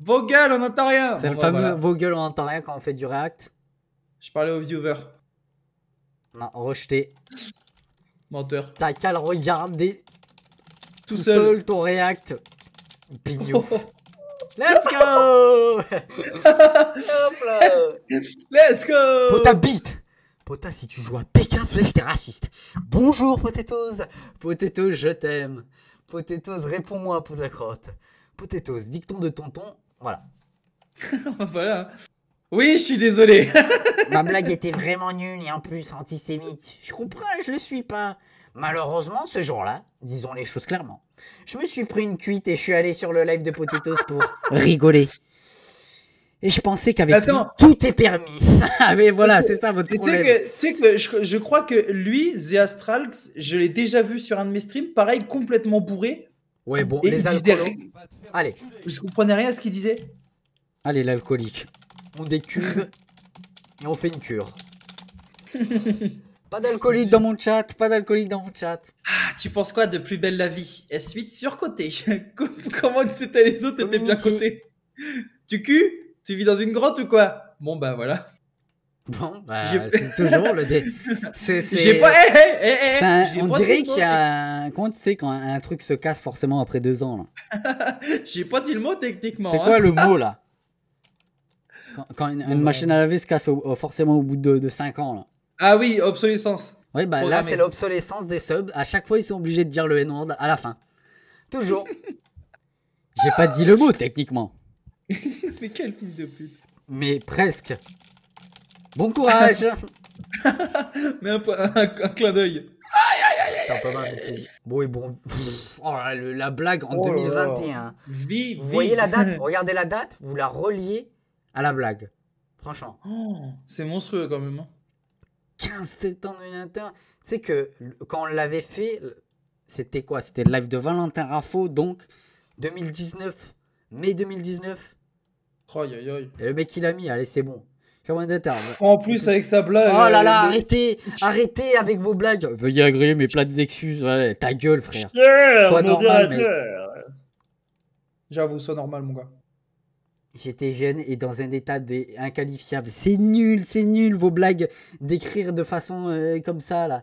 vos on n'entend rien C'est le fameux voilà. on n'entend rien quand on fait du react. Je parlais aux viewers. Non, rejeté. Menteur. T'as qu'à le regarder tout, seul. seul. ton react. Pignouf. Let's go Let's go Pota beat si tu joues à Pékin Flèche, t'es raciste. Bonjour, Potatoes Potatoes, je t'aime. Potatoes, réponds-moi, la crotte. Potatoes, dicton de tonton, voilà. voilà. Oui, je suis désolé. Ma blague était vraiment nulle et en plus antisémite. Je comprends, je le suis pas. Malheureusement, ce jour-là, disons les choses clairement, je me suis pris une cuite et je suis allé sur le live de Potatoes pour rigoler. Et je pensais qu'avec lui, tout est permis. Ah, mais voilà, c'est ça votre problème. Tu sais que, je, crois que lui, The Astralx, je l'ai déjà vu sur un de mes streams, pareil, complètement bourré. Ouais, bon, il les Allez. Je comprenais rien à ce qu'il disait. Allez, l'alcoolique. On décule et on fait une cure. pas d'alcoolique dans mon chat, pas d'alcoolique dans mon chat. Ah, tu penses quoi de plus belle la vie S8 côté. Comment c'était les autres étaient bien côté. Tu cul Tu vis dans une grotte ou quoi Bon bah voilà. Bon, bah, c'est toujours le dé. C'est, J'ai pas. on dirait qu'il y a un. Quand tu sais, quand un, truc se casse forcément après deux ans. J'ai pas dit le mot techniquement. C'est quoi hein. le mot là Quand, une, machine à laver se casse forcément au bout de, cinq ans Ah oui, obsolescence. Oui, bah là, c'est l'obsolescence des subs. À chaque fois, ils sont obligés de dire le N-word à la fin. Toujours. J'ai pas dit le mot techniquement. Mais quel fils de pute. Mais presque. Bon courage Mais un, un, un clin d'œil. Bon et bon. Oh, la, blague en 2021. Vie, Vous voyez la date Regardez la date, vous la reliez à la blague. Franchement. Oh, c'est monstrueux quand même. 15 septembre 2021. C'est que quand on l'avait fait, c'était quoi C'était le live de Valentin Raffo, donc 2019. Mai 2019. yo, Et le mec il a mis, allez c'est bon. En plus, avec sa blague. Oh là là, arrêtez, arrêtez avec vos blagues. Veuillez agréer mes plates excuses. ta gueule, frère. sois normal. J'avoue, sois normal, mon gars. J'étais jeune et dans un état des... inqualifiable. C'est nul, c'est nul vos blagues d'écrire de façon euh, comme ça là.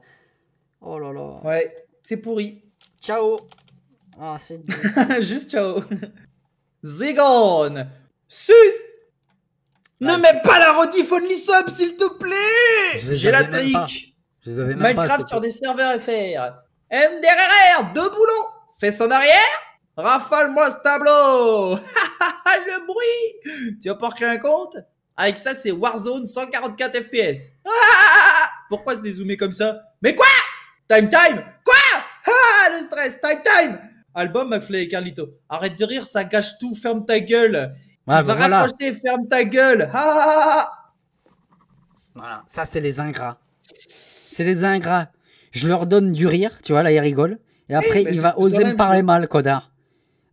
Oh là là. Ouais, c'est pourri. Ciao. Ah, c'est Juste ciao. Zigone. Sus. Ne ah, mets pas la rediff Only Sub, s'il te plaît J'ai la trique Minecraft sur des serveurs FR. MDRR, deux boulons Fais en arrière Rafale-moi ce tableau Le bruit Tu vas pas recréer un compte Avec ça, c'est Warzone 144 FPS. Pourquoi se dézoomer comme ça Mais quoi Time time Quoi Ah Le stress Time time Album McFly et Carlito. Arrête de rire, ça gâche tout, ferme ta gueule ah, ben va raccrocher, ferme ta gueule. Ah voilà, ça c'est les ingrats. C'est les ingrats. Je leur donne du rire, tu vois, là ils rigolent. Et après, il va oser me parler mal, codard.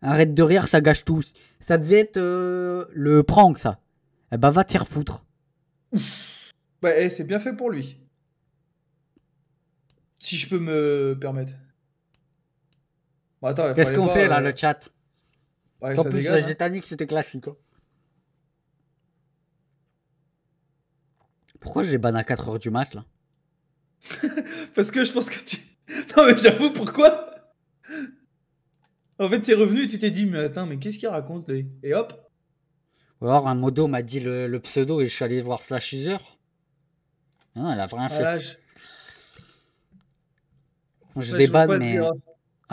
Arrête de rire, ça gâche tout. Ça devait être euh, le prank, ça. Eh bah, ben, va t'y refoutre foutre. Ouais, bah, eh, c'est bien fait pour lui. Si je peux me permettre. Qu'est-ce qu'on fait, là, euh, le chat en plus, la Titanic, hein. c'était classique. Hein. Pourquoi j'ai ban à 4h du mat là Parce que je pense que tu. Non, mais j'avoue, pourquoi En fait, t'es revenu et tu t'es dit, mais attends, mais qu'est-ce qu'il raconte les Et hop Ou alors un modo m'a dit le, pseudo et je suis allé voir Slash User. Non, elle a vraiment ah fait. je- mais.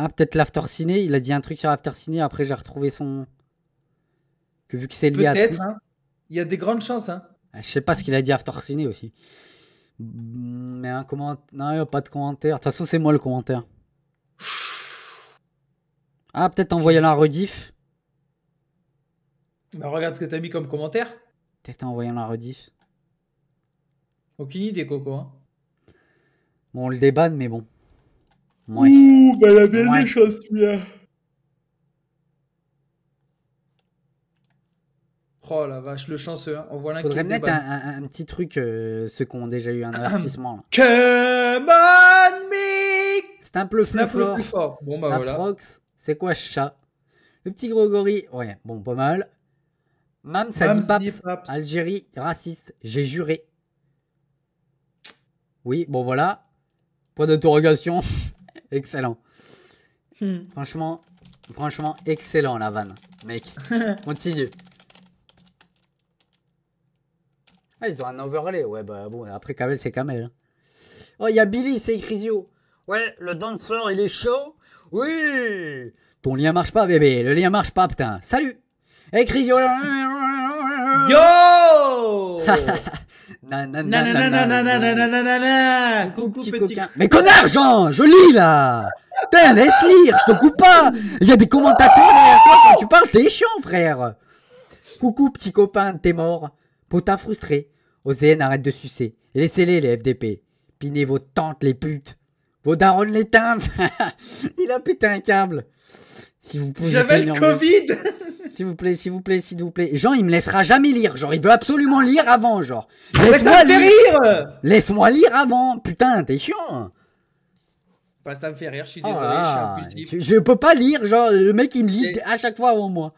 Ah, peut-être l'After Ciné. Il a dit un truc sur After Ciné. Après, j'ai retrouvé son. Que vu que c'est lié à. Peut-être. Hein. Il y a des grandes chances. Hein. Ah, je sais pas ce qu'il a dit After Ciné aussi. Mm, mais un commentaire. Non, pas de commentaire. De toute façon, c'est moi le commentaire. Ah, peut-être envoyer la rediff. Mais bah, regarde ce que t'as mis comme commentaire. Peut-être envoyer la rediff. Aucune idée, Coco. Hein. Bon, on le débanne, mais bon. Ouh, ben la belle Moins. chose, bien. Oh la vache, le chanceux. Hein. On voit là Faudrait mettre un, un, petit truc, euh, ceux qui ont déjà eu un avertissement. Come on me C'est un peu plus fort. plus fort. Bon bah voilà. Prox, c'est quoi chat Le petit Grégory, ouais, bon, pas mal. Mam, ça Algérie, raciste, j'ai juré. Oui, bon voilà. Point d'interrogation. Excellent. Hmm. Franchement, franchement, excellent la vanne, mec. Continue. Ah, ils ont un overlay. Ouais, bah bon, après Kamel, c'est Kamel. Hein. Oh, il y a Billy, c'est Crisio. Ouais, le danseur, il est chaud. Oui Ton lien marche pas, bébé. Le lien marche pas, putain. Salut hey, Crisio Yo coucou petit Mais connard, Jean, je lis là. Putain, laisse lire, je te coupe pas. Il y a des commentateurs derrière toi quand tu parles, t'es chiant, frère. Coucou petit copain, t'es mort. Potin frustré. OZN arrête de sucer. Laissez-les les FDP. Pinez vos tentes les putes. Vos l'éteint Il a pété un câble Si vous pouvez. J'avais le Covid S'il vous plaît, s'il vous plaît, s'il vous plaît. Jean, il me laissera jamais lire. Genre, il veut absolument lire avant, genre. Ah Laisse-moi lire. rire Laisse-moi lire avant Putain, t'es chiant bah, ça me fait rire, je suis ah désolé, je suis Je, peux pas lire, genre, le mec il me lit à chaque fois avant moi.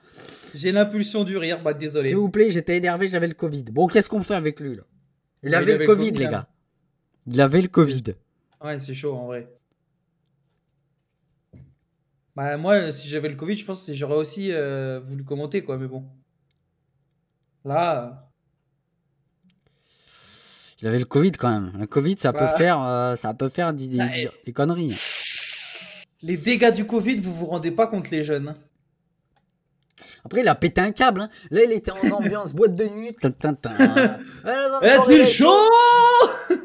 J'ai l'impulsion du rire, bah désolé. S'il vous plaît, j'étais énervé, j'avais le Covid. Bon, qu'est-ce qu'on fait avec lui là bah, il, avait le Covid, le COVID les hein. gars. Il avait le Covid. Ouais, c'est chaud en vrai. Bah, moi, si j'avais le Covid, je pense que j'aurais aussi euh, voulu commenter, quoi, mais bon. Là. Il avait le Covid quand même. Le Covid, ça peut bah. faire, euh, ça peut faire des, des conneries. Les dégâts du Covid, vous vous rendez pas compte, les jeunes. Hein. Après, il a pété un câble. Hein. Là, il était en ambiance boîte de nuit. chaud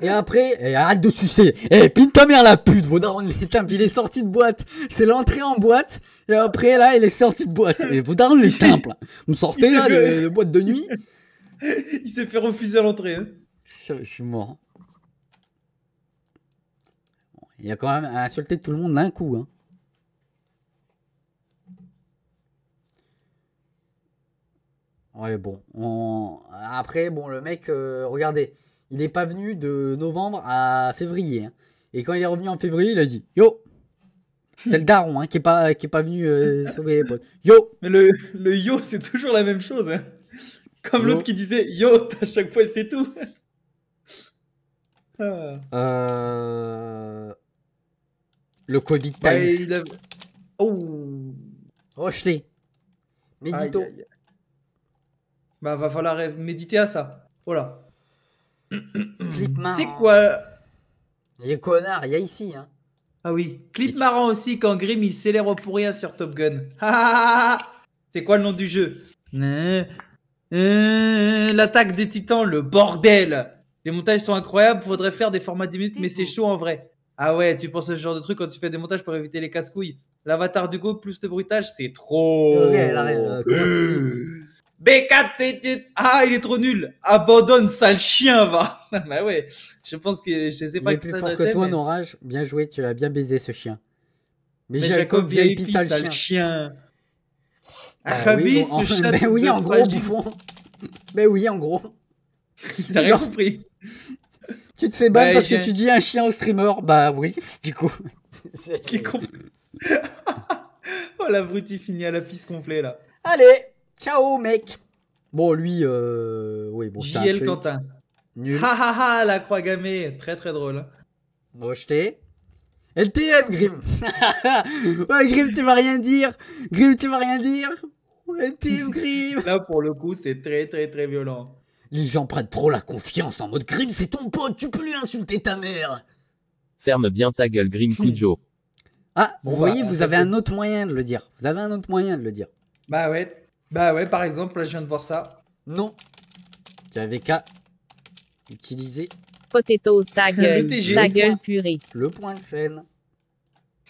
Et après, eh, arrête de sucer. et eh, pine ta mère la pute. les Il est sorti de boîte. C'est l'entrée en boîte. Et après, là, il est sorti de boîte. Et eh, Vous sortez, de, boîte de nuit. il s'est fait refuser à l'entrée. Hein. Je, suis mort. Il a quand même insulté tout le monde d'un coup. Hein. Ouais, bon. Après, bon, le mec, euh, regardez, il n'est pas venu de novembre à février. Hein. Et quand il est revenu en février, il a dit Yo C'est le daron hein, qui n'est pas, qui est pas venu euh, sauver les potes. Yo Mais le, le yo, c'est toujours la même chose. Hein. Comme l'autre qui disait Yo à chaque fois, c'est tout. Ah. Euh, le Covid bah, time. Oh Médito. Bah, va falloir méditer à ça. Voilà. Clip marrant. C'est quoi Les connards, il y a ici. Hein. Ah oui. Clip marrant aussi quand Grimm il célèbre pour rien sur Top Gun. C'est quoi le nom du jeu euh, euh, L'attaque des titans, le bordel. Les montages sont incroyables, faudrait faire des formats 10 minutes, mais c'est chaud en vrai. Ah ouais, tu penses à ce genre de truc quand tu fais des montages pour éviter les casse-couilles. L'avatar du go plus de bruitage, c'est trop. Euh, B4, c'est... Ah, il est trop nul. Abandonne, sale chien, va. bah ouais, je pense que je sais pas il est plus fort que toi, mais... Bien joué, tu l'as bien baisé ce chien. Mais, j'ai Jacob, Jacob VIP, sale, chien. ah, oui, Mais bah oui, en gros, bouffon. Mais bah oui, en gros. J'ai rien compris. Tu te fais ban bah, parce que tu dis un chien au streamer. Bah oui, du coup. C'est con. oh l'abruti finit à la piste complète là. Allez Ciao, mec. Bon, lui, euh... oui, bon, JL Quentin. Nul. Ha ha ha, la croix gammée. Très très drôle. Hein. t'ai. LTM, Grim. ouais, Grim, tu vas rien dire. Grim, tu vas rien dire. LTM, Grim. Là, pour le coup, c'est très très très violent. Les gens prennent trop la confiance en mode Grim, c'est ton pote, tu peux lui insulter ta mère. Ferme bien ta gueule, Grim Kujo. Hmm. Ah, vous voyez, bah, vous avez un autre moyen de le dire. Vous avez un autre moyen de le dire. Bah ouais, bah ouais, par exemple, là je viens de voir ça. Non. J'avais qu'à utiliser. Potatoes, ta gueule. gueule purée. Le point de chaîne.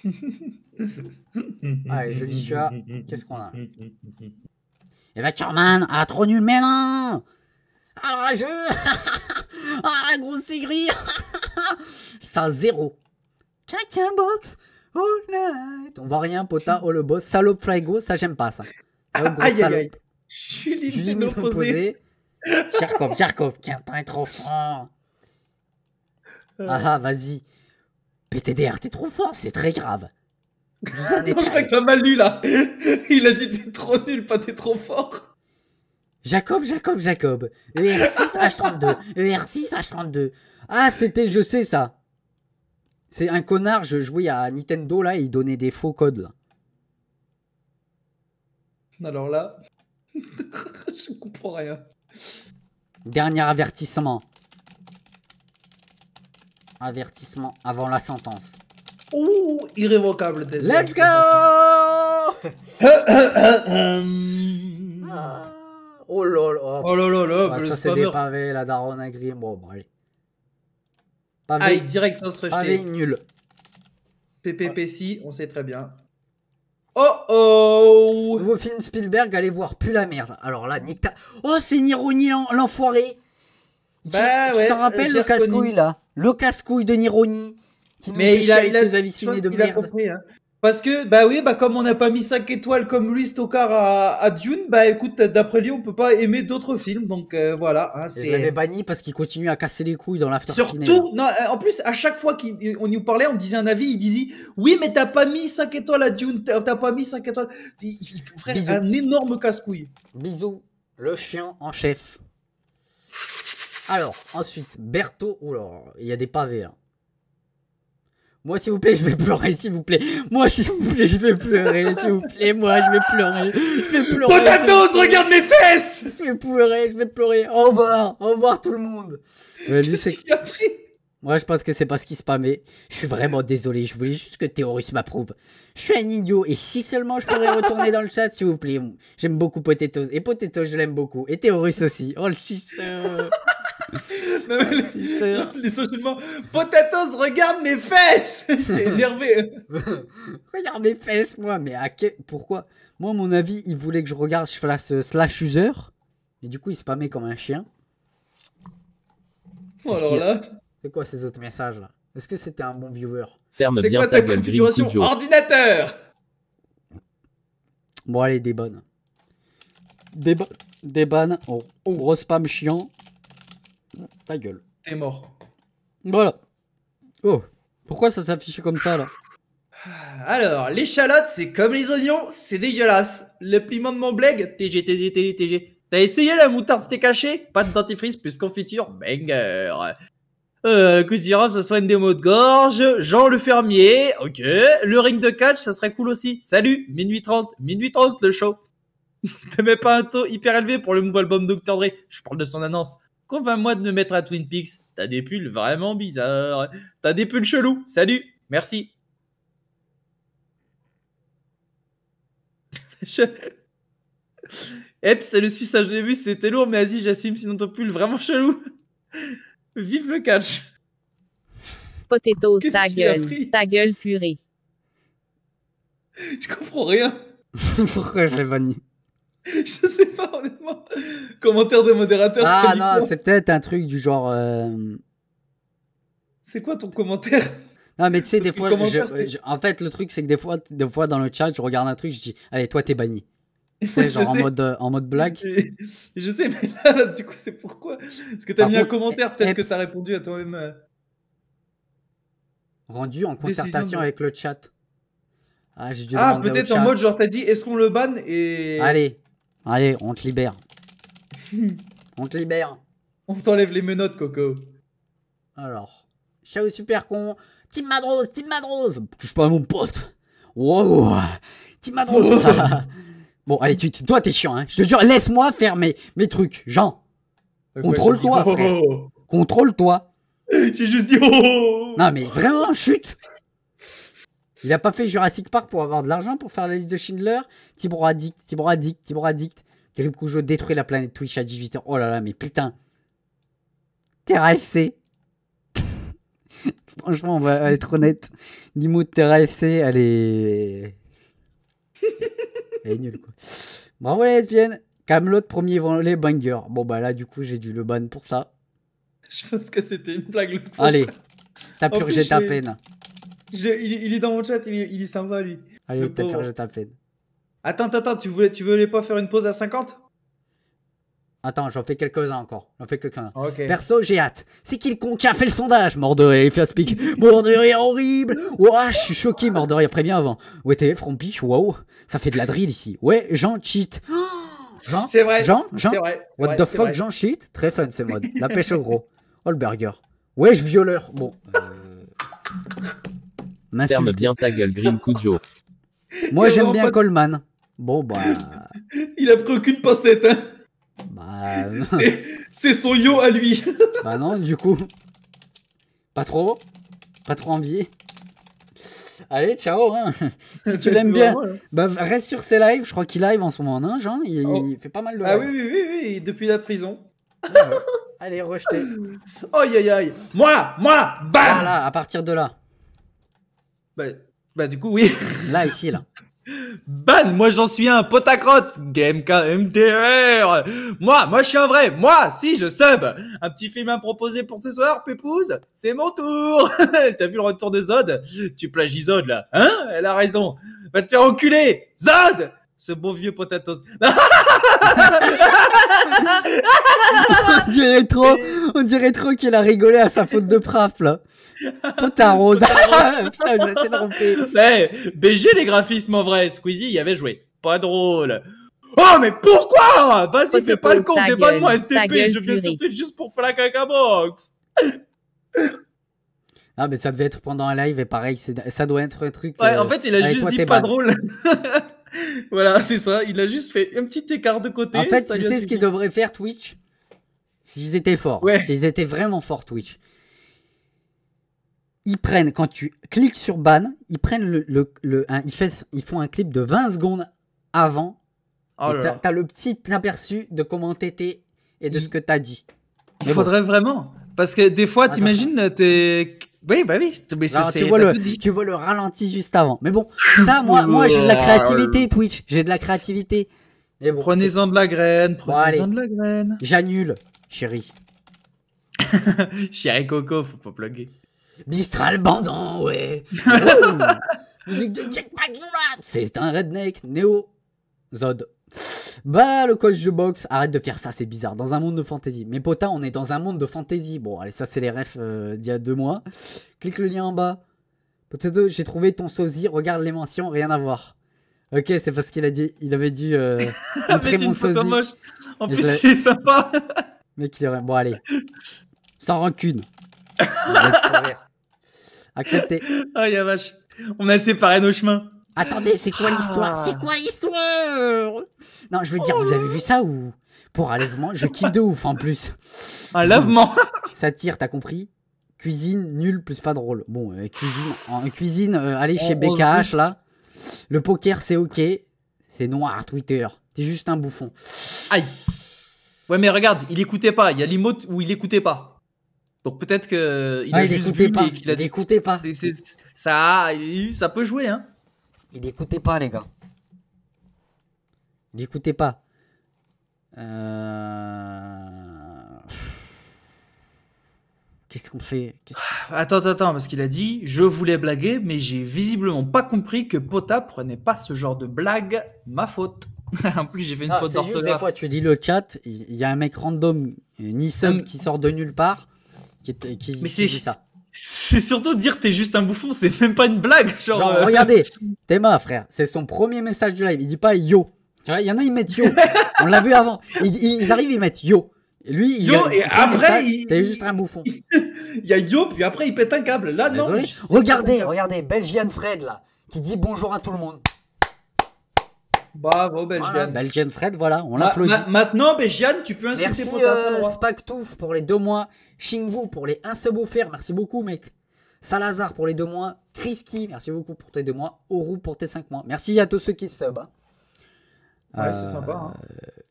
Allez, je dis ça. Qu'est-ce qu'on a Et Ah, trop nul, mais non Ah, la jeu Ah, la grosse aigrie Ça, zéro. Caca box oh, On voit rien, pota, oh le boss. Salope frigo, ça j'aime pas ça. Ah, aïe, aïe, aïe. Julie, Julie Quintin est trop fort. Ah Ah, vas-y. PTDR, t'es trop fort, c'est très grave. je crois que t'as mal lu là. Il a dit t'es trop nul, pas t'es trop fort. Jacob, Jacob, Jacob. ER6H32. ER6H32. Ah, c'était, je sais ça. C'est un connard, je jouais à Nintendo là il donnait des faux codes là. Alors là, je comprends rien. Dernier avertissement. Avertissement avant la sentence. Ouh, irrévocable désolé. Let's go ah, Oh là là Oh, oh là là là bah, Ça c'est des pavés, la daronne a gris. Bon, bon allez. Pavé, Aïe, direct on hein, se Pavé nul. Pppc, on sait très bien. Oh oh Nouveau film Spielberg, allez voir, plus la merde. Alors là, nique ta... Oh, c'est Nironi, l'enfoiré bah, tu t'en rappelles le casse-couille là Le casse-couille de Nironi. Qui mais il a, il avis ciné de merde. compris, hein. Parce que, bah oui, bah comme on n'a pas mis 5 étoiles comme Louis Stockard à, Dune, bah écoute, d'après lui, on peut pas aimer d'autres films, donc euh, voilà. Hein, je l'avais banni parce qu'il continue à casser les couilles dans l'after Surtout, euh, en plus, à chaque fois qu'on euh, nous parlait, on disait un avis, il disait Oui, mais t'as pas mis 5 étoiles à Dune, t'as pas mis 5 étoiles. Il, ferait un énorme casse-couille. Bisous, le chien en chef. Alors, ensuite, Berthaud. Oula, il y a des pavés moi, s'il vous plaît, je vais pleurer, s'il vous plaît. Moi, s'il vous plaît, je vais pleurer, s'il vous plaît. Moi, je vais pleurer. Je vais pleurer. Potatoes, regarde mes fesses Je vais pleurer, je vais pleurer. Au revoir, au revoir tout le monde. Mais lui, c'est... Moi, je pense que c'est parce qu'il mais Je suis vraiment désolé, je voulais juste que Théorus m'approuve. Je suis un idiot, et si seulement je pourrais retourner dans le chat, s'il vous plaît. J'aime beaucoup Potatoes, et Potatoes, je l'aime beaucoup. Et Théorus aussi. Oh, le 6. non, les, Potatoes, regarde mes fesses C'est énervé Regarde mes fesses, moi Mais à quel... pourquoi Moi, mon avis, il voulait que je regarde je fasse euh, slash user, et du coup, il spammait comme un chien. Oh, alors là C'est quoi ces autres messages là Est-ce que c'était un bon viewer Ferme bien quoi ta, configuration ordinateur Bon, allez, des bonnes. Des, bo des bonnes. Oh, oh, chiant. Ta gueule. T'es mort. Voilà. Oh, pourquoi ça s'affiche comme ça là Alors, l'échalote, c'est comme les oignons, c'est dégueulasse. Le piment de mon blague, TG, TG, TG, TG. T'as essayé la moutarde, c'était caché Pas de dentifrice plus confiture, banger. Euh, coup de ça une démo de gorge. Jean le fermier, ok. Le ring de catch, ça serait cool aussi. Salut, minuit 30, minuit trente, le show. Te mets pas un taux hyper élevé pour le nouveau album Dr. Dre. Je parle de son annonce. Convainc-moi de me mettre à Twin Peaks. T'as des pulls vraiment bizarres. T'as des pulls chelous. Salut. Merci. Eps, le suissage de c'était lourd, mais vas-y, j'assume, sinon ton pull vraiment chelou. Vive le catch. Potatoes, ta gueule. Ta gueule purée. Je comprends rien. Pourquoi je l'ai Je sais pas, honnêtement. Commentaire de modérateur. Ah non, c'est peut-être un truc du genre. Euh, c'est quoi ton commentaire Non, mais tu sais, des fois. en fait, le truc, c'est que des fois, des fois, dans le chat, je regarde un truc, je dis Allez, toi, t'es banni. genre en mode, euh, en mode blague. Je sais, mais là, du coup, c'est pourquoi Parce que t'as mis un commentaire, peut-être que t'as répondu à toi-même. Euh. Rendu en concertation avec le chat. Ah, ah peut-être en mode genre t'as dit est-ce qu'on le banne et. Allez, Allez, on te libère. Hmm. on te libère. On t'enlève les menottes, Coco. Alors. Ciao, super con. Team Madrose, Team Madrose. Touche pas à mon pote. Wow. Team Madrose. bon, allez, tu, toi, t'es chiant, hein. Je te jure, laisse-moi faire mes, trucs. Jean. Contrôle-toi, frère. Contrôle-toi. J'ai juste dit oh, oh, oh. Non mais vraiment, chute. Il a pas fait Jurassic Park pour avoir de l'argent pour faire la liste de Schindler. Tibor addict, Tibor addict, Tibor addict. Grip Cujo détruit la planète Twitch à 18h. Oh là là, mais putain. Terra FC. Franchement, on va être honnête. Nimo de Terra FC, elle est. elle est nulle, quoi. Bravo les lesbiennes. Camelot, premier volet, banger. Bon, bah là, du coup, j'ai dû le ban pour ça. Je pense que c'était une blague. Allez, t'as purgé ta peine il, est dans mon chat, il, s'en va lui. Allez, Attends, attends, tu voulais, tu voulais pas faire une pause à 50 Attends, j'en fais quelques-uns encore. J'en fais quelques-uns. Perso, j'ai hâte. C'est qui le con qui a fait le sondage Mordoré il fait un speak Mordoré horrible. wouah je suis choqué, Mordoré préviens avant. Ouais, t'es front bitch, waouh. Ça fait de la drill ici. Ouais, Jean cheat. Jean C'est vrai. Jean Jean vrai, What the fuck, Jean cheat Très fun ce mode. La pêche au gros. Oh le burger. Wesh, violeur. Bon. Euh, Ferme bien ta gueule, Green Cujo. Moi, j'aime bien Coleman. Bon, bah. Il a pris aucune pincette, hein. Bah. C'est son yo à lui. bah non, du coup. Pas trop. Pas trop envie. Allez, ciao. Hein. Si tu l'aimes bien, bah, reste sur ses lives. Je crois qu'il live en ce moment en Il, oh. fait pas mal de. Ah oui, oui, oui, oui, depuis la prison. Ah, Allez, rejeté. Aïe, aïe, aïe. Moi, moi, bam Voilà, à partir de là. Bah, bah du coup, oui. Là, ici, là. Ban, moi j'en suis un, pot à crotte, Moi, moi je suis un vrai, moi, si je sub. Un petit film à proposer pour ce soir, Pépouze, c'est mon tour. T'as vu le retour de Zod Tu plagies Zod là, hein Elle a raison. Va te faire enculer, Zod ce beau vieux potatoes. on dirait trop, on dirait trop qu'il a rigolé à sa faute de praf là. rose. Putain, je de trompé. BG les graphismes en vrai. Squeezie il y avait joué. Pas drôle. Oh, mais pourquoi Vas-y, oh, fais pas le con, débat-moi STP, je viens sur Twitch juste pour faire la box. Ah, mais ça devait être pendant un live et pareil, ça doit être un truc. Ouais, en euh, fait, il a juste dit pas drôle. voilà, c'est ça. Il a juste fait un petit écart de côté. En fait, tu sais ce qu'ils devraient faire Twitch. S'ils étaient forts, s'ils étaient vraiment forts Twitch, ils prennent, quand tu cliques sur ban, ils prennent le, le, ils, font un clip de 20 secondes avant. Oh t'as as le petit aperçu de comment t'étais et de ce que t'as dit. Il faudrait vraiment. Parce que des fois, t'imagines, t'es oui, bah oui, mais tu, vois le, tu vois le ralenti juste avant. Mais bon, ça, moi, moi j'ai de la créativité, Twitch. J'ai de la créativité. Et prenez-en de la graine, prenez-en de la graine. J'annule, chérie. chérie Coco, faut pas plugger. Mistral bandant, ouais. Musique de C'est un redneck néo-zod. Bah, le coach de boxe, arrête de faire ça, c'est bizarre. Dans un monde de fantasy. Mais potin, on est dans un monde de fantasy. Bon, allez, ça, c'est les refs euh, d'il y a deux mois. Clique le lien en bas. Potato, j'ai trouvé ton sosie, regarde les mentions, rien à voir. Ok, c'est parce qu'il a dit, il avait dû euh, montrer mon photo sosie. moche. En plus, il est sympa. Mec, il est Bon, allez. Sans rancune. Accepté. oh, ah, y'a vache. On a séparé nos chemins. Attendez, c'est quoi l'histoire ah. C'est quoi l'histoire Non, je veux dire, vous oh. avez vu ça ou Pour un lèvement, je kiffe de ouf en plus. Un ah, lèvement Ça tire, t'as compris Cuisine nul plus pas drôle. Bon, euh, cuisine, euh, cuisine, euh, allez chez BKH là. Le poker c'est ok, c'est noir Twitter. T'es juste un bouffon. Aïe. Ouais mais regarde, il écoutait pas. Il y a l'emote où il écoutait pas. Donc peut-être que il a juste pas. a dit... pas. ça, ça peut jouer hein. Il n'écoutait pas, les gars. Il n'écoutait pas. Euh, qu'est-ce qu'on fait Qu ah, Attends, attends, parce qu'il a dit Je voulais blaguer, mais j'ai visiblement pas compris que Pota prenait pas ce genre de blague. Ma faute. en plus, j'ai fait une faute d'orthographe. Des fois, tu dis le chat, il y, a un mec random, euh, Nissan hum. qui sort de nulle part, mais qui ça. C'est surtout dire t'es juste un bouffon, c'est même pas une blague. Genre, euh. regardez, Théma, frère, c'est son premier message de live. Il dit pas yo. Tu vois, il y en a, ils mettent yo. On l'a vu avant. Ils, arrivent, ils mettent yo. Lui, il yo, et après, il... t'es juste un bouffon. il y a yo, puis après, il pète un câble. Là, non. Regardez, regardez, Belgian Fred, là, qui dit bonjour à tout le monde. Bravo Belgian. Voilà, Belgian Fred, voilà, on l'applaudit. maintenant, Belgian, tu peux insulter Merci, euh, hein. Spactouf pour les deux mois. Shingvo pour les 1 sub offert, merci beaucoup mec. Salazar pour les 2 mois, Kriski, merci beaucoup pour tes 2 mois, Oru pour tes 5 mois. Merci à tous ceux qui sub. Hein. Ouais, c'est euh, sympa. Hein.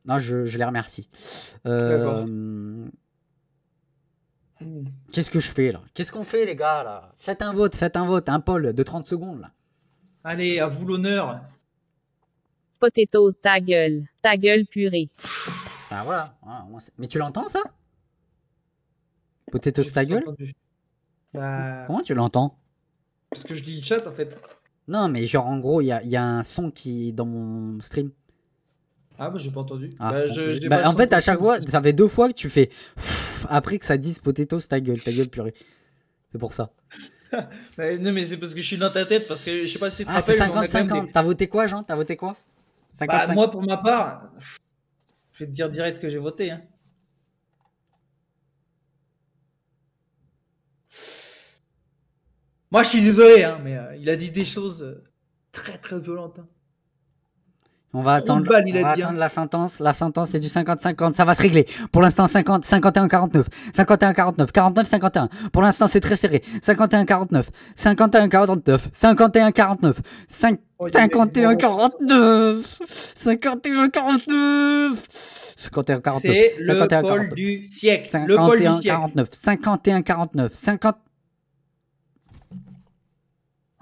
non, je, les remercie. Euh, qu'est-ce que je fais là Qu'est-ce qu'on fait les gars là Faites un vote, faites un vote, un poll de 30 secondes là. Allez, à vous l'honneur. Potatoes, ta gueule. Ta gueule purée. Bah, ah voilà. Mais tu l'entends ça Potato ta gueule Comment tu l'entends Parce que je lis le chat en fait. Non, mais genre en gros, il y a, un son qui est dans mon stream. Ah, bah j'ai pas entendu. Ah, bah, bah en fait, à chaque fois, ça fait deux fois que tu fais après que ça dise potato ta gueule, ta gueule purée. C'est pour ça. mais bah, non, mais c'est parce que je suis dans ta tête, parce que je sais pas si tu te ah, c'est 50-50. T'as voté quoi, Jean T'as voté quoi 50, bah, Moi, pour ma part, je vais te dire direct ce que j'ai voté. Hein. Moi, je suis désolé, mais il a dit des choses très très violentes. On va, attendre, la sentence. La sentence c'est du 50-50. Ça va se régler. Pour l'instant, 51-49. 51-49. 49-51. Pour l'instant, c'est très serré. 51-49. 51-49. 51-49. 51-49. 51-49. 51-49. C'est le du siècle. Le 49 51-49. 51-49.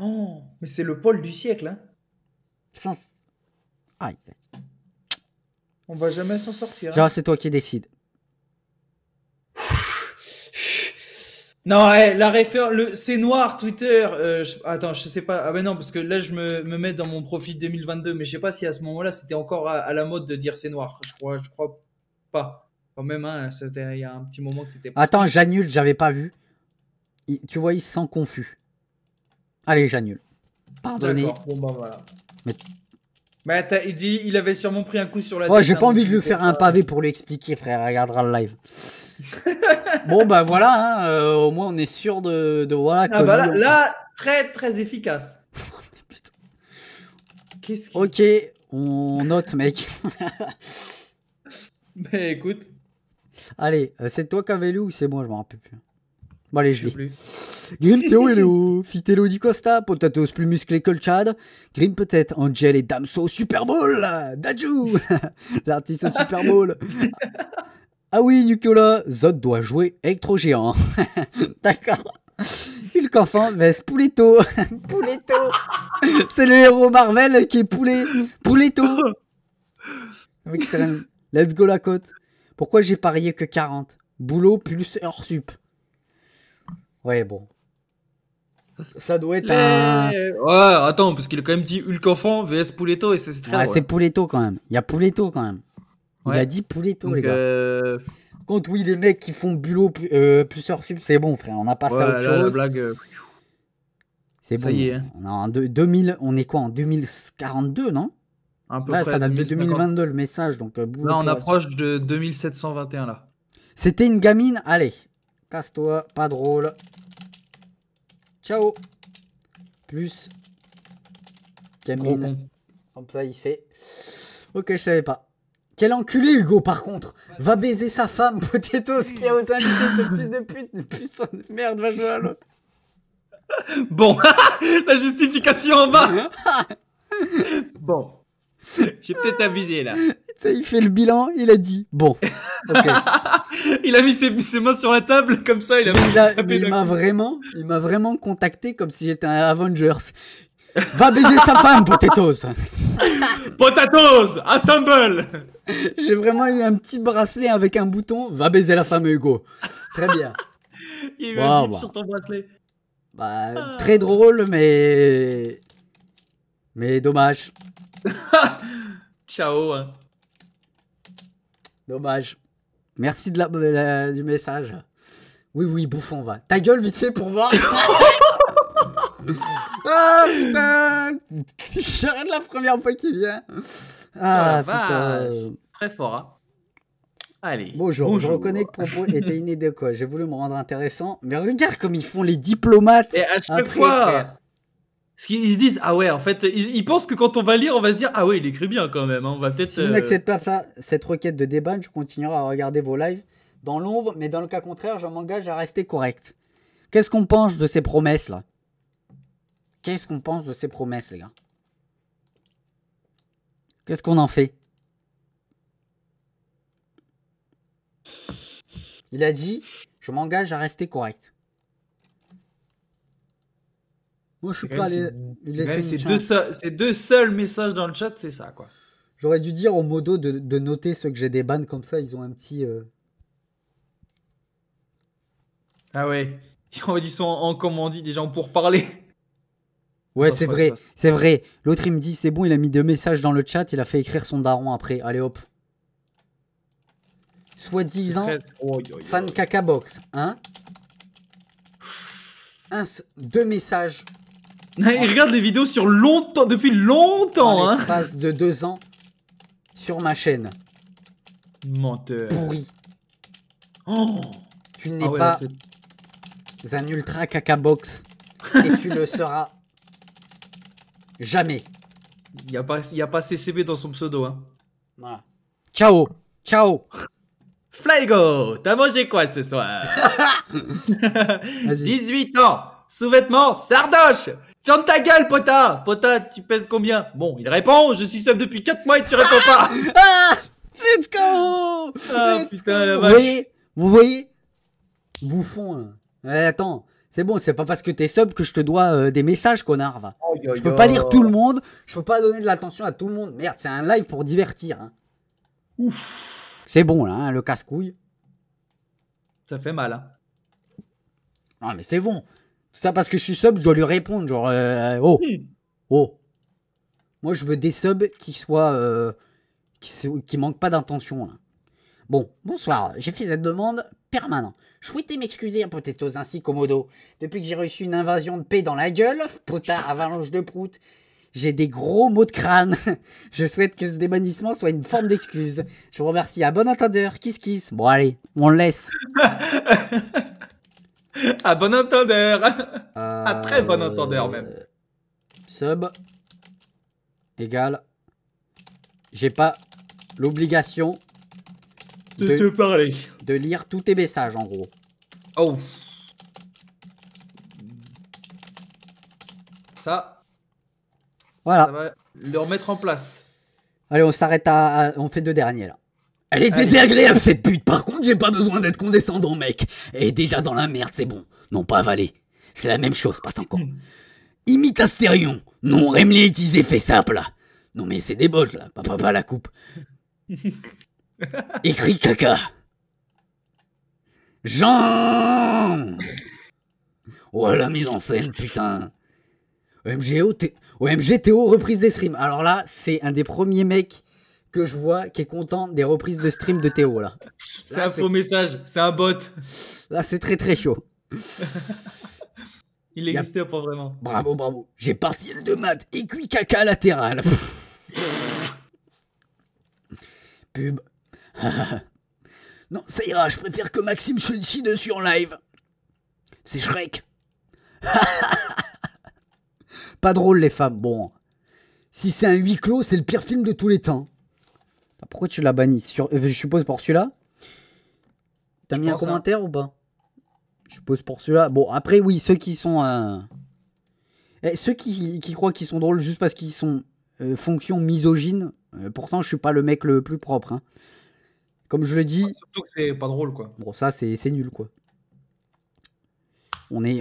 Oh, mais c'est le pôle du siècle, hein On va jamais s'en sortir. Hein. Genre, c'est toi qui décides. Non, eh, la référence, c'est noir Twitter. Euh, attends, je sais pas. Ah ben non, parce que là je me, mets dans mon profil 2022, mais je sais pas si à ce moment-là c'était encore à, la mode de dire c'est noir. Je crois, je crois pas. Quand même, hein, il y a un petit moment que c'était. Attends, j'annule, j'avais pas vu. tu vois, il se sent confus. Allez, j'annule. Pardonnez. Bon, bah voilà. Mais... il dit, il avait sûrement pris un coup sur la ouais, j'ai pas envie de lui faire un pavé pour lui expliquer, frère. regardera le live. bon, bah voilà, hein. euh, au moins on est sûr de, de voilà. Ah, bah là, très très efficace. Oh, Qu'est-ce Ok, on note, mec. Mais écoute. Allez, euh, c'est toi qui avais lu ou c'est moi, je m'en rappelle plus. Bon, allez, je vais. Grim, Théo, il est Fitello Di Costa, Potatoes plus musclé que le Chad. Grim, peut-être. Angel et Damso, Super Bowl Dajou L'artiste au Super Bowl. ah oui, Nicolas, Zod doit jouer Electro Géant. D'accord. Hulk enfant c'est Pouletto. Pouletto. C'est le héros Marvel qui est poulet. Pouletto. Let's go la côte. Pourquoi j'ai parié que 40 Boulot plus hors sup. Ouais, bon. Ça doit être un. Ouais, attends, parce qu'il a quand même dit Hulk enfant vs Pouletto et c'est très. Ah, ouais. c'est Pouletto quand même. Il y a Pouletto quand même. Il a dit Pouletto, les gars. Euh... Quand oui, les mecs qui font bulot plus euh, plusieurs c'est bon, frère. On a pas euh, ça autre La blague. C'est bon. Y est. Hein. On, en on est quoi en 2042, non un peu Là, près ça date de 2022 le message. Donc, euh, là, on approche de 2721. là. C'était une gamine. Allez, Casse-toi, pas drôle. Ciao. Plus. Camille. Comme ça, il sait. Ok, je savais pas. Quel enculé, Hugo, par contre Va baiser sa femme, Potatoes, qui a aux invités ce fils de pute. Putain de merde, va jouer à l'autre. Bon, la justification en bas Bon. J'ai peut-être abusé là. il fait le bilan, il a dit bon. il a mis ses, mains sur la table comme ça, il a. il m'a vraiment, il m'a vraiment contacté comme si j'étais un Avengers. Va baiser sa femme, Potatoes. Potatoes, assemble. J'ai vraiment eu un petit bracelet avec un bouton. Va baiser la femme Hugo. Très bien. Il a sur ton bracelet. Bah, ah. très drôle, mais mais dommage. Ciao. Hein. Dommage. Merci de la, du message. Oui, oui, bouffon, va. Ta gueule, vite fait, pour voir. ah, putain J'arrête la première fois qu'il vient. Ah, ah Très fort, hein. Allez. Bonjour. Je reconnais que propos était quoi. J'ai voulu me rendre intéressant, mais regarde comme ils font les diplomates. Et à chaque fois, parce qu'ils se disent, ah ouais, en fait, ils, pensent que quand on va lire, on va se dire, ah ouais, il écrit bien quand même. Hein. on va peut-être. Si vous euh, pas ça, cette requête de débat, je continuerai à regarder vos lives dans l'ombre, mais dans le cas contraire, je m'engage à rester correct. Qu'est-ce qu'on pense de ces promesses là Qu'est-ce qu'on pense de ces promesses, les gars Qu'est-ce qu'on en fait Il a dit, je m'engage à rester correct. Moi, je suis pas les laisser. Ces deux, seuls, messages dans le chat, c'est ça, quoi. J'aurais dû dire au modo de, noter ceux que j'ai des bannes comme ça, ils ont un petit. Euh, ah ouais. Ils sont en, en on dit, déjà en parler. Ouais, c'est vrai, c'est vrai. L'autre, il me dit, c'est bon, il a mis deux messages dans le chat, il a fait écrire son daron après. Allez, hop. soit disant fan caca box. Hein Un, deux messages il regarde des vidéos sur longtemps, depuis longtemps. Hein. l'espace de deux ans sur ma chaîne. Menteur. Pourri. Oh. Tu n'es ah pas un ultra caca box et tu le seras jamais. Il n'y a, pas, y a pas CCB dans son pseudo. Hein. Ciao. Ciao. Flygo, t'as mangé quoi ce soir 18 ans, sous-vêtements, sardoche Ferme ta gueule, Pota Pota, tu pèses combien Bon, il répond, je suis seul depuis 4 mois et tu réponds pas ah Let's go Ah putain, la vache Vous voyez Vous voyez Bouffon, eh, attends, c'est bon, c'est pas parce que t'es sub que je te dois euh, des messages, connard, va. je peux pas lire tout le monde, je peux pas donner de l'attention à tout le monde. Merde, c'est un live pour divertir. Hein. Ouf C'est bon, là, hein, le casse-couille. Ça fait mal, hein. Non, ah, mais c'est bon. Ça, parce que je suis sub, je dois lui répondre. Genre, euh, oh, hmm. oh. Moi, je veux des subs qui soient. Euh, qui, qui manquent pas d'intention. Bon, bonsoir. J'ai fait cette demande permanente. Je souhaitais m'excuser un Potatoes ainsi qu'Omodo. Depuis que j'ai reçu une invasion de paix dans la gueule, potard avalanche de prout, j'ai des gros mots de crâne. Je souhaite que ce démonissement soit une forme d'excuse. Je vous remercie. À bon entendeur. Kiss kiss. Bon, allez, on le laisse. À bon entendeur. Euh, à très bon entendeur même. Sub égal. J'ai pas l'obligation de, te parler. De lire tous tes messages en gros. Oh. Ça. Voilà. va le remettre en place. Allez, on s'arrête à, On fait deux derniers là. Elle est désagréable cette pute, par contre j'ai pas besoin d'être condescendant mec. Et déjà dans la merde, c'est bon. Non pas avalé. C'est la même chose, passe encore. Imite Astérion. Non, ils utilisé fait ça là. Non mais c'est des bottes là, papa pas la coupe. Écris caca. Jean Oh, la mise en scène, putain. OMG, Théo, reprise des streams. Alors là, c'est un des premiers mecs que je vois qui est content des reprises de stream de Théo là. C'est un faux message, c'est un bot. Là, c'est très très chaud. Il n'existait pas vraiment. Bravo, bravo. J'ai parti de maths et cuit caca latéral. Pub. non, ça ira, je préfère que Maxime se dessus sur live. C'est Shrek. pas drôle, les femmes. Bon. Si c'est un huis clos, c'est le pire film de tous les temps. Pourquoi tu l'as banni euh, Je suppose pour celui-là T'as mis un commentaire ou pas Je suppose pour celui-là. Bon, après, oui, ceux qui sont. Euh, eh, ceux qui, croient qu'ils sont drôles juste parce qu'ils sont euh, fonction misogyne, pourtant, je suis pas le mec le plus propre. Hein. Comme je le dis. Surtout que c'est pas drôle, quoi. Bon, ça, c'est nul, quoi on est,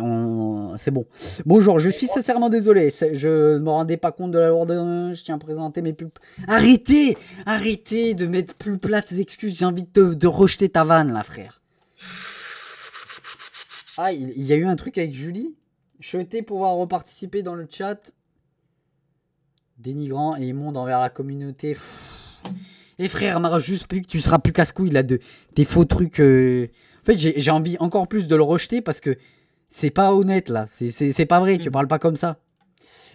c'est bon. Bonjour, je suis sincèrement désolé. Je ne me rendais pas compte de la lourdeur. Je tiens à présenter mes pubs. Arrêtez, arrêtez de mettre plus plates excuses. J'ai envie de, rejeter ta vanne, là, frère. Ah, il, y a eu un truc avec Julie. Je souhaitais pouvoir reparticiper dans le chat. Dénigrant et immonde envers la communauté. Et frère, je juste plus que tu seras plus casse-couille là de tes faux trucs. Euh. En fait, j'ai envie encore plus de le rejeter parce que c'est pas honnête là, c'est pas vrai, tu mm. parles pas comme ça.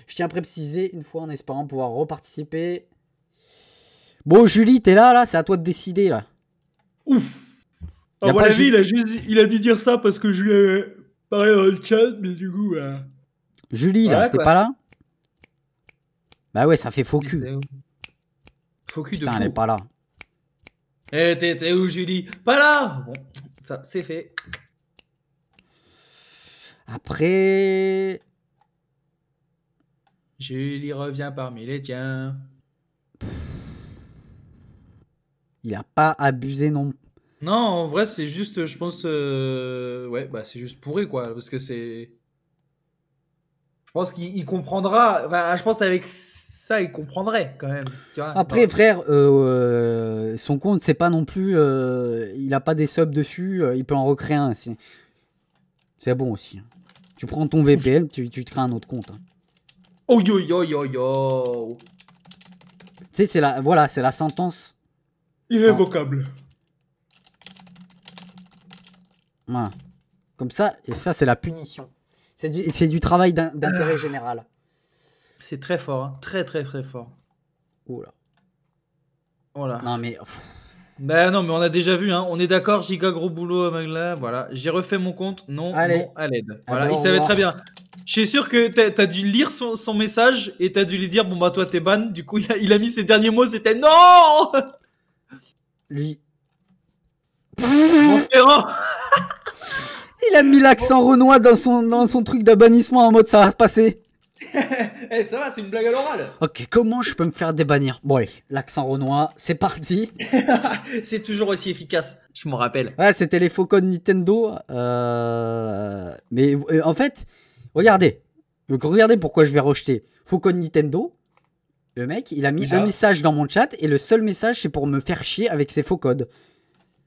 Je tiens à préciser une fois en espérant pouvoir reparticiper. Bon, Julie, t'es là, là, c'est à toi de décider là. Ouf! Ah, il, a dû dire ça parce que je lui parlé dans le chat, mais du coup. Bah. Julie, là, t'es pas là? Bah ouais, ça fait faux cul. Faux cul de Putain, elle est pas là. Eh, t'es où, Julie? Pas là! Bon, ça, c'est fait. Après. Julie revient parmi les tiens. Il a pas abusé non non, en vrai, c'est juste, je pense, euh, ouais, bah, c'est juste pourri, quoi, parce que c'est. Je pense qu'il comprendra. je pense avec ça, il comprendrait quand même. Après, frère, euh, euh, son compte, c'est pas non plus. il a pas des subs dessus, il peut en recréer un. C'est bon aussi. Hein. Tu prends ton VPN, tu, tu crées un autre compte. Oh yo yo yo yo. Tu sais, c'est la, voilà, c'est la sentence. Irrévocable. Ah. Voilà. Comme ça, et ça, c'est la punition. C'est du, c'est du travail d'intérêt ah. général. C'est très fort, hein. très très très fort. Oula. Voilà. Non mais. Ben non, mais on a déjà vu, hein. on est d'accord, giga gros boulot, euh, Magla. Voilà, j'ai refait mon compte, non, Allez. non, à l'aide. Voilà, il savait très bien. Je suis sûr que t'as as dû lire son, message et t'as dû lui dire, bon bah toi t'es ban. Du coup, il a, mis ses derniers mots, c'était non Lui. Il a mis l'accent renois dans son, dans son truc d'abannissement en mode ça va se passer. Eh, ça va, c'est une blague à l'oral. Ok, comment je peux me faire débannir Bon, allez, l'accent renois, c'est parti. c'est toujours aussi efficace, je m'en rappelle. Ouais, c'était les faux codes Nintendo. Euh, mais euh, en fait, regardez. Donc, regardez pourquoi je vais rejeter. Faux Nintendo. Le mec, il a mis le un message dans mon chat et le seul message, c'est pour me faire chier avec ses faux codes.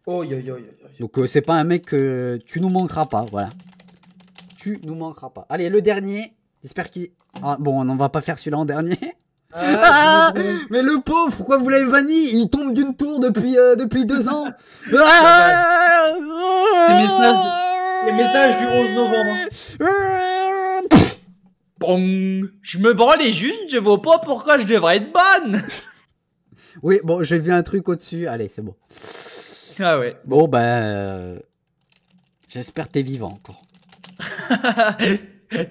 Oh, yo, yo, yo, Donc, euh, c'est pas un mec que tu nous manqueras pas, voilà. Tu nous manqueras pas. Allez, le dernier, J'espère qu'il. Ah, bon, on va pas faire celui-là en dernier. Ah, ah, mais le pauvre, pourquoi vous l'avez banni Il tombe d'une tour depuis, euh, depuis deux ans. les, messages, du 11 novembre. Bon, hein. je me branle juste, je vois pas pourquoi je devrais être bonne. oui, bon, j'ai vu un truc au-dessus. Allez, c'est bon. Ah ouais. Bon, ben. Euh, j'espère J'espère t'es vivant encore.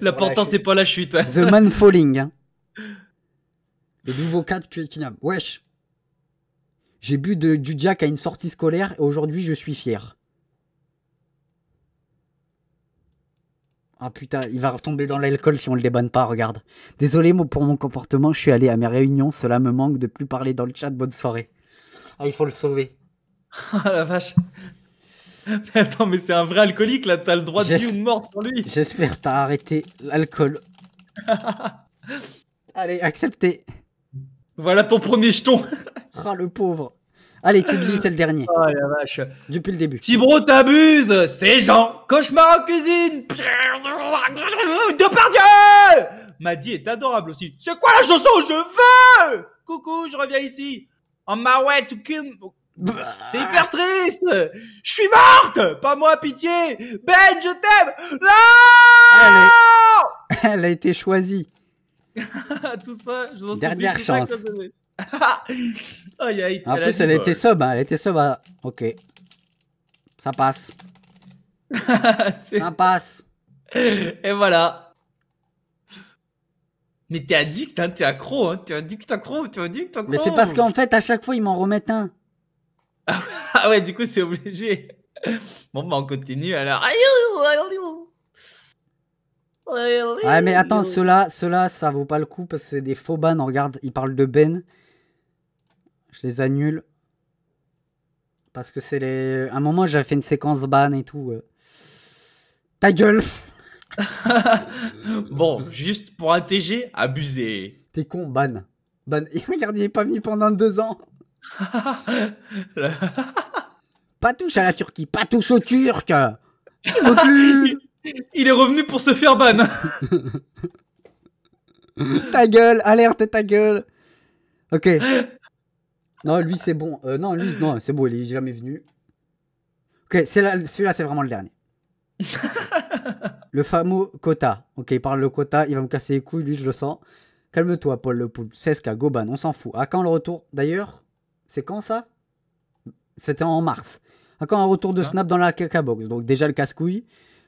L'important, c'est pas la chute. The Man Falling. Hein. Le nouveau cadre Kinab. Wesh. J'ai bu de, du Jack à une sortie scolaire et aujourd'hui, je suis fier. Ah putain, il va retomber dans l'alcool si on le débanne pas, regarde. Désolé pour mon comportement, je suis allé à mes réunions, cela me manque de plus parler dans le chat, bonne soirée. Ah, il faut le sauver. Ah la vache. Mais attends, mais c'est un vrai alcoolique là, t'as le droit de vie ou de mort sur lui. J'espère t'as arrêté l'alcool. Allez, accepté. Voilà ton premier jeton. ah, le pauvre. Allez, glisses c'est le dernier. Oh la vache. Depuis le début. Tibro t'abuses, c'est Jean. Cauchemar en cuisine. De Dieu Maddy est adorable aussi. C'est quoi la chanson Je veux Coucou, je reviens ici. On my way to kill. C'est hyper triste Je suis morte Pas moi, pitié Ben, je t'aime Non elle, a été choisie. tout ça, je vous en Dernière chance. en elle plus, a hein. elle, était sub, elle était hein. sub. Ok. Ça passe. ça passe. Et voilà. Mais t'es addict, hein, t'es accro, hein. t'es addict, accro, t'es addict, accro. Mais c'est parce qu'en fait, à chaque fois, ils m'en remettent un. Ah ouais, du coup, c'est obligé. Bon, bah, on continue alors. Ouais, mais attends, cela cela ça vaut pas le coup parce que c'est des faux bans. Regarde, ils parle de Ben. Je les annule. Parce que c'est les. À un moment, j'avais fait une séquence ban et tout. Euh. Ta gueule Bon, juste pour un TG, abusé. T'es con, ban. Ban. regarde, il est pas venu pendant deux ans. pas touche à la Turquie, pas touche aux Turcs. Il est revenu pour se faire ban. ta gueule, alerte ta gueule. Ok. Non, lui c'est bon. Euh, non, lui, non, c'est bon, il est jamais venu. Ok, celui-là c'est vraiment le dernier. le fameux quota. Ok, il parle le quota, il va me casser les couilles, lui, je le sens. Calme-toi, Paul Le ce Cesca, Goban, on s'en fout. À quand le retour D'ailleurs, c'est quand ça C'était en mars. Encore un retour de ah. snap dans la box. Donc déjà le casse-couille.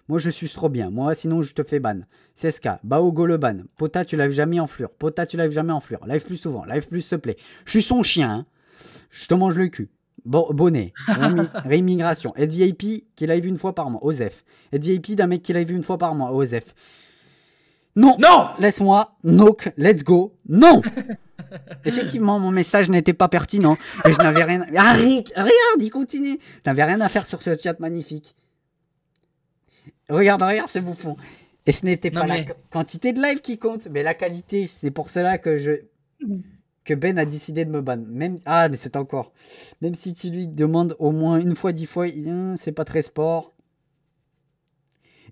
Moi je suis trop bien. Moi sinon je te fais ban. CSK, Baogo le ban. Pota tu l'avais jamais en fleur. Pota tu l'avais jamais en fleur. Live plus souvent. Live plus se plaît. Je suis son chien. Hein. Je te mange le cul. bonnet, réimmigration, VIP qui live une fois par mois, Osef. Et VIP d'un mec qui live une fois par mois, Osef. Non, Non Laisse-moi, Nook, let's go. Non Effectivement, mon message n'était pas pertinent et je n'avais rien. Ah, Rick, regarde, continue. Je n'avais rien à faire sur ce chat magnifique. Regarde, regarde, c'est bouffon. Et ce n'était pas la quantité de live qui compte, mais la qualité. C'est pour cela que je que Ben a décidé de me ban. Même ah, mais c'est encore. Même si tu lui demandes au moins une fois, dix fois, hein, c'est pas très sport.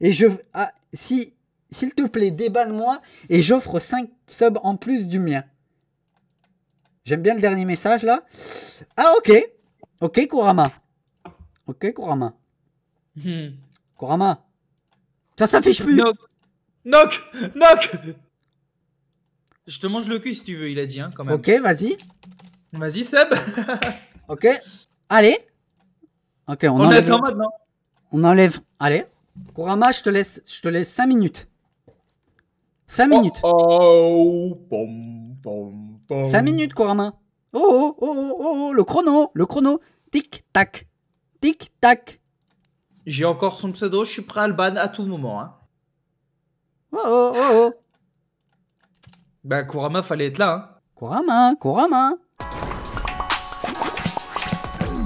Et je ah, si s'il te plaît, débanne-moi et j'offre 5 subs en plus du mien. J'aime bien le dernier message là. Ah ok. Ok Kurama. Ok Kurama. Hmm. Kurama. Ça s'affiche plus. Knock. Knock. Je te mange le cul si tu veux, il a dit hein, quand même. Ok, vas-y. Vas-y Seb. ok. Allez. Ok, on, on enlève. On enlève. Allez. Kurama, je te laisse, je te laisse 5 minutes. 5 minutes. Oh, oh, pom. 5 minutes, Kourama Oh, oh, oh, oh, oh, le chrono, le chrono. Tic-tac, tic-tac. J'ai encore son pseudo, je suis prêt à le ban à tout moment. Hein. Oh, oh, oh, oh. Ben Kurama, fallait être là. Hein. Kurama, Kurama.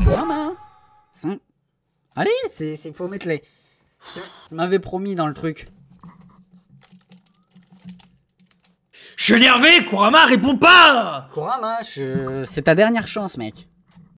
Kurama. Allez, il faut mettre les... Je m'avais promis dans le truc. Je suis énervé, Kurama, réponds pas Kurama, je... c'est ta dernière chance, mec.